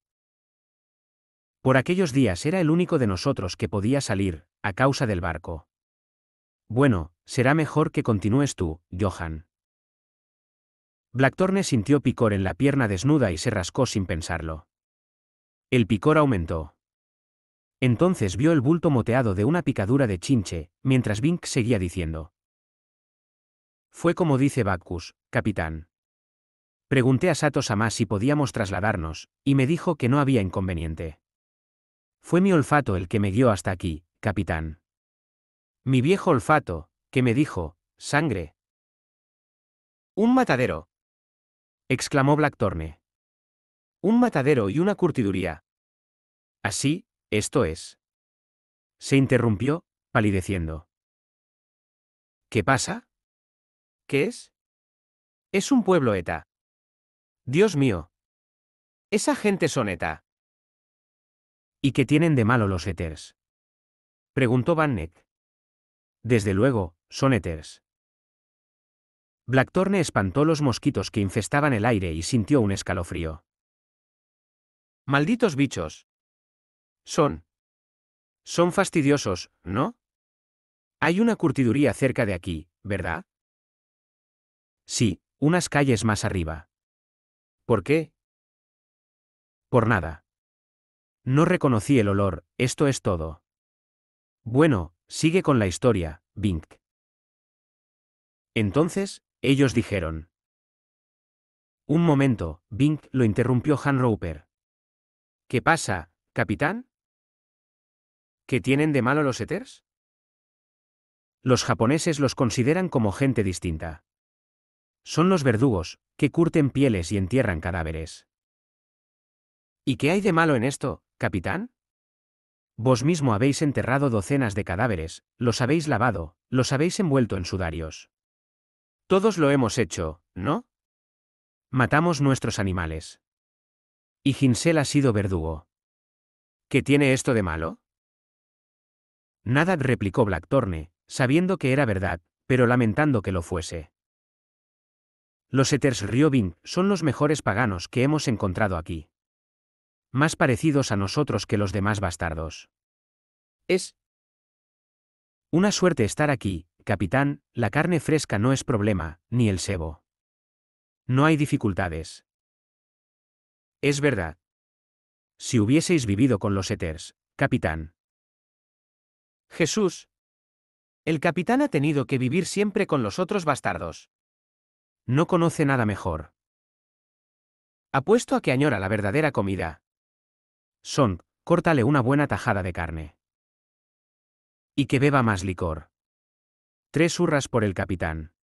[SPEAKER 1] Por aquellos días era el único de nosotros que podía salir, a causa del barco. Bueno, será mejor que continúes tú, Johan. Blackthorne sintió picor en la pierna desnuda y se rascó sin pensarlo. El picor aumentó. Entonces vio el bulto moteado de una picadura de chinche, mientras Vink seguía diciendo. Fue como dice Bacchus, capitán. Pregunté a Sato más si podíamos trasladarnos, y me dijo que no había inconveniente. Fue mi olfato el que me guió hasta aquí, capitán. Mi viejo olfato, que me dijo, sangre. Un matadero. exclamó Blackthorne. Un matadero y una curtiduría. Así, esto es. Se interrumpió, palideciendo. ¿Qué pasa? ¿Qué es? Es un pueblo ETA. Dios mío. Esa gente son ETA. ¿Y qué tienen de malo los éters? Preguntó Van Neck. Desde luego, son éters. Blackthorne espantó los mosquitos que infestaban el aire y sintió un escalofrío. Malditos bichos. Son. Son fastidiosos, ¿no? Hay una curtiduría cerca de aquí, ¿verdad? Sí, unas calles más arriba. ¿Por qué? Por nada. No reconocí el olor, esto es todo. Bueno, sigue con la historia, Bink. Entonces, ellos dijeron. Un momento, Bink lo interrumpió Han Roper. ¿Qué pasa, capitán? ¿Qué tienen de malo los éters? Los japoneses los consideran como gente distinta. Son los verdugos, que curten pieles y entierran cadáveres. ¿Y qué hay de malo en esto, capitán? Vos mismo habéis enterrado docenas de cadáveres, los habéis lavado, los habéis envuelto en sudarios. Todos lo hemos hecho, ¿no? Matamos nuestros animales. Y Ginsel ha sido verdugo. ¿Qué tiene esto de malo? Nada replicó Blackthorne, sabiendo que era verdad, pero lamentando que lo fuese. Los Eters Ryobin son los mejores paganos que hemos encontrado aquí más parecidos a nosotros que los demás bastardos. Es una suerte estar aquí, capitán, la carne fresca no es problema, ni el sebo. No hay dificultades. Es verdad. Si hubieseis vivido con los éters, capitán. Jesús. El capitán ha tenido que vivir siempre con los otros bastardos. No conoce nada mejor. Apuesto a que añora la verdadera comida, son, córtale una buena tajada de carne. Y que beba más licor. Tres hurras por el capitán.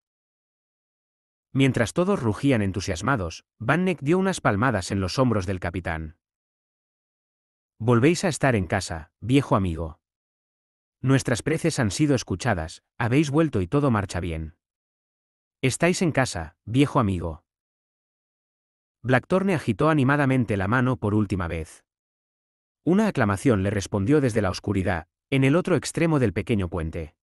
[SPEAKER 1] Mientras todos rugían entusiasmados, Van dio unas palmadas en los hombros del capitán. Volvéis a estar en casa, viejo amigo. Nuestras preces han sido escuchadas, habéis vuelto y todo marcha bien. Estáis en casa, viejo amigo. Blackthorne agitó animadamente la mano por última vez. Una aclamación le respondió desde la oscuridad, en el otro extremo del pequeño puente.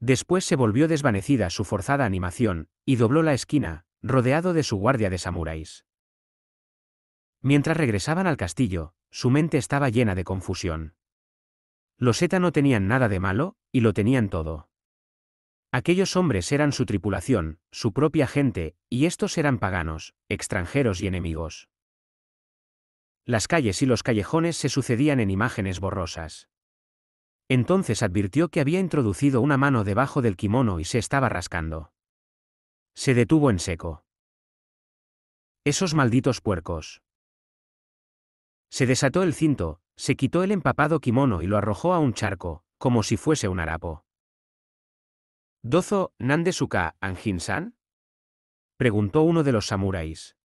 [SPEAKER 1] Después se volvió desvanecida su forzada animación, y dobló la esquina, rodeado de su guardia de samuráis. Mientras regresaban al castillo, su mente estaba llena de confusión. Los ETA no tenían nada de malo, y lo tenían todo. Aquellos hombres eran su tripulación, su propia gente, y estos eran paganos, extranjeros y enemigos. Las calles y los callejones se sucedían en imágenes borrosas. Entonces advirtió que había introducido una mano debajo del kimono y se estaba rascando. Se detuvo en seco. Esos malditos puercos. Se desató el cinto, se quitó el empapado kimono y lo arrojó a un charco, como si fuese un harapo. ¿Dozo, Nandesuka, anjin preguntó uno de los samuráis.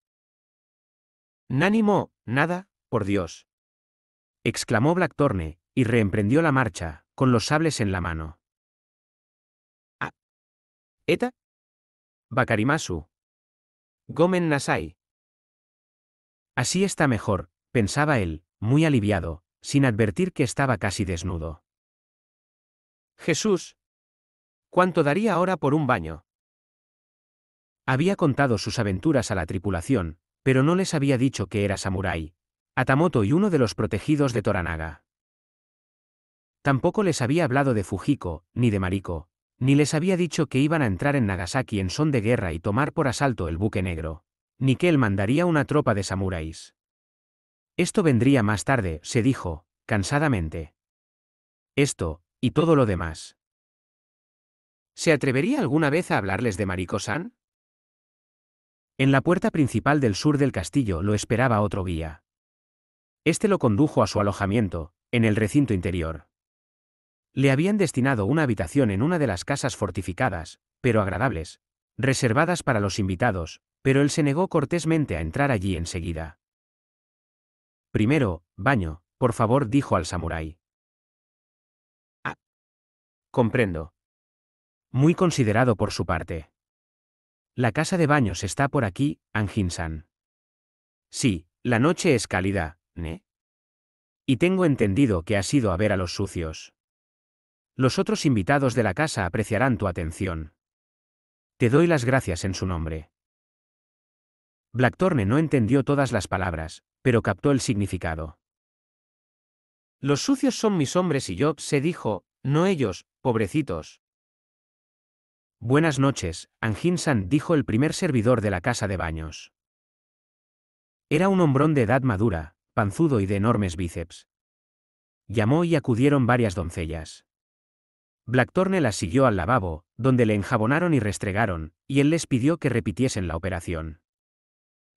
[SPEAKER 1] Nanimo, nada, por Dios. exclamó Blackthorne, y reemprendió la marcha, con los sables en la mano. Ah. ¿Eta? Bakarimasu. Gomen Nasai. Así está mejor, pensaba él, muy aliviado, sin advertir que estaba casi desnudo. Jesús. ¿Cuánto daría ahora por un baño? Había contado sus aventuras a la tripulación, pero no les había dicho que era samurái, Atamoto y uno de los protegidos de Toranaga. Tampoco les había hablado de Fujiko, ni de Mariko, ni les había dicho que iban a entrar en Nagasaki en son de guerra y tomar por asalto el buque negro, ni que él mandaría una tropa de samuráis. Esto vendría más tarde, se dijo, cansadamente. Esto, y todo lo demás. ¿Se atrevería alguna vez a hablarles de Mariko-san? En la puerta principal del sur del castillo lo esperaba otro guía. Este lo condujo a su alojamiento, en el recinto interior. Le habían destinado una habitación en una de las casas fortificadas, pero agradables, reservadas para los invitados, pero él se negó cortésmente a entrar allí enseguida. Primero, baño, por favor, dijo al samurái. Ah, comprendo. Muy considerado por su parte. La casa de baños está por aquí, anjinsan Sí, la noche es cálida, y tengo entendido que has ido a ver a los sucios. Los otros invitados de la casa apreciarán tu atención. Te doy las gracias en su nombre. Blackthorne no entendió todas las palabras, pero captó el significado. Los sucios son mis hombres y yo, se dijo, no ellos, pobrecitos. Buenas noches, Anginsan, dijo el primer servidor de la casa de baños. Era un hombrón de edad madura, panzudo y de enormes bíceps. Llamó y acudieron varias doncellas. Blackthorne las siguió al lavabo, donde le enjabonaron y restregaron, y él les pidió que repitiesen la operación.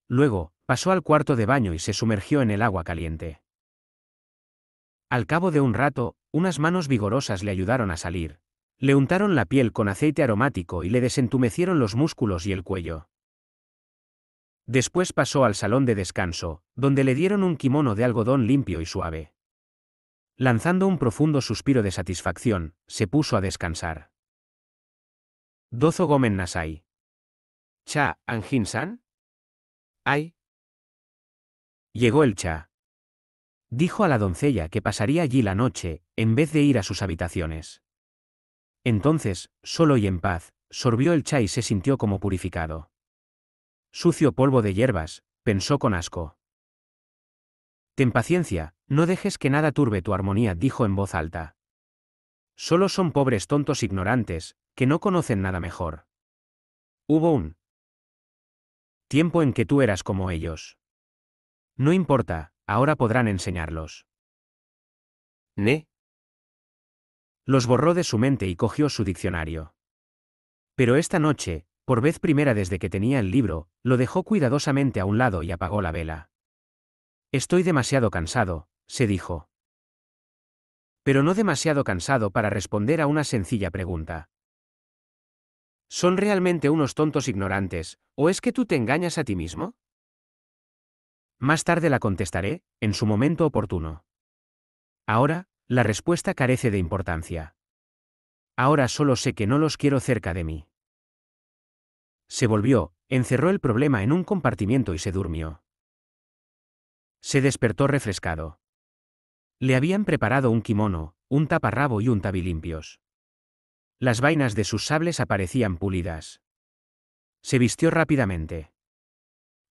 [SPEAKER 1] Luego, pasó al cuarto de baño y se sumergió en el agua caliente. Al cabo de un rato, unas manos vigorosas le ayudaron a salir. Le untaron la piel con aceite aromático y le desentumecieron los músculos y el cuello. Después pasó al salón de descanso, donde le dieron un kimono de algodón limpio y suave. Lanzando un profundo suspiro de satisfacción, se puso a descansar. Dozo Gomen Nasai. Cha, Anjin-san. Ay. Llegó el cha. Dijo a la doncella que pasaría allí la noche, en vez de ir a sus habitaciones. Entonces, solo y en paz, sorbió el cha y se sintió como purificado. Sucio polvo de hierbas, pensó con asco. Ten paciencia, no dejes que nada turbe tu armonía, dijo en voz alta. Solo son pobres tontos ignorantes, que no conocen nada mejor. Hubo un tiempo en que tú eras como ellos. No importa, ahora podrán enseñarlos. ¿Ne? Los borró de su mente y cogió su diccionario. Pero esta noche, por vez primera desde que tenía el libro, lo dejó cuidadosamente a un lado y apagó la vela. Estoy demasiado cansado, se dijo. Pero no demasiado cansado para responder a una sencilla pregunta. ¿Son realmente unos tontos ignorantes, o es que tú te engañas a ti mismo? Más tarde la contestaré, en su momento oportuno. Ahora, la respuesta carece de importancia. Ahora solo sé que no los quiero cerca de mí. Se volvió, encerró el problema en un compartimiento y se durmió. Se despertó refrescado. Le habían preparado un kimono, un taparrabo y un tabi limpios. Las vainas de sus sables aparecían pulidas. Se vistió rápidamente.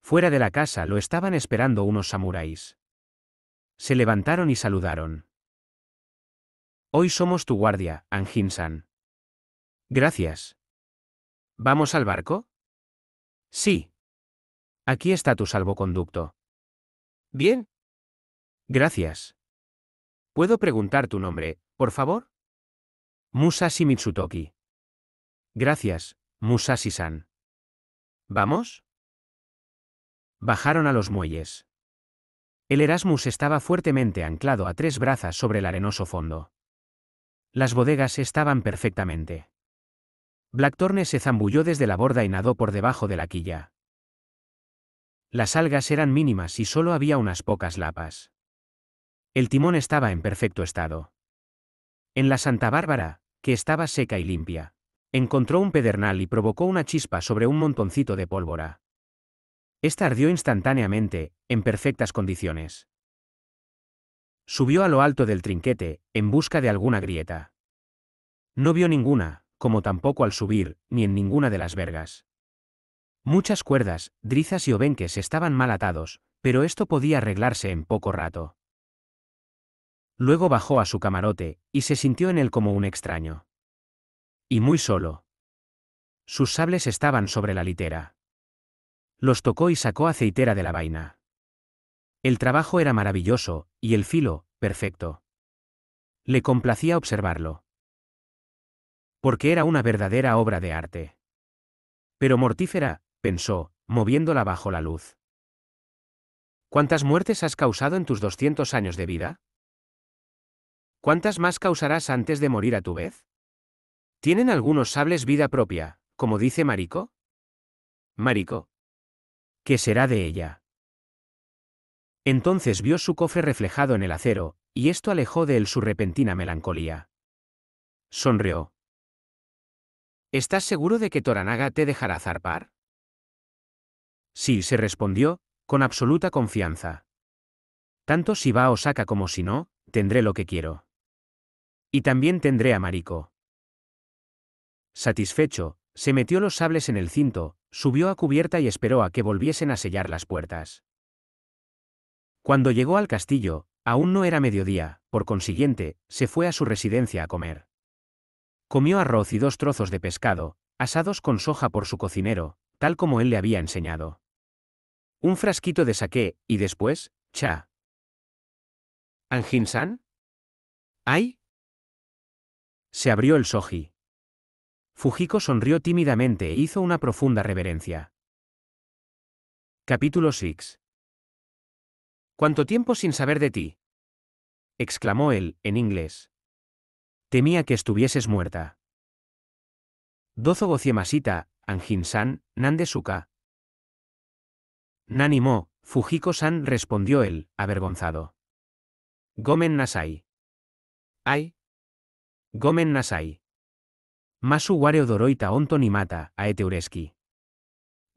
[SPEAKER 1] Fuera de la casa lo estaban esperando unos samuráis. Se levantaron y saludaron. Hoy somos tu guardia, Anjin-san. Gracias. ¿Vamos al barco? Sí. Aquí está tu salvoconducto. Bien. Gracias. ¿Puedo preguntar tu nombre, por favor? Musashi Mitsutoki. Gracias, Musashi-san. ¿Vamos? Bajaron a los muelles. El Erasmus estaba fuertemente anclado a tres brazas sobre el arenoso fondo. Las bodegas estaban perfectamente Blackthorne se zambulló desde la borda y nadó por debajo de la quilla. Las algas eran mínimas y solo había unas pocas lapas. El timón estaba en perfecto estado. En la Santa Bárbara, que estaba seca y limpia, encontró un pedernal y provocó una chispa sobre un montoncito de pólvora. Esta ardió instantáneamente, en perfectas condiciones. Subió a lo alto del trinquete, en busca de alguna grieta. No vio ninguna, como tampoco al subir, ni en ninguna de las vergas. Muchas cuerdas, drizas y obenques estaban mal atados, pero esto podía arreglarse en poco rato. Luego bajó a su camarote, y se sintió en él como un extraño. Y muy solo. Sus sables estaban sobre la litera. Los tocó y sacó aceitera de la vaina. El trabajo era maravilloso, y el filo, perfecto. Le complacía observarlo porque era una verdadera obra de arte. Pero mortífera, pensó, moviéndola bajo la luz. ¿Cuántas muertes has causado en tus 200 años de vida? ¿Cuántas más causarás antes de morir a tu vez? ¿Tienen algunos sables vida propia, como dice Marico? Marico. ¿Qué será de ella? Entonces vio su cofre reflejado en el acero, y esto alejó de él su repentina melancolía. Sonrió. ¿Estás seguro de que Toranaga te dejará zarpar? Sí, se respondió, con absoluta confianza. Tanto si va a Osaka como si no, tendré lo que quiero. Y también tendré a Mariko. Satisfecho, se metió los sables en el cinto, subió a cubierta y esperó a que volviesen a sellar las puertas. Cuando llegó al castillo, aún no era mediodía, por consiguiente, se fue a su residencia a comer. Comió arroz y dos trozos de pescado, asados con soja por su cocinero, tal como él le había enseñado. Un frasquito de saqué, y después, cha. ¿Anjin-san? ¡Ay! Se abrió el soji. Fujiko sonrió tímidamente e hizo una profunda reverencia. Capítulo 6. ¿Cuánto tiempo sin saber de ti? exclamó él, en inglés. Temía que estuvieses muerta. Dozo gociemasita, Anjin-san, nandesuka, Nanimo, Fujiko-san respondió él, avergonzado. Gomen nasai. Ay. Gomen nasai. Masu ware odoroita onto ni mata, aeteureski.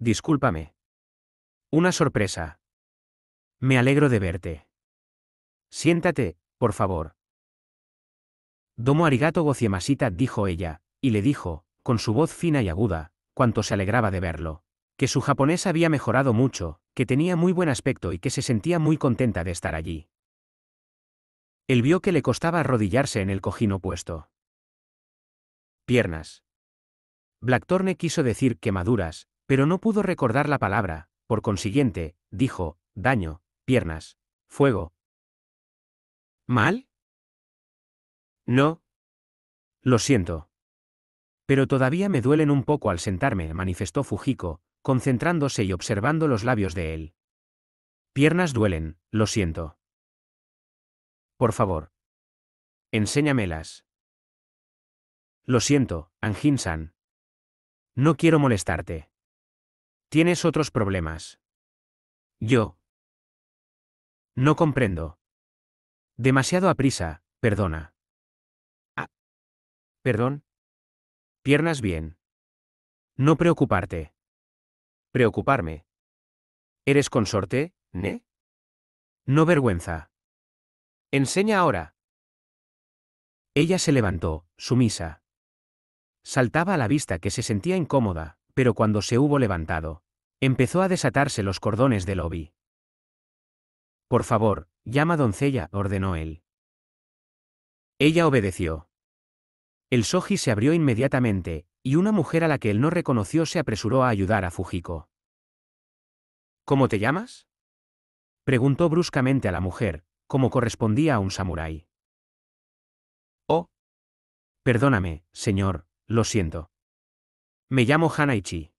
[SPEAKER 1] Discúlpame. Una sorpresa. Me alegro de verte. Siéntate, por favor. Domo arigato gociemasita, dijo ella, y le dijo, con su voz fina y aguda, cuanto se alegraba de verlo. Que su japonés había mejorado mucho, que tenía muy buen aspecto y que se sentía muy contenta de estar allí. Él vio que le costaba arrodillarse en el cojín opuesto. Piernas. Blackthorne quiso decir quemaduras, pero no pudo recordar la palabra, por consiguiente, dijo, daño, piernas, fuego. ¿Mal? No. Lo siento. Pero todavía me duelen un poco al sentarme, manifestó Fujiko, concentrándose y observando los labios de él. Piernas duelen, lo siento. Por favor. Enséñamelas. Lo siento, Anjin-san. No quiero molestarte. Tienes otros problemas. Yo. No comprendo. Demasiado aprisa, perdona. Perdón. Piernas bien. No preocuparte. Preocuparme. ¿Eres consorte, ne? No vergüenza. Enseña ahora. Ella se levantó, sumisa. Saltaba a la vista que se sentía incómoda, pero cuando se hubo levantado, empezó a desatarse los cordones del lobby. Por favor, llama doncella, ordenó él. Ella obedeció. El Soji se abrió inmediatamente, y una mujer a la que él no reconoció se apresuró a ayudar a Fujiko. ¿Cómo te llamas? Preguntó bruscamente a la mujer, como correspondía a un samurái. Oh. Perdóname, señor, lo siento. Me llamo Hanaichi.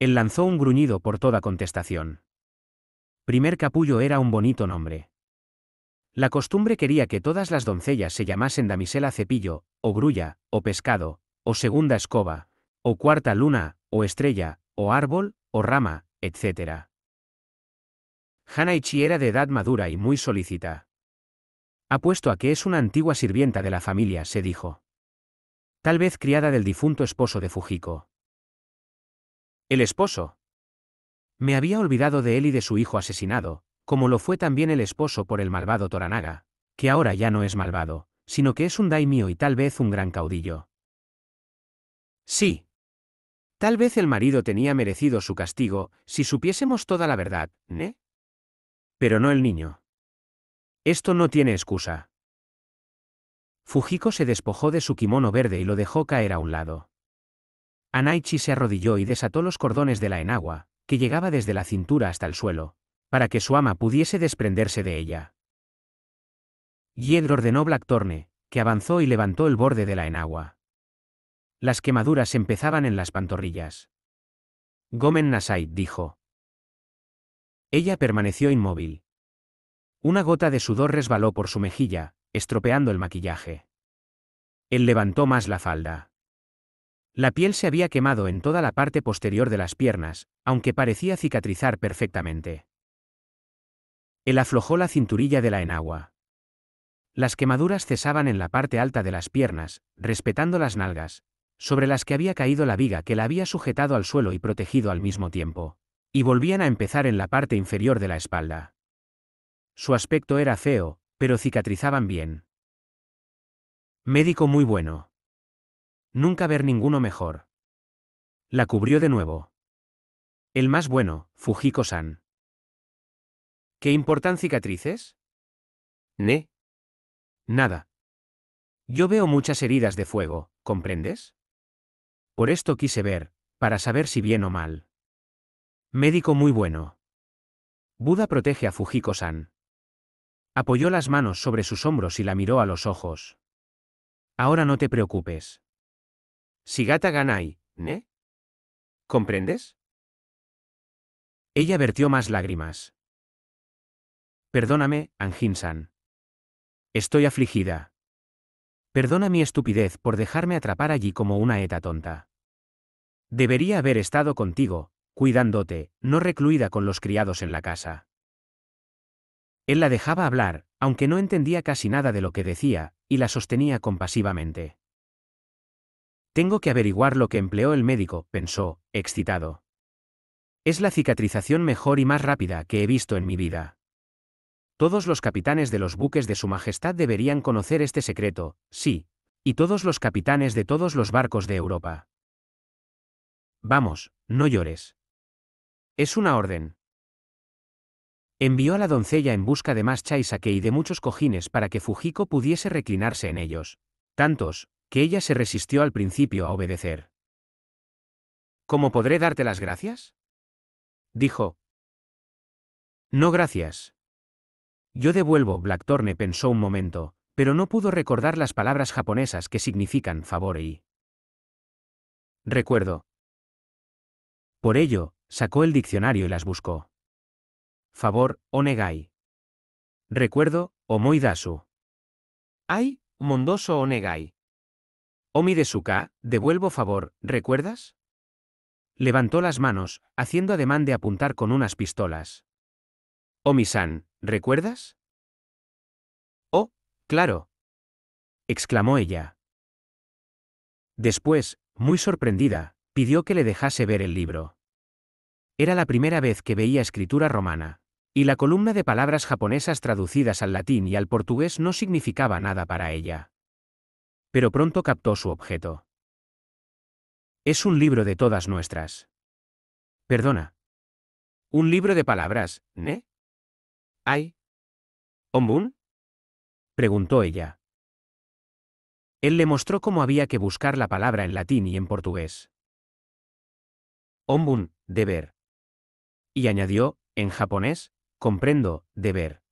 [SPEAKER 1] Él lanzó un gruñido por toda contestación. Primer capullo era un bonito nombre. La costumbre quería que todas las doncellas se llamasen damisela cepillo, o grulla, o pescado, o segunda escoba, o cuarta luna, o estrella, o árbol, o rama, etc. Hanaichi era de edad madura y muy solícita. Apuesto a que es una antigua sirvienta de la familia, se dijo. Tal vez criada del difunto esposo de Fujiko. El esposo. Me había olvidado de él y de su hijo asesinado, como lo fue también el esposo por el malvado Toranaga, que ahora ya no es malvado, sino que es un daimio y tal vez un gran caudillo. Sí. Tal vez el marido tenía merecido su castigo, si supiésemos toda la verdad, ¿eh? Pero no el niño. Esto no tiene excusa. Fujiko se despojó de su kimono verde y lo dejó caer a un lado. Anaichi se arrodilló y desató los cordones de la enagua, que llegaba desde la cintura hasta el suelo, para que su ama pudiese desprenderse de ella. Yedro ordenó Blackthorne, que avanzó y levantó el borde de la enagua. Las quemaduras empezaban en las pantorrillas. Gomen Nasai, dijo. Ella permaneció inmóvil. Una gota de sudor resbaló por su mejilla, estropeando el maquillaje. Él levantó más la falda. La piel se había quemado en toda la parte posterior de las piernas, aunque parecía cicatrizar perfectamente. Él aflojó la cinturilla de la enagua. Las quemaduras cesaban en la parte alta de las piernas, respetando las nalgas, sobre las que había caído la viga que la había sujetado al suelo y protegido al mismo tiempo, y volvían a empezar en la parte inferior de la espalda. Su aspecto era feo, pero cicatrizaban bien. Médico muy bueno. Nunca ver ninguno mejor. La cubrió de nuevo. El más bueno, Fujiko-san. ¿Qué importan cicatrices? Ne. Nada. Yo veo muchas heridas de fuego, ¿comprendes? Por esto quise ver, para saber si bien o mal. Médico muy bueno. Buda protege a Fujiko-san. Apoyó las manos sobre sus hombros y la miró a los ojos. Ahora no te preocupes. Si Gata Ganai, ¿ne? ¿Comprendes? Ella vertió más lágrimas. Perdóname, Anjin-san. Estoy afligida. Perdona mi estupidez por dejarme atrapar allí como una eta tonta. Debería haber estado contigo, cuidándote, no recluida con los criados en la casa. Él la dejaba hablar, aunque no entendía casi nada de lo que decía, y la sostenía compasivamente. Tengo que averiguar lo que empleó el médico, pensó, excitado. Es la cicatrización mejor y más rápida que he visto en mi vida. Todos los capitanes de los buques de Su Majestad deberían conocer este secreto, sí, y todos los capitanes de todos los barcos de Europa. Vamos, no llores. Es una orden. Envió a la doncella en busca de más que y de muchos cojines para que Fujiko pudiese reclinarse en ellos, tantos, que ella se resistió al principio a obedecer. ¿Cómo podré darte las gracias? Dijo. No gracias, yo devuelvo, Blackthorne pensó un momento, pero no pudo recordar las palabras japonesas que significan favor y recuerdo. Por ello, sacó el diccionario y las buscó. Favor, onegai. Recuerdo, omoidasu. «Ay, mondoso onegai. Omi de suka, devuelvo favor, ¿recuerdas? Levantó las manos, haciendo ademán de apuntar con unas pistolas. Omi-san, ¿Recuerdas? Oh, claro, exclamó ella. Después, muy sorprendida, pidió que le dejase ver el libro. Era la primera vez que veía escritura romana, y la columna de palabras japonesas traducidas al latín y al portugués no significaba nada para ella. Pero pronto captó su objeto. Es un libro de todas nuestras. Perdona. Un libro de palabras, ¿eh? Ay, ¿Ombun? preguntó ella. Él le mostró cómo había que buscar la palabra en latín y en portugués. Ombun, deber. Y añadió, en japonés, comprendo, deber.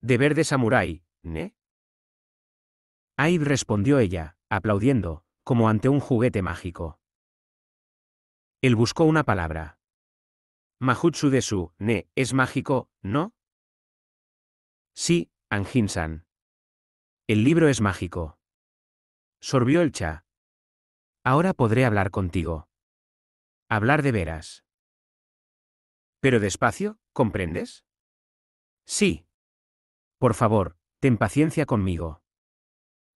[SPEAKER 1] Deber de samurái, ¿ne? Ay, respondió ella, aplaudiendo, como ante un juguete mágico. Él buscó una palabra. Mahutsu de su, ne, es mágico, ¿no? Sí, Anginsan. El libro es mágico. Sorbió el cha. Ahora podré hablar contigo. Hablar de veras. Pero despacio, ¿comprendes? Sí. Por favor, ten paciencia conmigo.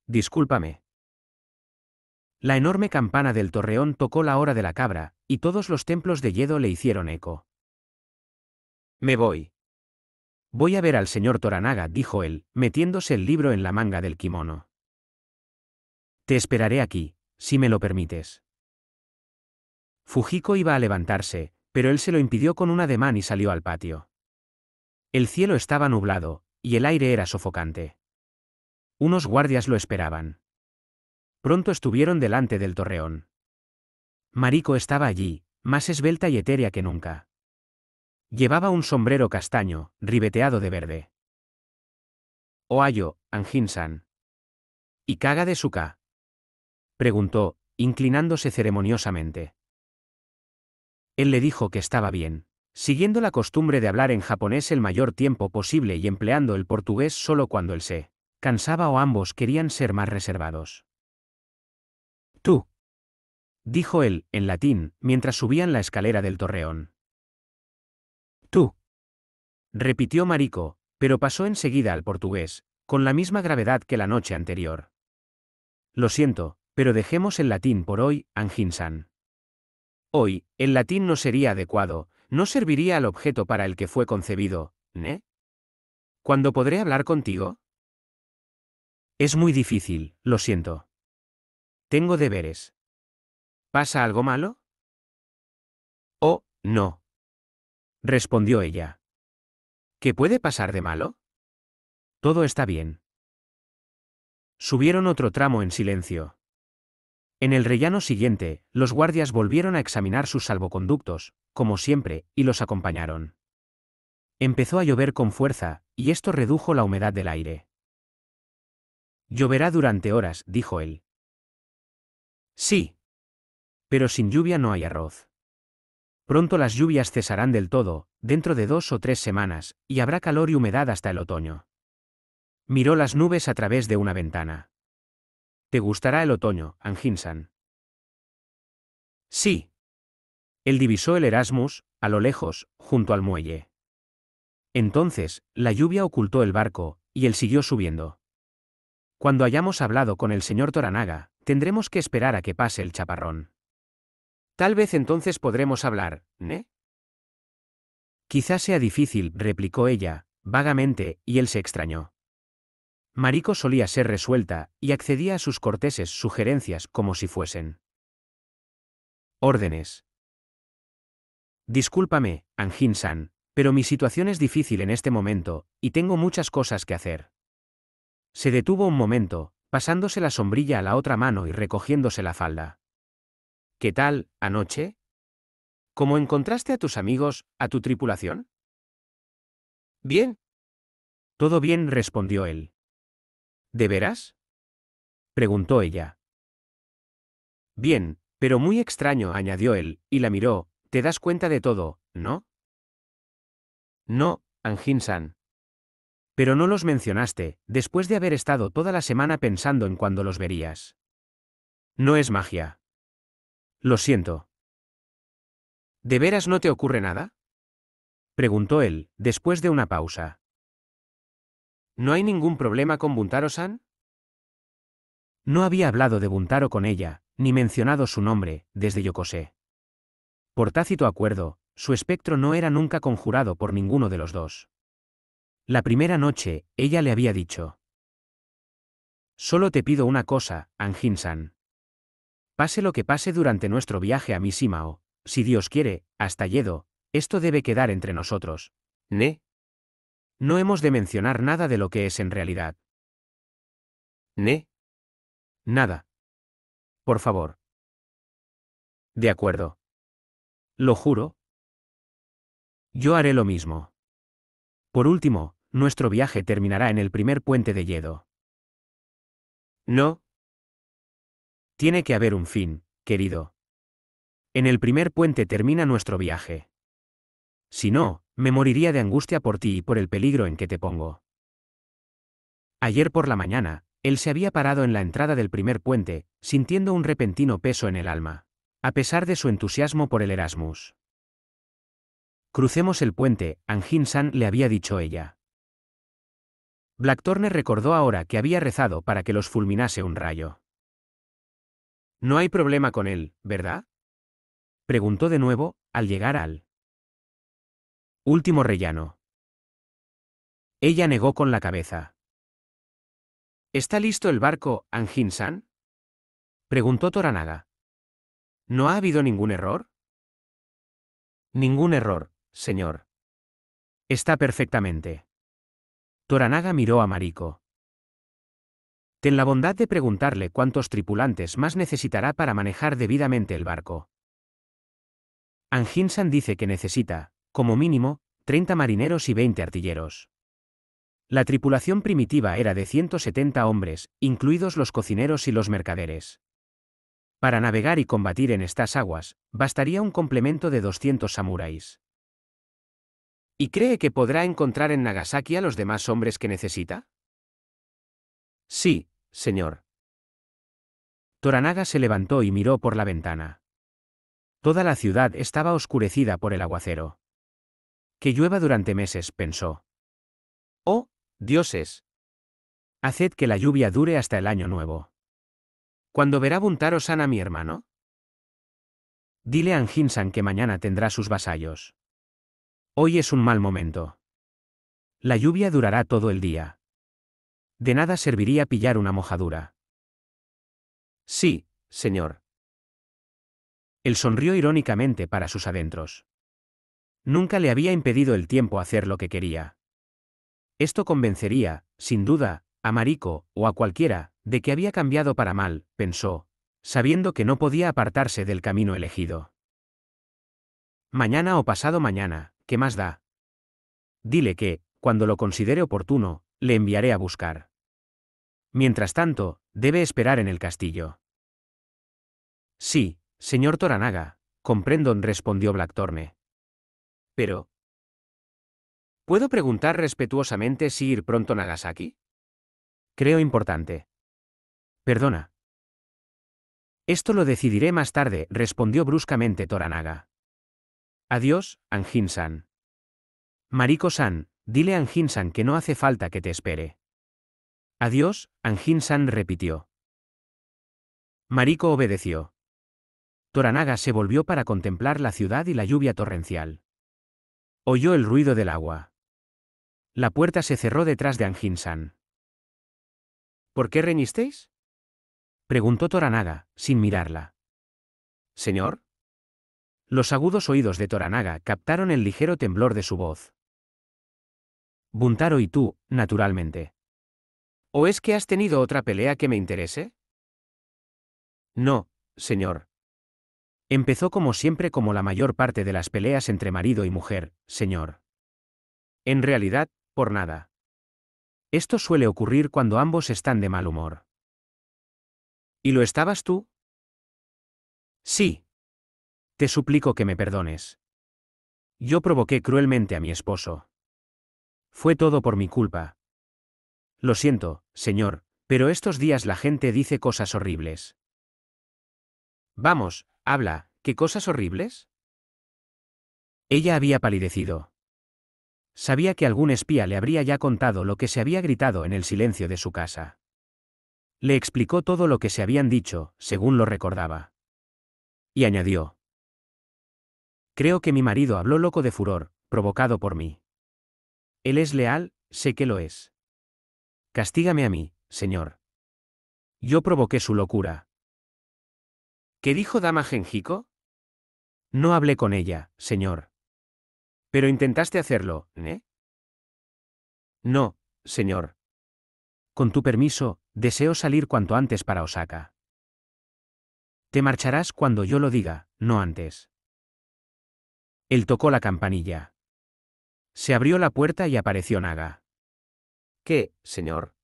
[SPEAKER 1] Discúlpame. La enorme campana del torreón tocó la hora de la cabra, y todos los templos de Yedo le hicieron eco. Me voy. Voy a ver al señor Toranaga, dijo él, metiéndose el libro en la manga del kimono. Te esperaré aquí, si me lo permites. Fujiko iba a levantarse, pero él se lo impidió con un ademán y salió al patio. El cielo estaba nublado, y el aire era sofocante. Unos guardias lo esperaban. Pronto estuvieron delante del torreón. Mariko estaba allí, más esbelta y etérea que nunca. Llevaba un sombrero castaño, ribeteado de verde. oayo Anjinsan. ¿Y caga de suka? Preguntó, inclinándose ceremoniosamente. Él le dijo que estaba bien, siguiendo la costumbre de hablar en japonés el mayor tiempo posible y empleando el portugués solo cuando él se cansaba o ambos querían ser más reservados. Tú, dijo él, en latín, mientras subían la escalera del torreón repitió Marico, pero pasó enseguida al portugués, con la misma gravedad que la noche anterior. Lo siento, pero dejemos el latín por hoy, Anginsan. Hoy, el latín no sería adecuado, no serviría al objeto para el que fue concebido, ¿ne? ¿Cuándo podré hablar contigo? Es muy difícil, lo siento. Tengo deberes. ¿Pasa algo malo? Oh, no. Respondió ella. ¿Qué puede pasar de malo? Todo está bien. Subieron otro tramo en silencio. En el rellano siguiente, los guardias volvieron a examinar sus salvoconductos, como siempre, y los acompañaron. Empezó a llover con fuerza, y esto redujo la humedad del aire. Lloverá durante horas, dijo él. Sí. Pero sin lluvia no hay arroz. Pronto las lluvias cesarán del todo, dentro de dos o tres semanas, y habrá calor y humedad hasta el otoño. Miró las nubes a través de una ventana. Te gustará el otoño, Anginsan. Sí. Él divisó el Erasmus, a lo lejos, junto al muelle. Entonces, la lluvia ocultó el barco, y él siguió subiendo. Cuando hayamos hablado con el señor Toranaga, tendremos que esperar a que pase el chaparrón. Tal vez entonces podremos hablar, ¿eh? Quizás sea difícil, replicó ella, vagamente, y él se extrañó. Marico solía ser resuelta, y accedía a sus corteses sugerencias como si fuesen. Órdenes. Discúlpame, Anjin-san, pero mi situación es difícil en este momento, y tengo muchas cosas que hacer. Se detuvo un momento, pasándose la sombrilla a la otra mano y recogiéndose la falda. ¿Qué tal, anoche? ¿Cómo encontraste a tus amigos, a tu tripulación? Bien. Todo bien, respondió él. ¿De veras? preguntó ella. Bien, pero muy extraño, añadió él, y la miró, te das cuenta de todo, ¿no? No, no Angin san Pero no los mencionaste, después de haber estado toda la semana pensando en cuándo los verías. No es magia. Lo siento. ¿De veras no te ocurre nada? Preguntó él, después de una pausa. ¿No hay ningún problema con Buntaro-san? No había hablado de Buntaro con ella, ni mencionado su nombre, desde Yokose. Por tácito acuerdo, su espectro no era nunca conjurado por ninguno de los dos. La primera noche, ella le había dicho. Solo te pido una cosa, Anjin-san. Pase lo que pase durante nuestro viaje a o, si Dios quiere, hasta Yedo, esto debe quedar entre nosotros. ¿Ne? No hemos de mencionar nada de lo que es en realidad. ¿Ne? Nada. Por favor. De acuerdo. Lo juro. Yo haré lo mismo. Por último, nuestro viaje terminará en el primer puente de Yedo. No, tiene que haber un fin, querido. En el primer puente termina nuestro viaje. Si no, me moriría de angustia por ti y por el peligro en que te pongo. Ayer por la mañana, él se había parado en la entrada del primer puente, sintiendo un repentino peso en el alma, a pesar de su entusiasmo por el Erasmus. Crucemos el puente, Angin San le había dicho ella. Blackthorne recordó ahora que había rezado para que los fulminase un rayo. No hay problema con él, ¿verdad? Preguntó de nuevo, al llegar al último rellano. Ella negó con la cabeza. ¿Está listo el barco, Anjin-san? Preguntó Toranaga. ¿No ha habido ningún error? Ningún error, señor. Está perfectamente. Toranaga miró a Mariko. Ten la bondad de preguntarle cuántos tripulantes más necesitará para manejar debidamente el barco. Anginsan dice que necesita, como mínimo, 30 marineros y 20 artilleros. La tripulación primitiva era de 170 hombres, incluidos los cocineros y los mercaderes. Para navegar y combatir en estas aguas, bastaría un complemento de 200 samuráis. ¿Y cree que podrá encontrar en Nagasaki a los demás hombres que necesita? Sí, señor. Toranaga se levantó y miró por la ventana. Toda la ciudad estaba oscurecida por el aguacero. Que llueva durante meses, pensó. Oh, dioses. Haced que la lluvia dure hasta el año nuevo. ¿Cuándo verá buntarosana mi hermano? Dile a Anginsan que mañana tendrá sus vasallos. Hoy es un mal momento. La lluvia durará todo el día. De nada serviría pillar una mojadura. Sí, señor. Él sonrió irónicamente para sus adentros. Nunca le había impedido el tiempo hacer lo que quería. Esto convencería, sin duda, a Marico, o a cualquiera, de que había cambiado para mal, pensó, sabiendo que no podía apartarse del camino elegido. Mañana o pasado mañana, ¿qué más da? Dile que, cuando lo considere oportuno, le enviaré a buscar. Mientras tanto, debe esperar en el castillo. Sí, señor Toranaga, comprendo, respondió Blackthorne. Pero... ¿Puedo preguntar respetuosamente si ir pronto a Nagasaki? Creo importante. Perdona. Esto lo decidiré más tarde, respondió bruscamente Toranaga. Adiós, angin san Mariko-san, Dile a Anjin-san que no hace falta que te espere. Adiós, Anjin-san repitió. Mariko obedeció. Toranaga se volvió para contemplar la ciudad y la lluvia torrencial. Oyó el ruido del agua. La puerta se cerró detrás de angin san ¿Por qué reñisteis? Preguntó Toranaga, sin mirarla. Señor. Los agudos oídos de Toranaga captaron el ligero temblor de su voz. Buntaro y tú, naturalmente. ¿O es que has tenido otra pelea que me interese? No, señor. Empezó como siempre como la mayor parte de las peleas entre marido y mujer, señor. En realidad, por nada. Esto suele ocurrir cuando ambos están de mal humor. ¿Y lo estabas tú? Sí. Te suplico que me perdones. Yo provoqué cruelmente a mi esposo. Fue todo por mi culpa. Lo siento, señor, pero estos días la gente dice cosas horribles. Vamos, habla, ¿qué cosas horribles? Ella había palidecido. Sabía que algún espía le habría ya contado lo que se había gritado en el silencio de su casa. Le explicó todo lo que se habían dicho, según lo recordaba. Y añadió. Creo que mi marido habló loco de furor, provocado por mí. Él es leal, sé que lo es. Castígame a mí, Señor. Yo provoqué su locura. ¿Qué dijo Dama Genjico? No hablé con ella, Señor. Pero intentaste hacerlo, ¿eh? No, Señor. Con tu permiso, deseo salir cuanto antes para Osaka. Te marcharás cuando yo lo diga, no antes. Él tocó la campanilla. Se abrió la puerta y apareció Naga. ¿Qué, señor?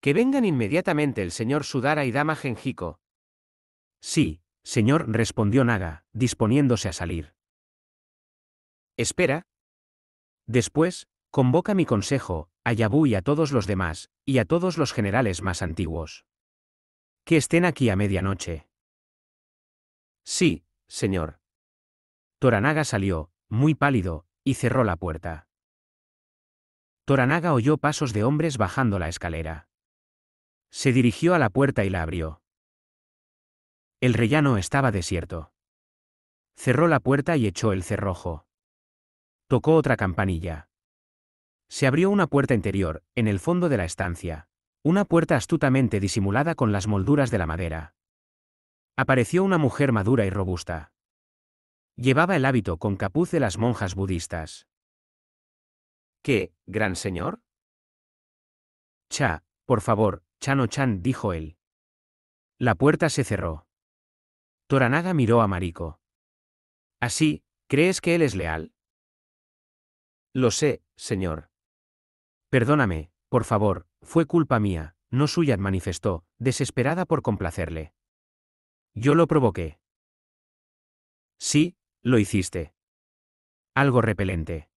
[SPEAKER 1] Que vengan inmediatamente el señor Sudara y Dama Genjiko. Sí, señor, respondió Naga, disponiéndose a salir. Espera. Después, convoca mi consejo, a Yabu y a todos los demás, y a todos los generales más antiguos. Que estén aquí a medianoche. Sí, señor. Toranaga salió, muy pálido, y cerró la puerta. Toranaga oyó pasos de hombres bajando la escalera. Se dirigió a la puerta y la abrió. El rellano estaba desierto. Cerró la puerta y echó el cerrojo. Tocó otra campanilla. Se abrió una puerta interior, en el fondo de la estancia. Una puerta astutamente disimulada con las molduras de la madera. Apareció una mujer madura y robusta. Llevaba el hábito con capuz de las monjas budistas. ¿Qué, gran señor? Cha, por favor, Chano-chan, dijo él. La puerta se cerró. Toranaga miró a marico Así, ¿crees que él es leal? Lo sé, señor. Perdóname, por favor, fue culpa mía, no suya, manifestó, desesperada por complacerle. Yo lo provoqué. Sí, lo hiciste. Algo repelente.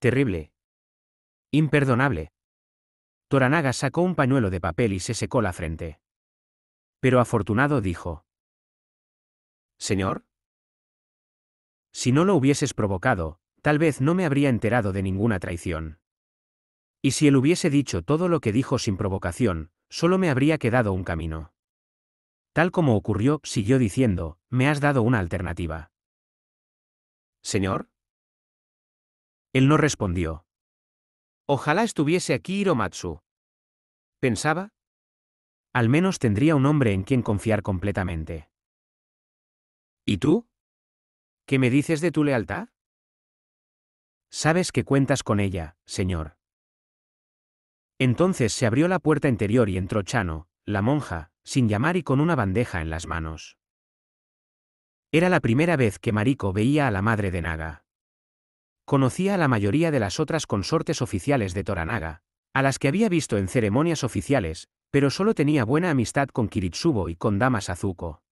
[SPEAKER 1] Terrible. Imperdonable. Toranaga sacó un pañuelo de papel y se secó la frente. Pero afortunado dijo. Señor. Si no lo hubieses provocado, tal vez no me habría enterado de ninguna traición. Y si él hubiese dicho todo lo que dijo sin provocación, solo me habría quedado un camino. Tal como ocurrió, siguió diciendo, me has dado una alternativa. Señor? Él no respondió. Ojalá estuviese aquí Hiromatsu. Pensaba. Al menos tendría un hombre en quien confiar completamente. ¿Y tú? ¿Qué me dices de tu lealtad? Sabes que cuentas con ella, señor. Entonces se abrió la puerta interior y entró Chano, la monja, sin llamar y con una bandeja en las manos. Era la primera vez que Mariko veía a la madre de Naga. Conocía a la mayoría de las otras consortes oficiales de Toranaga, a las que había visto en ceremonias oficiales, pero solo tenía buena amistad con Kiritsubo y con Dama Sazuko.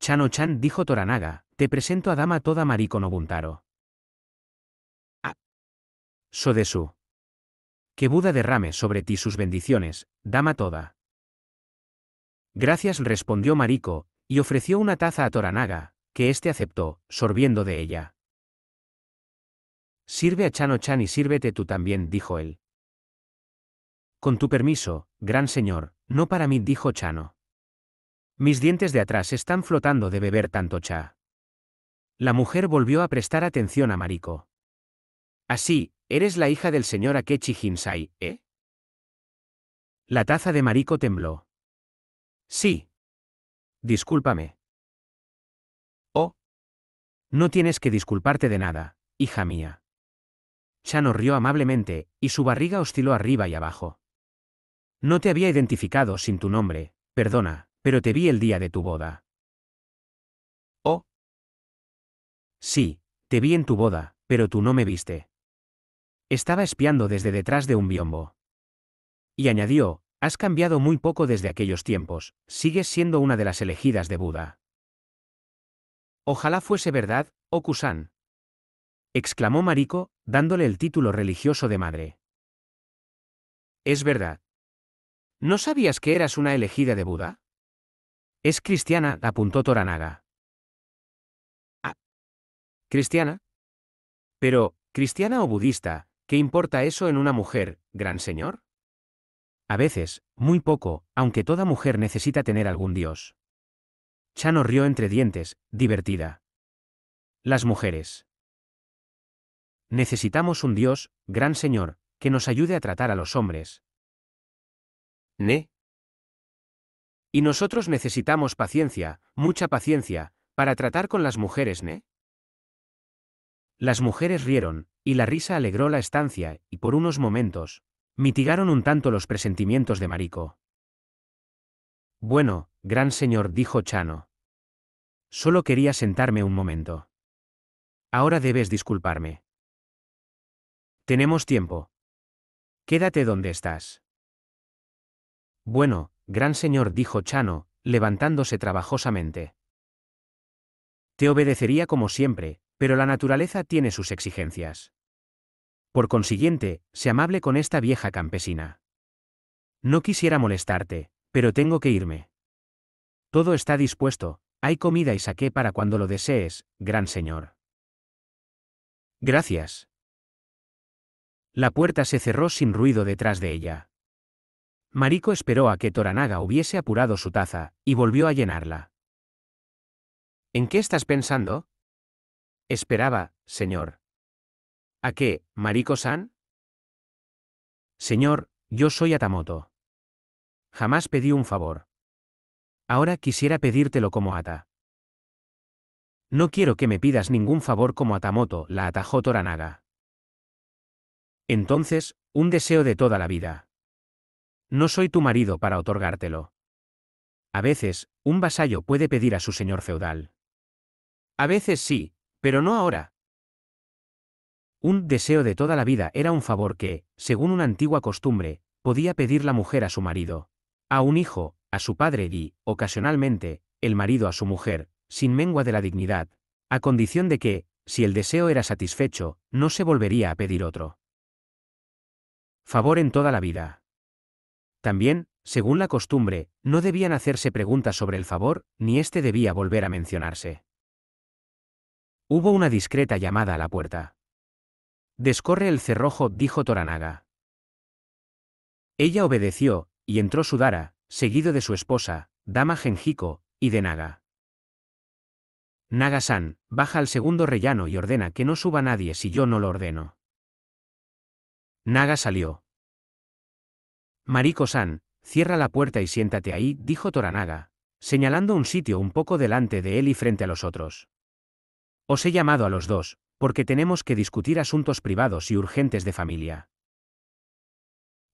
[SPEAKER 1] Chano-chan dijo Toranaga, te presento a Dama toda Mariko Nobuntaro. Ah. Sodesu. Que Buda derrame sobre ti sus bendiciones, Dama toda. Gracias respondió Mariko, y ofreció una taza a Toranaga, que éste aceptó, sorbiendo de ella. Sirve a Chano-chan y sírvete tú también, dijo él. Con tu permiso, gran señor, no para mí, dijo Chano. Mis dientes de atrás están flotando de beber tanto cha. La mujer volvió a prestar atención a Mariko. Así, eres la hija del señor Akechi Hinsai, ¿eh? La taza de Mariko tembló. Sí, Discúlpame. Oh. No tienes que disculparte de nada, hija mía. Chano rió amablemente, y su barriga osciló arriba y abajo. No te había identificado sin tu nombre, perdona, pero te vi el día de tu boda. Oh. Sí, te vi en tu boda, pero tú no me viste. Estaba espiando desde detrás de un biombo. Y añadió, Has cambiado muy poco desde aquellos tiempos, sigues siendo una de las elegidas de Buda. Ojalá fuese verdad, Okusan. Oh Exclamó Mariko, dándole el título religioso de madre. Es verdad. ¿No sabías que eras una elegida de Buda? Es cristiana, apuntó Toranaga. Ah. ¿Cristiana? Pero, cristiana o budista, ¿qué importa eso en una mujer, gran señor? A veces, muy poco, aunque toda mujer necesita tener algún dios. Chano rió entre dientes, divertida. Las mujeres. Necesitamos un dios, gran señor, que nos ayude a tratar a los hombres. ¿Ne? Y nosotros necesitamos paciencia, mucha paciencia, para tratar con las mujeres, ¿ne? Las mujeres rieron, y la risa alegró la estancia, y por unos momentos, mitigaron un tanto los presentimientos de Marico. Bueno, gran señor, dijo Chano. Solo quería sentarme un momento. Ahora debes disculparme. Tenemos tiempo. Quédate donde estás. Bueno, gran señor, dijo Chano, levantándose trabajosamente. Te obedecería como siempre, pero la naturaleza tiene sus exigencias. Por consiguiente, sea amable con esta vieja campesina. No quisiera molestarte, pero tengo que irme. Todo está dispuesto, hay comida y saqué para cuando lo desees, gran señor. Gracias. La puerta se cerró sin ruido detrás de ella. Marico esperó a que Toranaga hubiese apurado su taza, y volvió a llenarla. ¿En qué estás pensando? Esperaba, señor. ¿A qué, marico san Señor, yo soy Atamoto. Jamás pedí un favor. Ahora quisiera pedírtelo como Ata. No quiero que me pidas ningún favor como Atamoto, la atajó Toranaga. Entonces, un deseo de toda la vida. No soy tu marido para otorgártelo. A veces, un vasallo puede pedir a su señor feudal. A veces sí, pero no ahora, un deseo de toda la vida era un favor que, según una antigua costumbre, podía pedir la mujer a su marido. A un hijo, a su padre y, ocasionalmente, el marido a su mujer, sin mengua de la dignidad, a condición de que, si el deseo era satisfecho, no se volvería a pedir otro. Favor en toda la vida. También, según la costumbre, no debían hacerse preguntas sobre el favor, ni éste debía volver a mencionarse. Hubo una discreta llamada a la puerta. Descorre el cerrojo, dijo Toranaga. Ella obedeció, y entró Sudara, seguido de su esposa, Dama Genjiko, y de Naga. Naga-san, baja al segundo rellano y ordena que no suba nadie si yo no lo ordeno. Naga salió. Mariko-san, cierra la puerta y siéntate ahí, dijo Toranaga, señalando un sitio un poco delante de él y frente a los otros. Os he llamado a los dos, porque tenemos que discutir asuntos privados y urgentes de familia.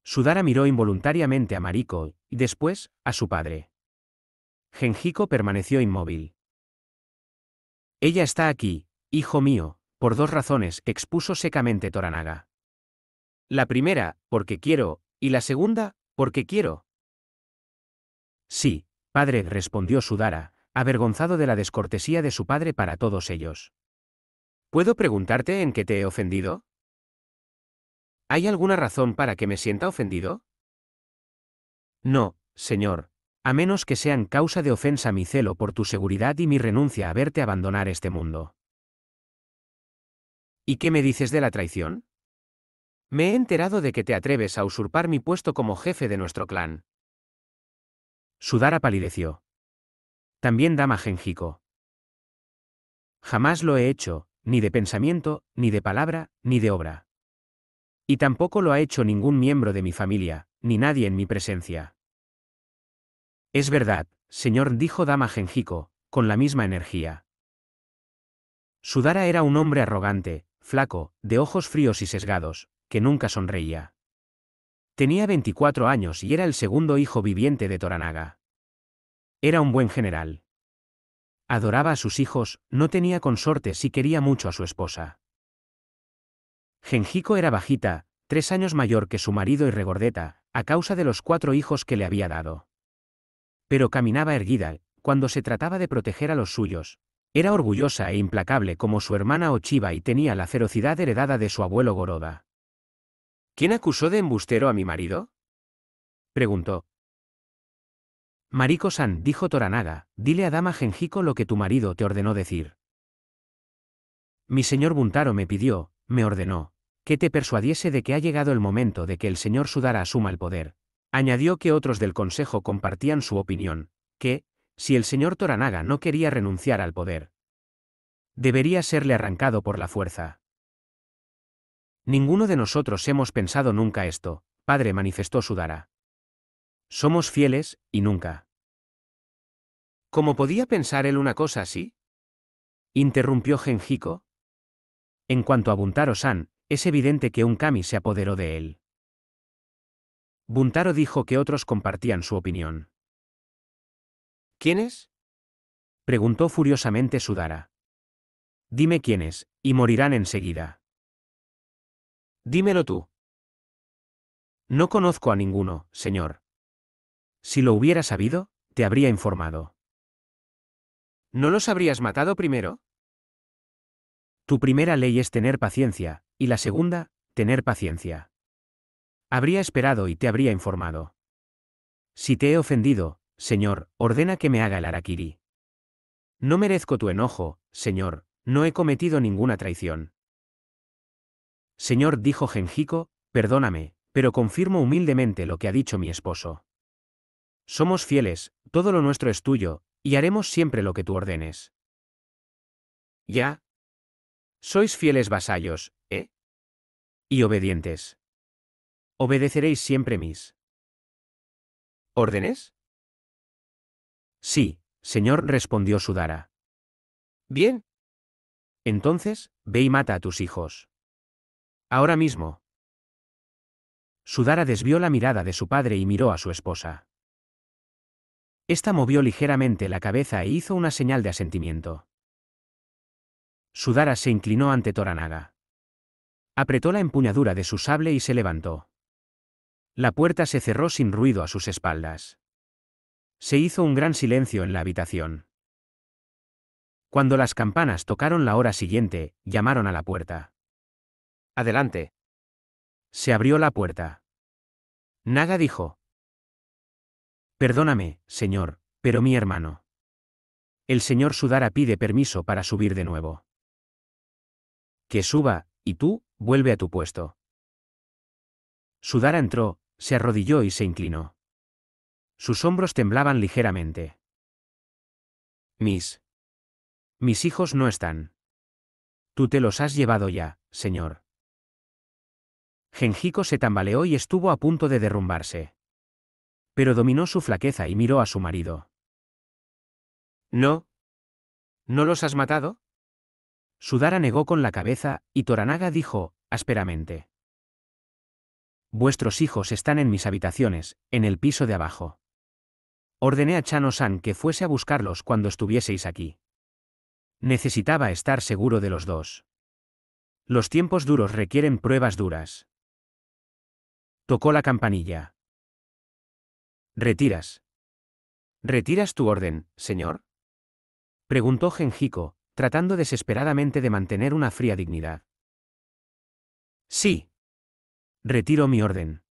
[SPEAKER 1] Sudara miró involuntariamente a Mariko, y después, a su padre. Genjiko permaneció inmóvil. Ella está aquí, hijo mío, por dos razones, expuso secamente Toranaga. La primera, porque quiero, y la segunda, porque quiero. Sí, padre, respondió Sudara, avergonzado de la descortesía de su padre para todos ellos. ¿Puedo preguntarte en qué te he ofendido? ¿Hay alguna razón para que me sienta ofendido? No, Señor, a menos que sean causa de ofensa mi celo por tu seguridad y mi renuncia a verte abandonar este mundo. ¿Y qué me dices de la traición? Me he enterado de que te atreves a usurpar mi puesto como jefe de nuestro clan. Sudara palideció. También Dama Genjico. Jamás lo he hecho, ni de pensamiento, ni de palabra, ni de obra. Y tampoco lo ha hecho ningún miembro de mi familia, ni nadie en mi presencia. Es verdad, señor, dijo Dama Genjico, con la misma energía. Sudara era un hombre arrogante, flaco, de ojos fríos y sesgados, que nunca sonreía. Tenía 24 años y era el segundo hijo viviente de Toranaga. Era un buen general. Adoraba a sus hijos, no tenía consortes y quería mucho a su esposa. Genjiko era bajita, tres años mayor que su marido y regordeta, a causa de los cuatro hijos que le había dado. Pero caminaba erguida, cuando se trataba de proteger a los suyos. Era orgullosa e implacable como su hermana Ochiba y tenía la ferocidad heredada de su abuelo Goroda. ¿Quién acusó de embustero a mi marido? preguntó, Mariko-san, dijo Toranaga, dile a Dama Genjiko lo que tu marido te ordenó decir. Mi señor Buntaro me pidió, me ordenó, que te persuadiese de que ha llegado el momento de que el señor Sudara asuma el poder. Añadió que otros del Consejo compartían su opinión, que, si el señor Toranaga no quería renunciar al poder, debería serle arrancado por la fuerza. Ninguno de nosotros hemos pensado nunca esto, padre manifestó Sudara. Somos fieles, y nunca. ¿Cómo podía pensar él una cosa así? Interrumpió Genjiko. En cuanto a Buntaro-san, es evidente que un kami se apoderó de él. Buntaro dijo que otros compartían su opinión. ¿Quiénes? preguntó furiosamente Sudara. Dime quiénes, y morirán enseguida. Dímelo tú. No conozco a ninguno, señor, si lo hubiera sabido, te habría informado. ¿No los habrías matado primero? Tu primera ley es tener paciencia, y la segunda, tener paciencia. Habría esperado y te habría informado. Si te he ofendido, Señor, ordena que me haga el araquiri. No merezco tu enojo, Señor, no he cometido ninguna traición. Señor, dijo Genjiko, perdóname, pero confirmo humildemente lo que ha dicho mi esposo. Somos fieles, todo lo nuestro es tuyo, y haremos siempre lo que tú ordenes. Ya. Sois fieles vasallos, ¿eh? Y obedientes. Obedeceréis siempre mis. ¿Órdenes? Sí, señor, respondió Sudara. Bien. Entonces, ve y mata a tus hijos. Ahora mismo. Sudara desvió la mirada de su padre y miró a su esposa. Esta movió ligeramente la cabeza e hizo una señal de asentimiento. Sudara se inclinó ante Toranaga. Apretó la empuñadura de su sable y se levantó. La puerta se cerró sin ruido a sus espaldas. Se hizo un gran silencio en la habitación. Cuando las campanas tocaron la hora siguiente, llamaron a la puerta. Adelante. Se abrió la puerta. Naga dijo, Perdóname, señor, pero mi hermano. El señor Sudara pide permiso para subir de nuevo. Que suba, y tú, vuelve a tu puesto. Sudara entró, se arrodilló y se inclinó. Sus hombros temblaban ligeramente. Mis. Mis hijos no están. Tú te los has llevado ya, señor. Genjico se tambaleó y estuvo a punto de derrumbarse pero dominó su flaqueza y miró a su marido. No. ¿No los has matado? Sudara negó con la cabeza, y Toranaga dijo, ásperamente. Vuestros hijos están en mis habitaciones, en el piso de abajo. Ordené a Chano-san que fuese a buscarlos cuando estuvieseis aquí. Necesitaba estar seguro de los dos. Los tiempos duros requieren pruebas duras. Tocó la campanilla. Retiras. ¿Retiras tu orden, señor? Preguntó Genjiko, tratando desesperadamente de mantener una fría dignidad. Sí. Retiro mi orden.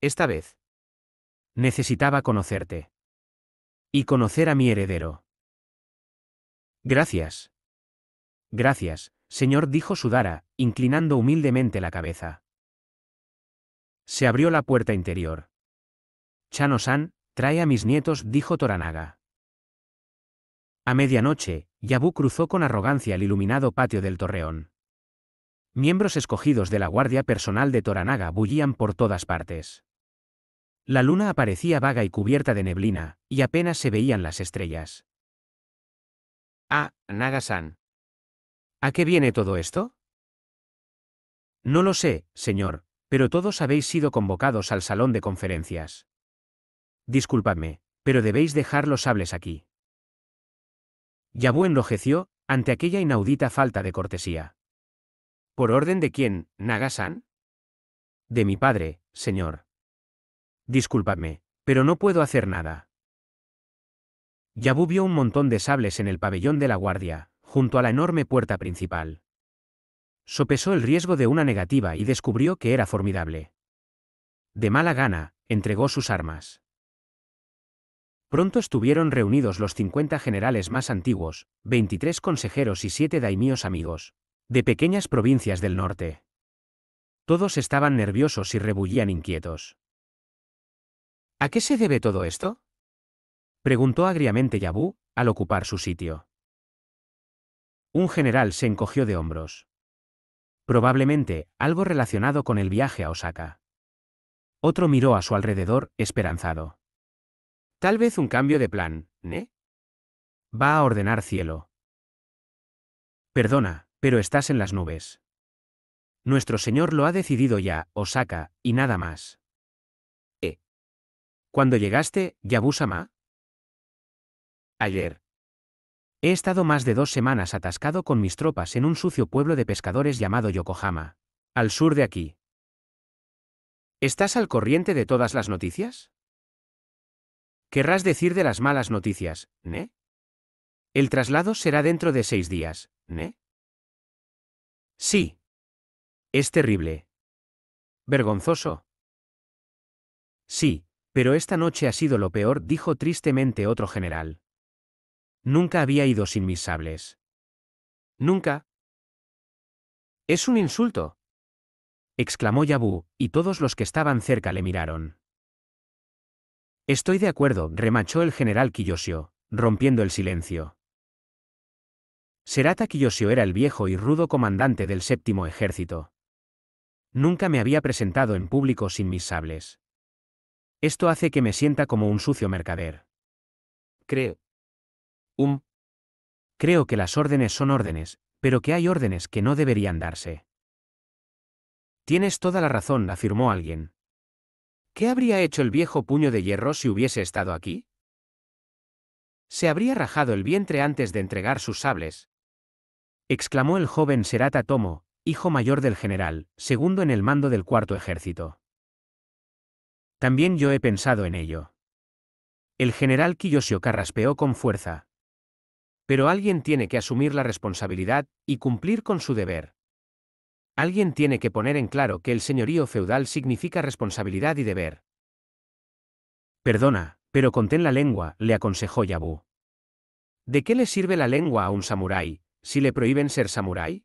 [SPEAKER 1] Esta vez. Necesitaba conocerte. Y conocer a mi heredero. Gracias. Gracias, señor, dijo Sudara, inclinando humildemente la cabeza. Se abrió la puerta interior. Chano-san, trae a mis nietos, dijo Toranaga. A medianoche, Yabu cruzó con arrogancia el iluminado patio del torreón. Miembros escogidos de la guardia personal de Toranaga bullían por todas partes. La luna aparecía vaga y cubierta de neblina, y apenas se veían las estrellas. Ah, Naga-san. ¿A qué viene todo esto? No lo sé, señor, pero todos habéis sido convocados al salón de conferencias. Disculpadme, pero debéis dejar los sables aquí. Yabú enlojeció, ante aquella inaudita falta de cortesía. ¿Por orden de quién, Nagasan? De mi padre, señor. Disculpadme, pero no puedo hacer nada. Yabu vio un montón de sables en el pabellón de la guardia, junto a la enorme puerta principal. Sopesó el riesgo de una negativa y descubrió que era formidable. De mala gana, entregó sus armas. Pronto estuvieron reunidos los 50 generales más antiguos, 23 consejeros y 7 daimios amigos, de pequeñas provincias del norte. Todos estaban nerviosos y rebullían inquietos. ¿A qué se debe todo esto? preguntó agriamente Yabú, al ocupar su sitio. Un general se encogió de hombros. Probablemente, algo relacionado con el viaje a Osaka. Otro miró a su alrededor, esperanzado. Tal vez un cambio de plan, ¿eh? Va a ordenar cielo. Perdona, pero estás en las nubes. Nuestro Señor lo ha decidido ya, Osaka, y nada más. ¿Eh? ¿Cuándo llegaste, Yabusama? Ayer. He estado más de dos semanas atascado con mis tropas en un sucio pueblo de pescadores llamado Yokohama, al sur de aquí. ¿Estás al corriente de todas las noticias? Querrás decir de las malas noticias, ¿ne? El traslado será dentro de seis días, ¿ne? Sí. Es terrible. Vergonzoso. Sí, pero esta noche ha sido lo peor, dijo tristemente otro general. Nunca había ido sin mis sables. Nunca. Es un insulto. exclamó Yabú, y todos los que estaban cerca le miraron. Estoy de acuerdo, remachó el general Kiyoshio, rompiendo el silencio. Serata Kiyoshio era el viejo y rudo comandante del séptimo ejército. Nunca me había presentado en público sin mis sables. Esto hace que me sienta como un sucio mercader. Creo. Um. Creo que las órdenes son órdenes, pero que hay órdenes que no deberían darse. Tienes toda la razón, afirmó alguien, ¿Qué habría hecho el viejo puño de hierro si hubiese estado aquí? Se habría rajado el vientre antes de entregar sus sables. Exclamó el joven Serata Tomo, hijo mayor del general, segundo en el mando del cuarto ejército. También yo he pensado en ello. El general Kiyoshio carraspeó con fuerza. Pero alguien tiene que asumir la responsabilidad y cumplir con su deber. Alguien tiene que poner en claro que el señorío feudal significa responsabilidad y deber. Perdona, pero contén la lengua, le aconsejó Yabu. ¿De qué le sirve la lengua a un samurái, si le prohíben ser samurái?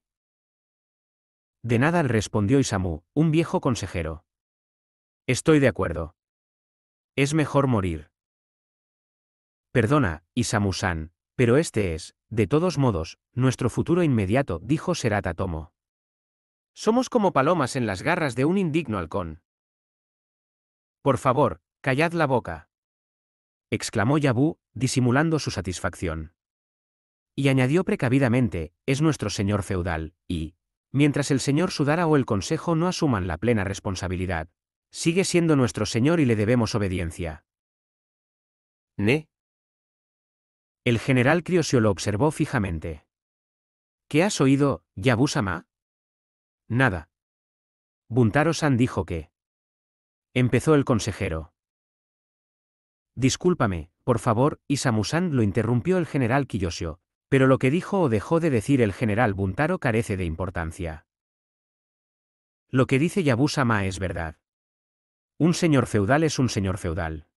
[SPEAKER 1] De nada respondió Isamu, un viejo consejero. Estoy de acuerdo. Es mejor morir. Perdona, Isamu-san, pero este es, de todos modos, nuestro futuro inmediato, dijo Serata Tomo. Somos como palomas en las garras de un indigno halcón. Por favor, callad la boca. exclamó Yabú, disimulando su satisfacción. Y añadió precavidamente, es nuestro señor feudal, y, mientras el señor Sudara o el Consejo no asuman la plena responsabilidad, sigue siendo nuestro señor y le debemos obediencia. ¿Ne? El general Criosio lo observó fijamente. ¿Qué has oído, Yabú-sama? Nada. Buntaro-san dijo que. Empezó el consejero. Discúlpame, por favor, Y samusan lo interrumpió el general Kiyoshio, pero lo que dijo o dejó de decir el general Buntaro carece de importancia. Lo que dice Yabu-sama es verdad. Un señor feudal es un señor feudal.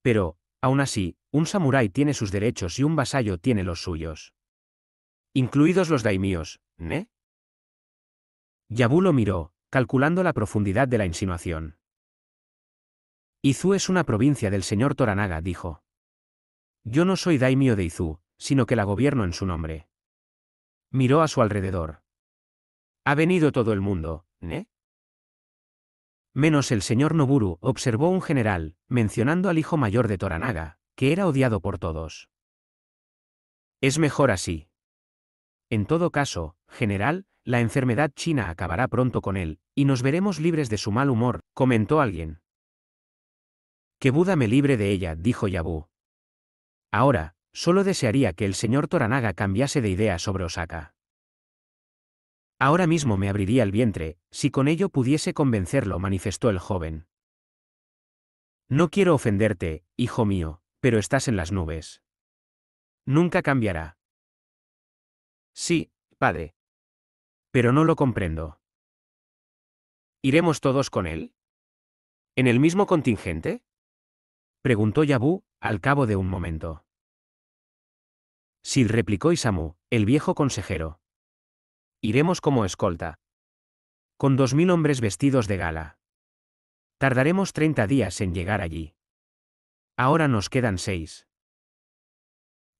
[SPEAKER 1] Pero, aún así, un samurái tiene sus derechos y un vasallo tiene los suyos. Incluidos los daimios, ¿eh? Yabu lo miró, calculando la profundidad de la insinuación. —Izu es una provincia del señor Toranaga, dijo. Yo no soy daimio de Izu, sino que la gobierno en su nombre. Miró a su alrededor. Ha venido todo el mundo, ¿eh? Menos el señor Noburu, observó un general, mencionando al hijo mayor de Toranaga, que era odiado por todos. Es mejor así. En todo caso, general, la enfermedad china acabará pronto con él, y nos veremos libres de su mal humor, comentó alguien. Que Buda me libre de ella, dijo Yabu. Ahora, solo desearía que el señor Toranaga cambiase de idea sobre Osaka. Ahora mismo me abriría el vientre, si con ello pudiese convencerlo, manifestó el joven. No quiero ofenderte, hijo mío, pero estás en las nubes. Nunca cambiará. Sí, padre, pero no lo comprendo. ¿Iremos todos con él? ¿En el mismo contingente? Preguntó Yabú, al cabo de un momento. Sí, replicó Isamu, el viejo consejero. Iremos como escolta. Con dos mil hombres vestidos de gala. Tardaremos treinta días en llegar allí. Ahora nos quedan seis.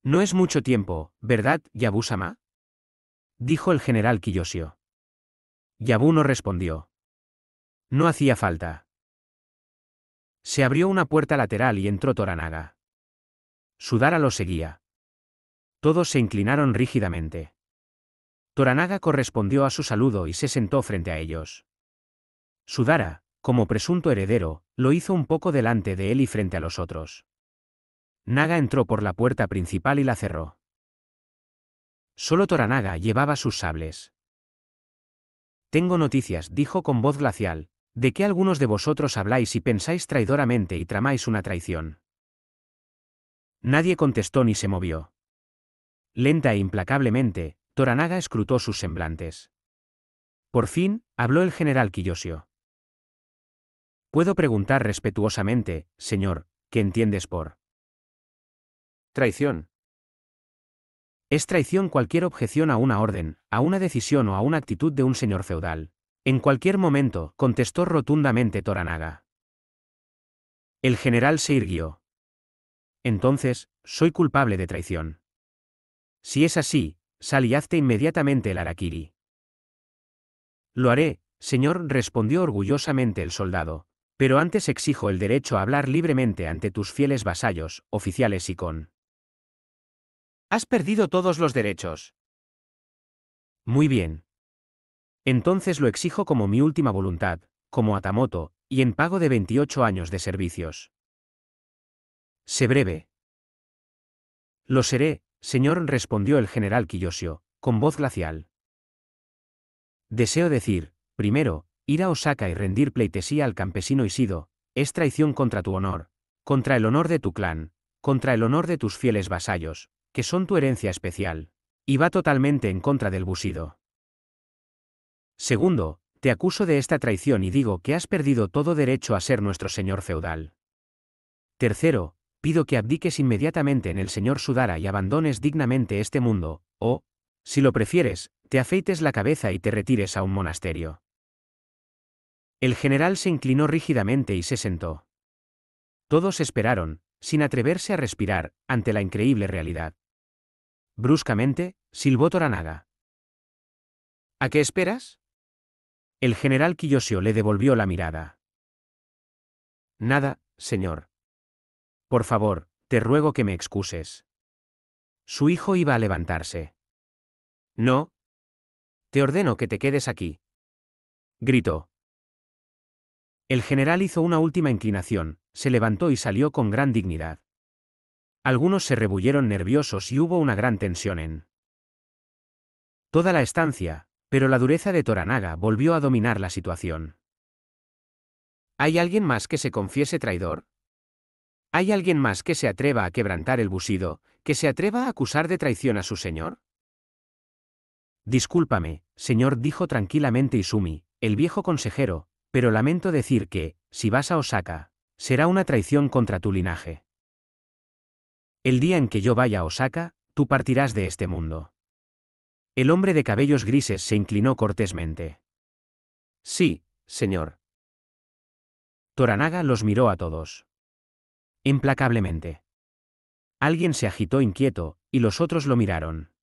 [SPEAKER 1] No es mucho tiempo, ¿verdad, Yabu-sama? dijo el general Kiyoshio. Yabu no respondió. No hacía falta. Se abrió una puerta lateral y entró Toranaga. Sudara lo seguía. Todos se inclinaron rígidamente. Toranaga correspondió a su saludo y se sentó frente a ellos. Sudara, como presunto heredero, lo hizo un poco delante de él y frente a los otros. Naga entró por la puerta principal y la cerró. Solo Toranaga llevaba sus sables. Tengo noticias, dijo con voz glacial, de que algunos de vosotros habláis y pensáis traidoramente y tramáis una traición. Nadie contestó ni se movió. Lenta e implacablemente, Toranaga escrutó sus semblantes. Por fin, habló el general Quillosio. Puedo preguntar respetuosamente, señor, ¿qué entiendes por traición? Es traición cualquier objeción a una orden, a una decisión o a una actitud de un señor feudal. En cualquier momento, contestó rotundamente Toranaga. El general se irguió. Entonces, soy culpable de traición. Si es así, sal y hazte inmediatamente el arakiri. Lo haré, señor, respondió orgullosamente el soldado, pero antes exijo el derecho a hablar libremente ante tus fieles vasallos, oficiales y con Has perdido todos los derechos. Muy bien. Entonces lo exijo como mi última voluntad, como Atamoto, y en pago de 28 años de servicios. Se breve. Lo seré, señor, respondió el general Quillosio, con voz glacial. Deseo decir, primero, ir a Osaka y rendir pleitesía al campesino Isido, es traición contra tu honor, contra el honor de tu clan, contra el honor de tus fieles vasallos, que son tu herencia especial, y va totalmente en contra del busido. Segundo, te acuso de esta traición y digo que has perdido todo derecho a ser nuestro señor feudal. Tercero, pido que abdiques inmediatamente en el señor Sudara y abandones dignamente este mundo, o, si lo prefieres, te afeites la cabeza y te retires a un monasterio. El general se inclinó rígidamente y se sentó. Todos esperaron, sin atreverse a respirar, ante la increíble realidad bruscamente, silbó Toranaga. ¿A qué esperas? El general Kiyosio le devolvió la mirada. Nada, señor. Por favor, te ruego que me excuses. Su hijo iba a levantarse. No. Te ordeno que te quedes aquí. Gritó. El general hizo una última inclinación, se levantó y salió con gran dignidad. Algunos se rebulleron nerviosos y hubo una gran tensión en toda la estancia, pero la dureza de Toranaga volvió a dominar la situación. ¿Hay alguien más que se confiese traidor? ¿Hay alguien más que se atreva a quebrantar el busido, que se atreva a acusar de traición a su señor? Discúlpame, señor, dijo tranquilamente Isumi, el viejo consejero, pero lamento decir que, si vas a Osaka, será una traición contra tu linaje. El día en que yo vaya a Osaka, tú partirás de este mundo. El hombre de cabellos grises se inclinó cortésmente. Sí, señor. Toranaga los miró a todos. Implacablemente. Alguien se agitó inquieto, y los otros lo miraron.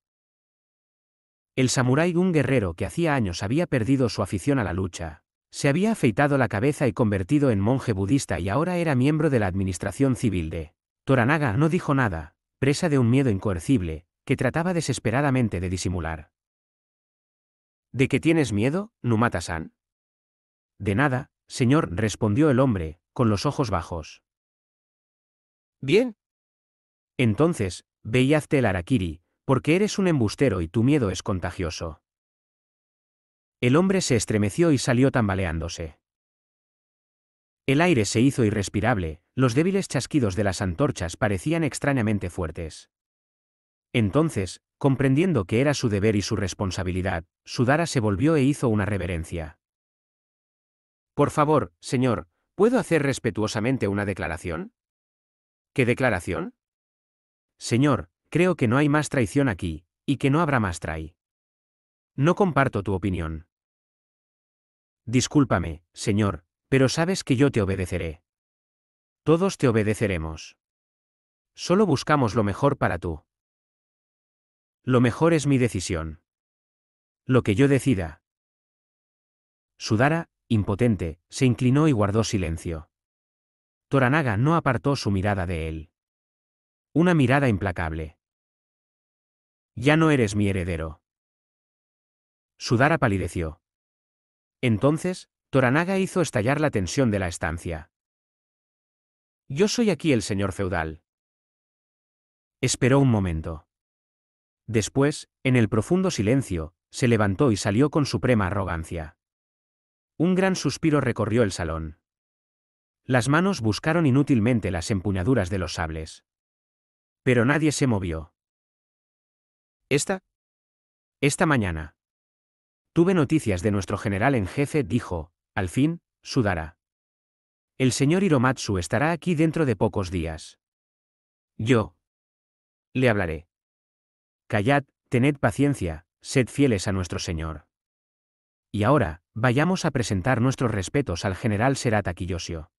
[SPEAKER 1] El samurái, un guerrero que hacía años había perdido su afición a la lucha, se había afeitado la cabeza y convertido en monje budista y ahora era miembro de la administración civil de Toranaga no dijo nada, presa de un miedo incoercible, que trataba desesperadamente de disimular. ¿De qué tienes miedo, Numata-san? De nada, señor, respondió el hombre, con los ojos bajos. Bien. Entonces, ve el arakiri, porque eres un embustero y tu miedo es contagioso. El hombre se estremeció y salió tambaleándose. El aire se hizo irrespirable, los débiles chasquidos de las antorchas parecían extrañamente fuertes. Entonces, comprendiendo que era su deber y su responsabilidad, Sudara se volvió e hizo una reverencia. Por favor, señor, ¿puedo hacer respetuosamente una declaración? ¿Qué declaración? Señor, creo que no hay más traición aquí, y que no habrá más trai. No comparto tu opinión. Discúlpame, señor, pero sabes que yo te obedeceré. Todos te obedeceremos. Solo buscamos lo mejor para tú. Lo mejor es mi decisión. Lo que yo decida. Sudara, impotente, se inclinó y guardó silencio. Toranaga no apartó su mirada de él. Una mirada implacable. Ya no eres mi heredero. Sudara palideció. Entonces, Toranaga hizo estallar la tensión de la estancia. Yo soy aquí el señor feudal. Esperó un momento. Después, en el profundo silencio, se levantó y salió con suprema arrogancia. Un gran suspiro recorrió el salón. Las manos buscaron inútilmente las empuñaduras de los sables. Pero nadie se movió. ¿Esta? Esta mañana. Tuve noticias de nuestro general en jefe, dijo, al fin, Sudara. El señor Hiromatsu estará aquí dentro de pocos días. Yo. Le hablaré. Callad, tened paciencia, sed fieles a nuestro señor. Y ahora, vayamos a presentar nuestros respetos al general Serata Kiyosio.